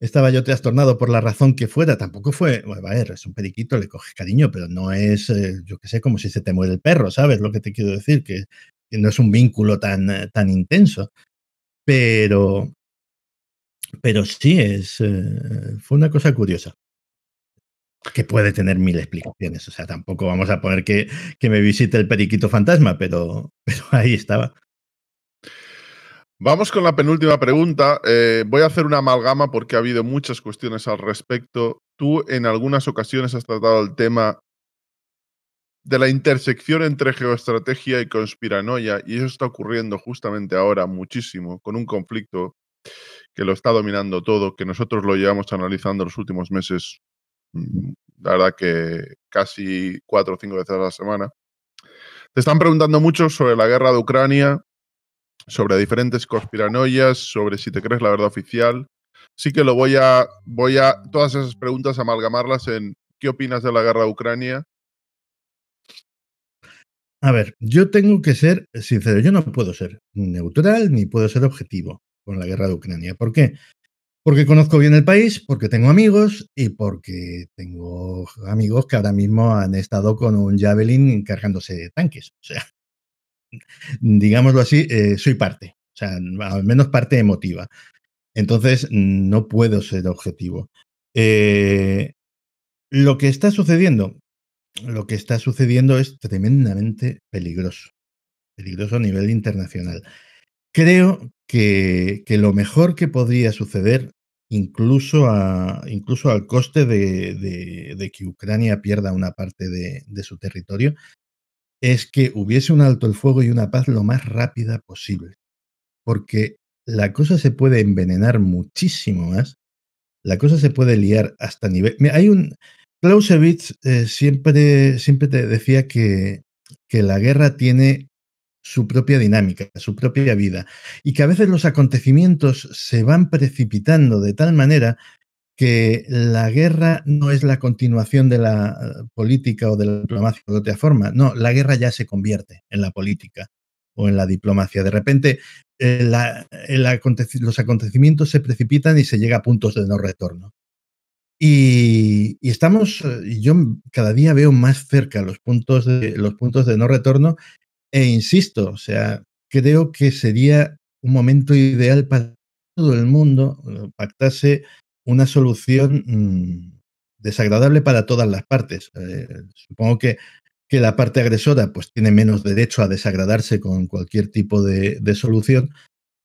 estaba yo trastornado por la razón que fuera, tampoco fue, a ver, es un periquito, le coges cariño, pero no es, eh, yo qué sé, como si se te muere el perro, ¿sabes lo que te quiero decir? Que no es un vínculo tan, eh, tan intenso. Pero, pero sí, es, eh, fue una cosa curiosa que puede tener mil explicaciones. O sea, tampoco vamos a poner que, me visite el periquito fantasma, pero, ahí estaba. Vamos con la penúltima pregunta. Eh, voy a hacer una amalgama porque ha habido muchas cuestiones al respecto. Tú en algunas ocasiones has tratado el tema de la intersección entre geoestrategia y conspiranoia, y eso está ocurriendo justamente ahora muchísimo, con un conflicto que lo está dominando todo, que nosotros lo llevamos analizando los últimos meses, mm, la verdad que casi cuatro o cinco veces a la semana. Te están preguntando mucho sobre la guerra de Ucrania, sobre diferentes conspiranoias, sobre si te crees la verdad oficial. Sí que lo voy a, voy a, todas esas preguntas amalgamarlas en qué opinas de la guerra de Ucrania, a ver, yo tengo que ser sincero, yo no puedo ser neutral ni puedo ser objetivo con la guerra de Ucrania. ¿Por qué? Porque conozco bien el país, porque tengo amigos y porque tengo amigos que ahora mismo han estado con un Javelin de tanques. O sea, digámoslo así, eh, soy parte, o sea, al menos parte emotiva. Entonces, no puedo ser objetivo. Eh, lo que está sucediendo, lo que está sucediendo es tremendamente peligroso, peligroso a nivel internacional. Creo que, lo mejor que podría suceder, incluso, a, incluso al coste de, que Ucrania pierda una parte de, de su territorio, es que hubiese un alto el fuego y una paz lo más rápida posible. Porque la cosa se puede envenenar muchísimo más la cosa se puede liar hasta nivel. Hay un, Clausewitz eh, siempre, siempre te decía que, que la guerra tiene su propia dinámica, su propia vida, y que a veces los acontecimientos se van precipitando de tal manera que la guerra no es la continuación de la eh, política o de la diplomacia de otra forma, no, la guerra ya se convierte en la política o en la diplomacia. De repente eh, los acontecimientos se precipitan y se llega a puntos de no retorno. Y, estamos, eh, yo cada día veo más cerca los puntos de, los puntos de no retorno e insisto, o sea, creo que sería un momento ideal para todo el mundo eh, pactase una solución mm, desagradable para todas las partes. Eh, supongo que, que, la parte agresora pues tiene menos derecho a desagradarse con cualquier tipo de, de solución,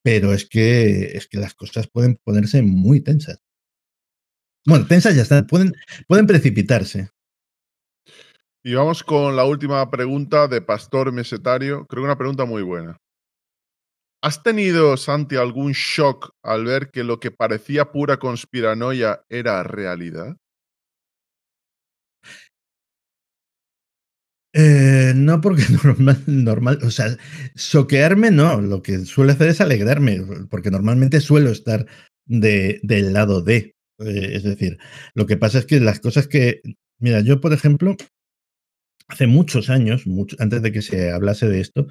pero es que, es que las cosas pueden ponerse muy tensas. Bueno, tensas ya están, pueden, pueden precipitarse. Y vamos con la última pregunta de Pastor Mesetario. Creo que una pregunta muy buena. ¿Has tenido, Santi, algún shock al ver que lo que parecía pura conspiranoia era realidad? Eh, no, porque normal, o sea, soquearme no, lo que suele hacer es alegrarme, porque normalmente suelo estar de, del lado de. Eh, es decir, lo que pasa es que las cosas que. Mira, yo, por ejemplo, hace muchos años, antes de que se hablase de esto,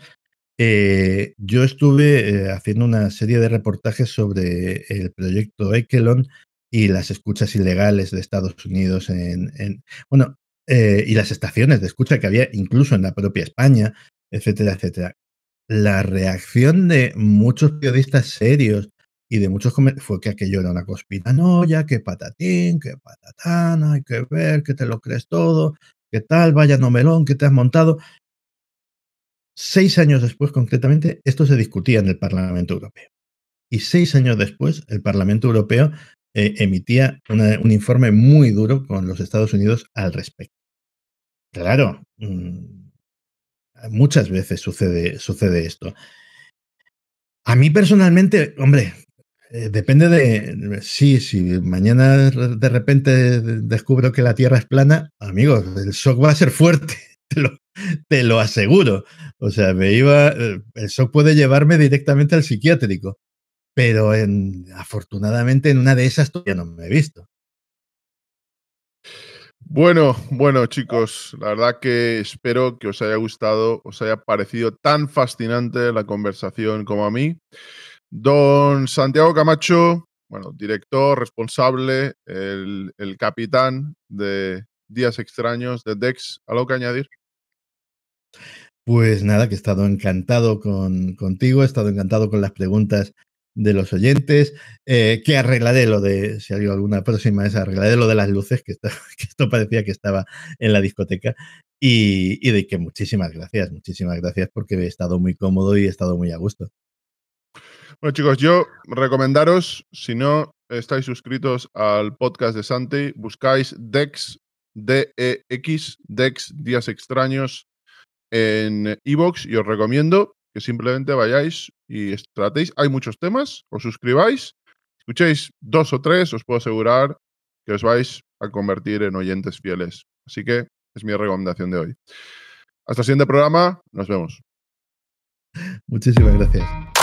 eh, yo estuve eh, haciendo una serie de reportajes sobre el proyecto Ekelon y las escuchas ilegales de Estados Unidos en. en bueno, y las estaciones de escucha que había incluso en la propia España, etcétera, etcétera. La reacción de muchos periodistas serios, y de muchos fue que aquello era una ya que patatín, que patatán, hay que ver, que te lo crees todo, qué tal, vaya nomelón, que te has montado. Seis años después, concretamente, esto se discutía en el Parlamento Europeo. Y seis años después, el Parlamento Europeo eh, emitía un informe muy duro con los Estados Unidos al respecto. Claro, mm, muchas veces sucede, sucede esto. A mí personalmente, hombre, eh, depende de. Sí, si mañana de repente descubro que la Tierra es plana, amigos, el shock va a ser fuerte, te lo, aseguro. O sea, me iba. Eh, el shock puede llevarme directamente al psiquiátrico. Pero en, afortunadamente en una de esas todavía no me he visto. Bueno, bueno chicos, la verdad que espero que os haya gustado, os haya parecido tan fascinante la conversación como a mí. Don Santiago Camacho, bueno, director, responsable, el, capitán de Días Extraños de Dex, ¿algo que añadir? Pues nada, que he estado encantado con, contigo, he estado encantado con las preguntas de los oyentes, eh, que arreglaré lo de, si hay alguna próxima, es arreglaré lo de las luces, que, esto parecía que estaba en la discoteca, y, de que muchísimas gracias, muchísimas gracias porque he estado muy cómodo y he estado muy a gusto. Bueno, chicos, yo recomendaros, si no estáis suscritos al podcast de Santi, buscáis Dex, D-E-X, Dex Días Extraños en Evox y os recomiendo que simplemente vayáis y tratéis. Hay muchos temas, os suscribáis, escuchéis dos o tres, os puedo asegurar que os vais a convertir en oyentes fieles. Así que es mi recomendación de hoy. Hasta el siguiente programa, nos vemos. Muchísimas gracias.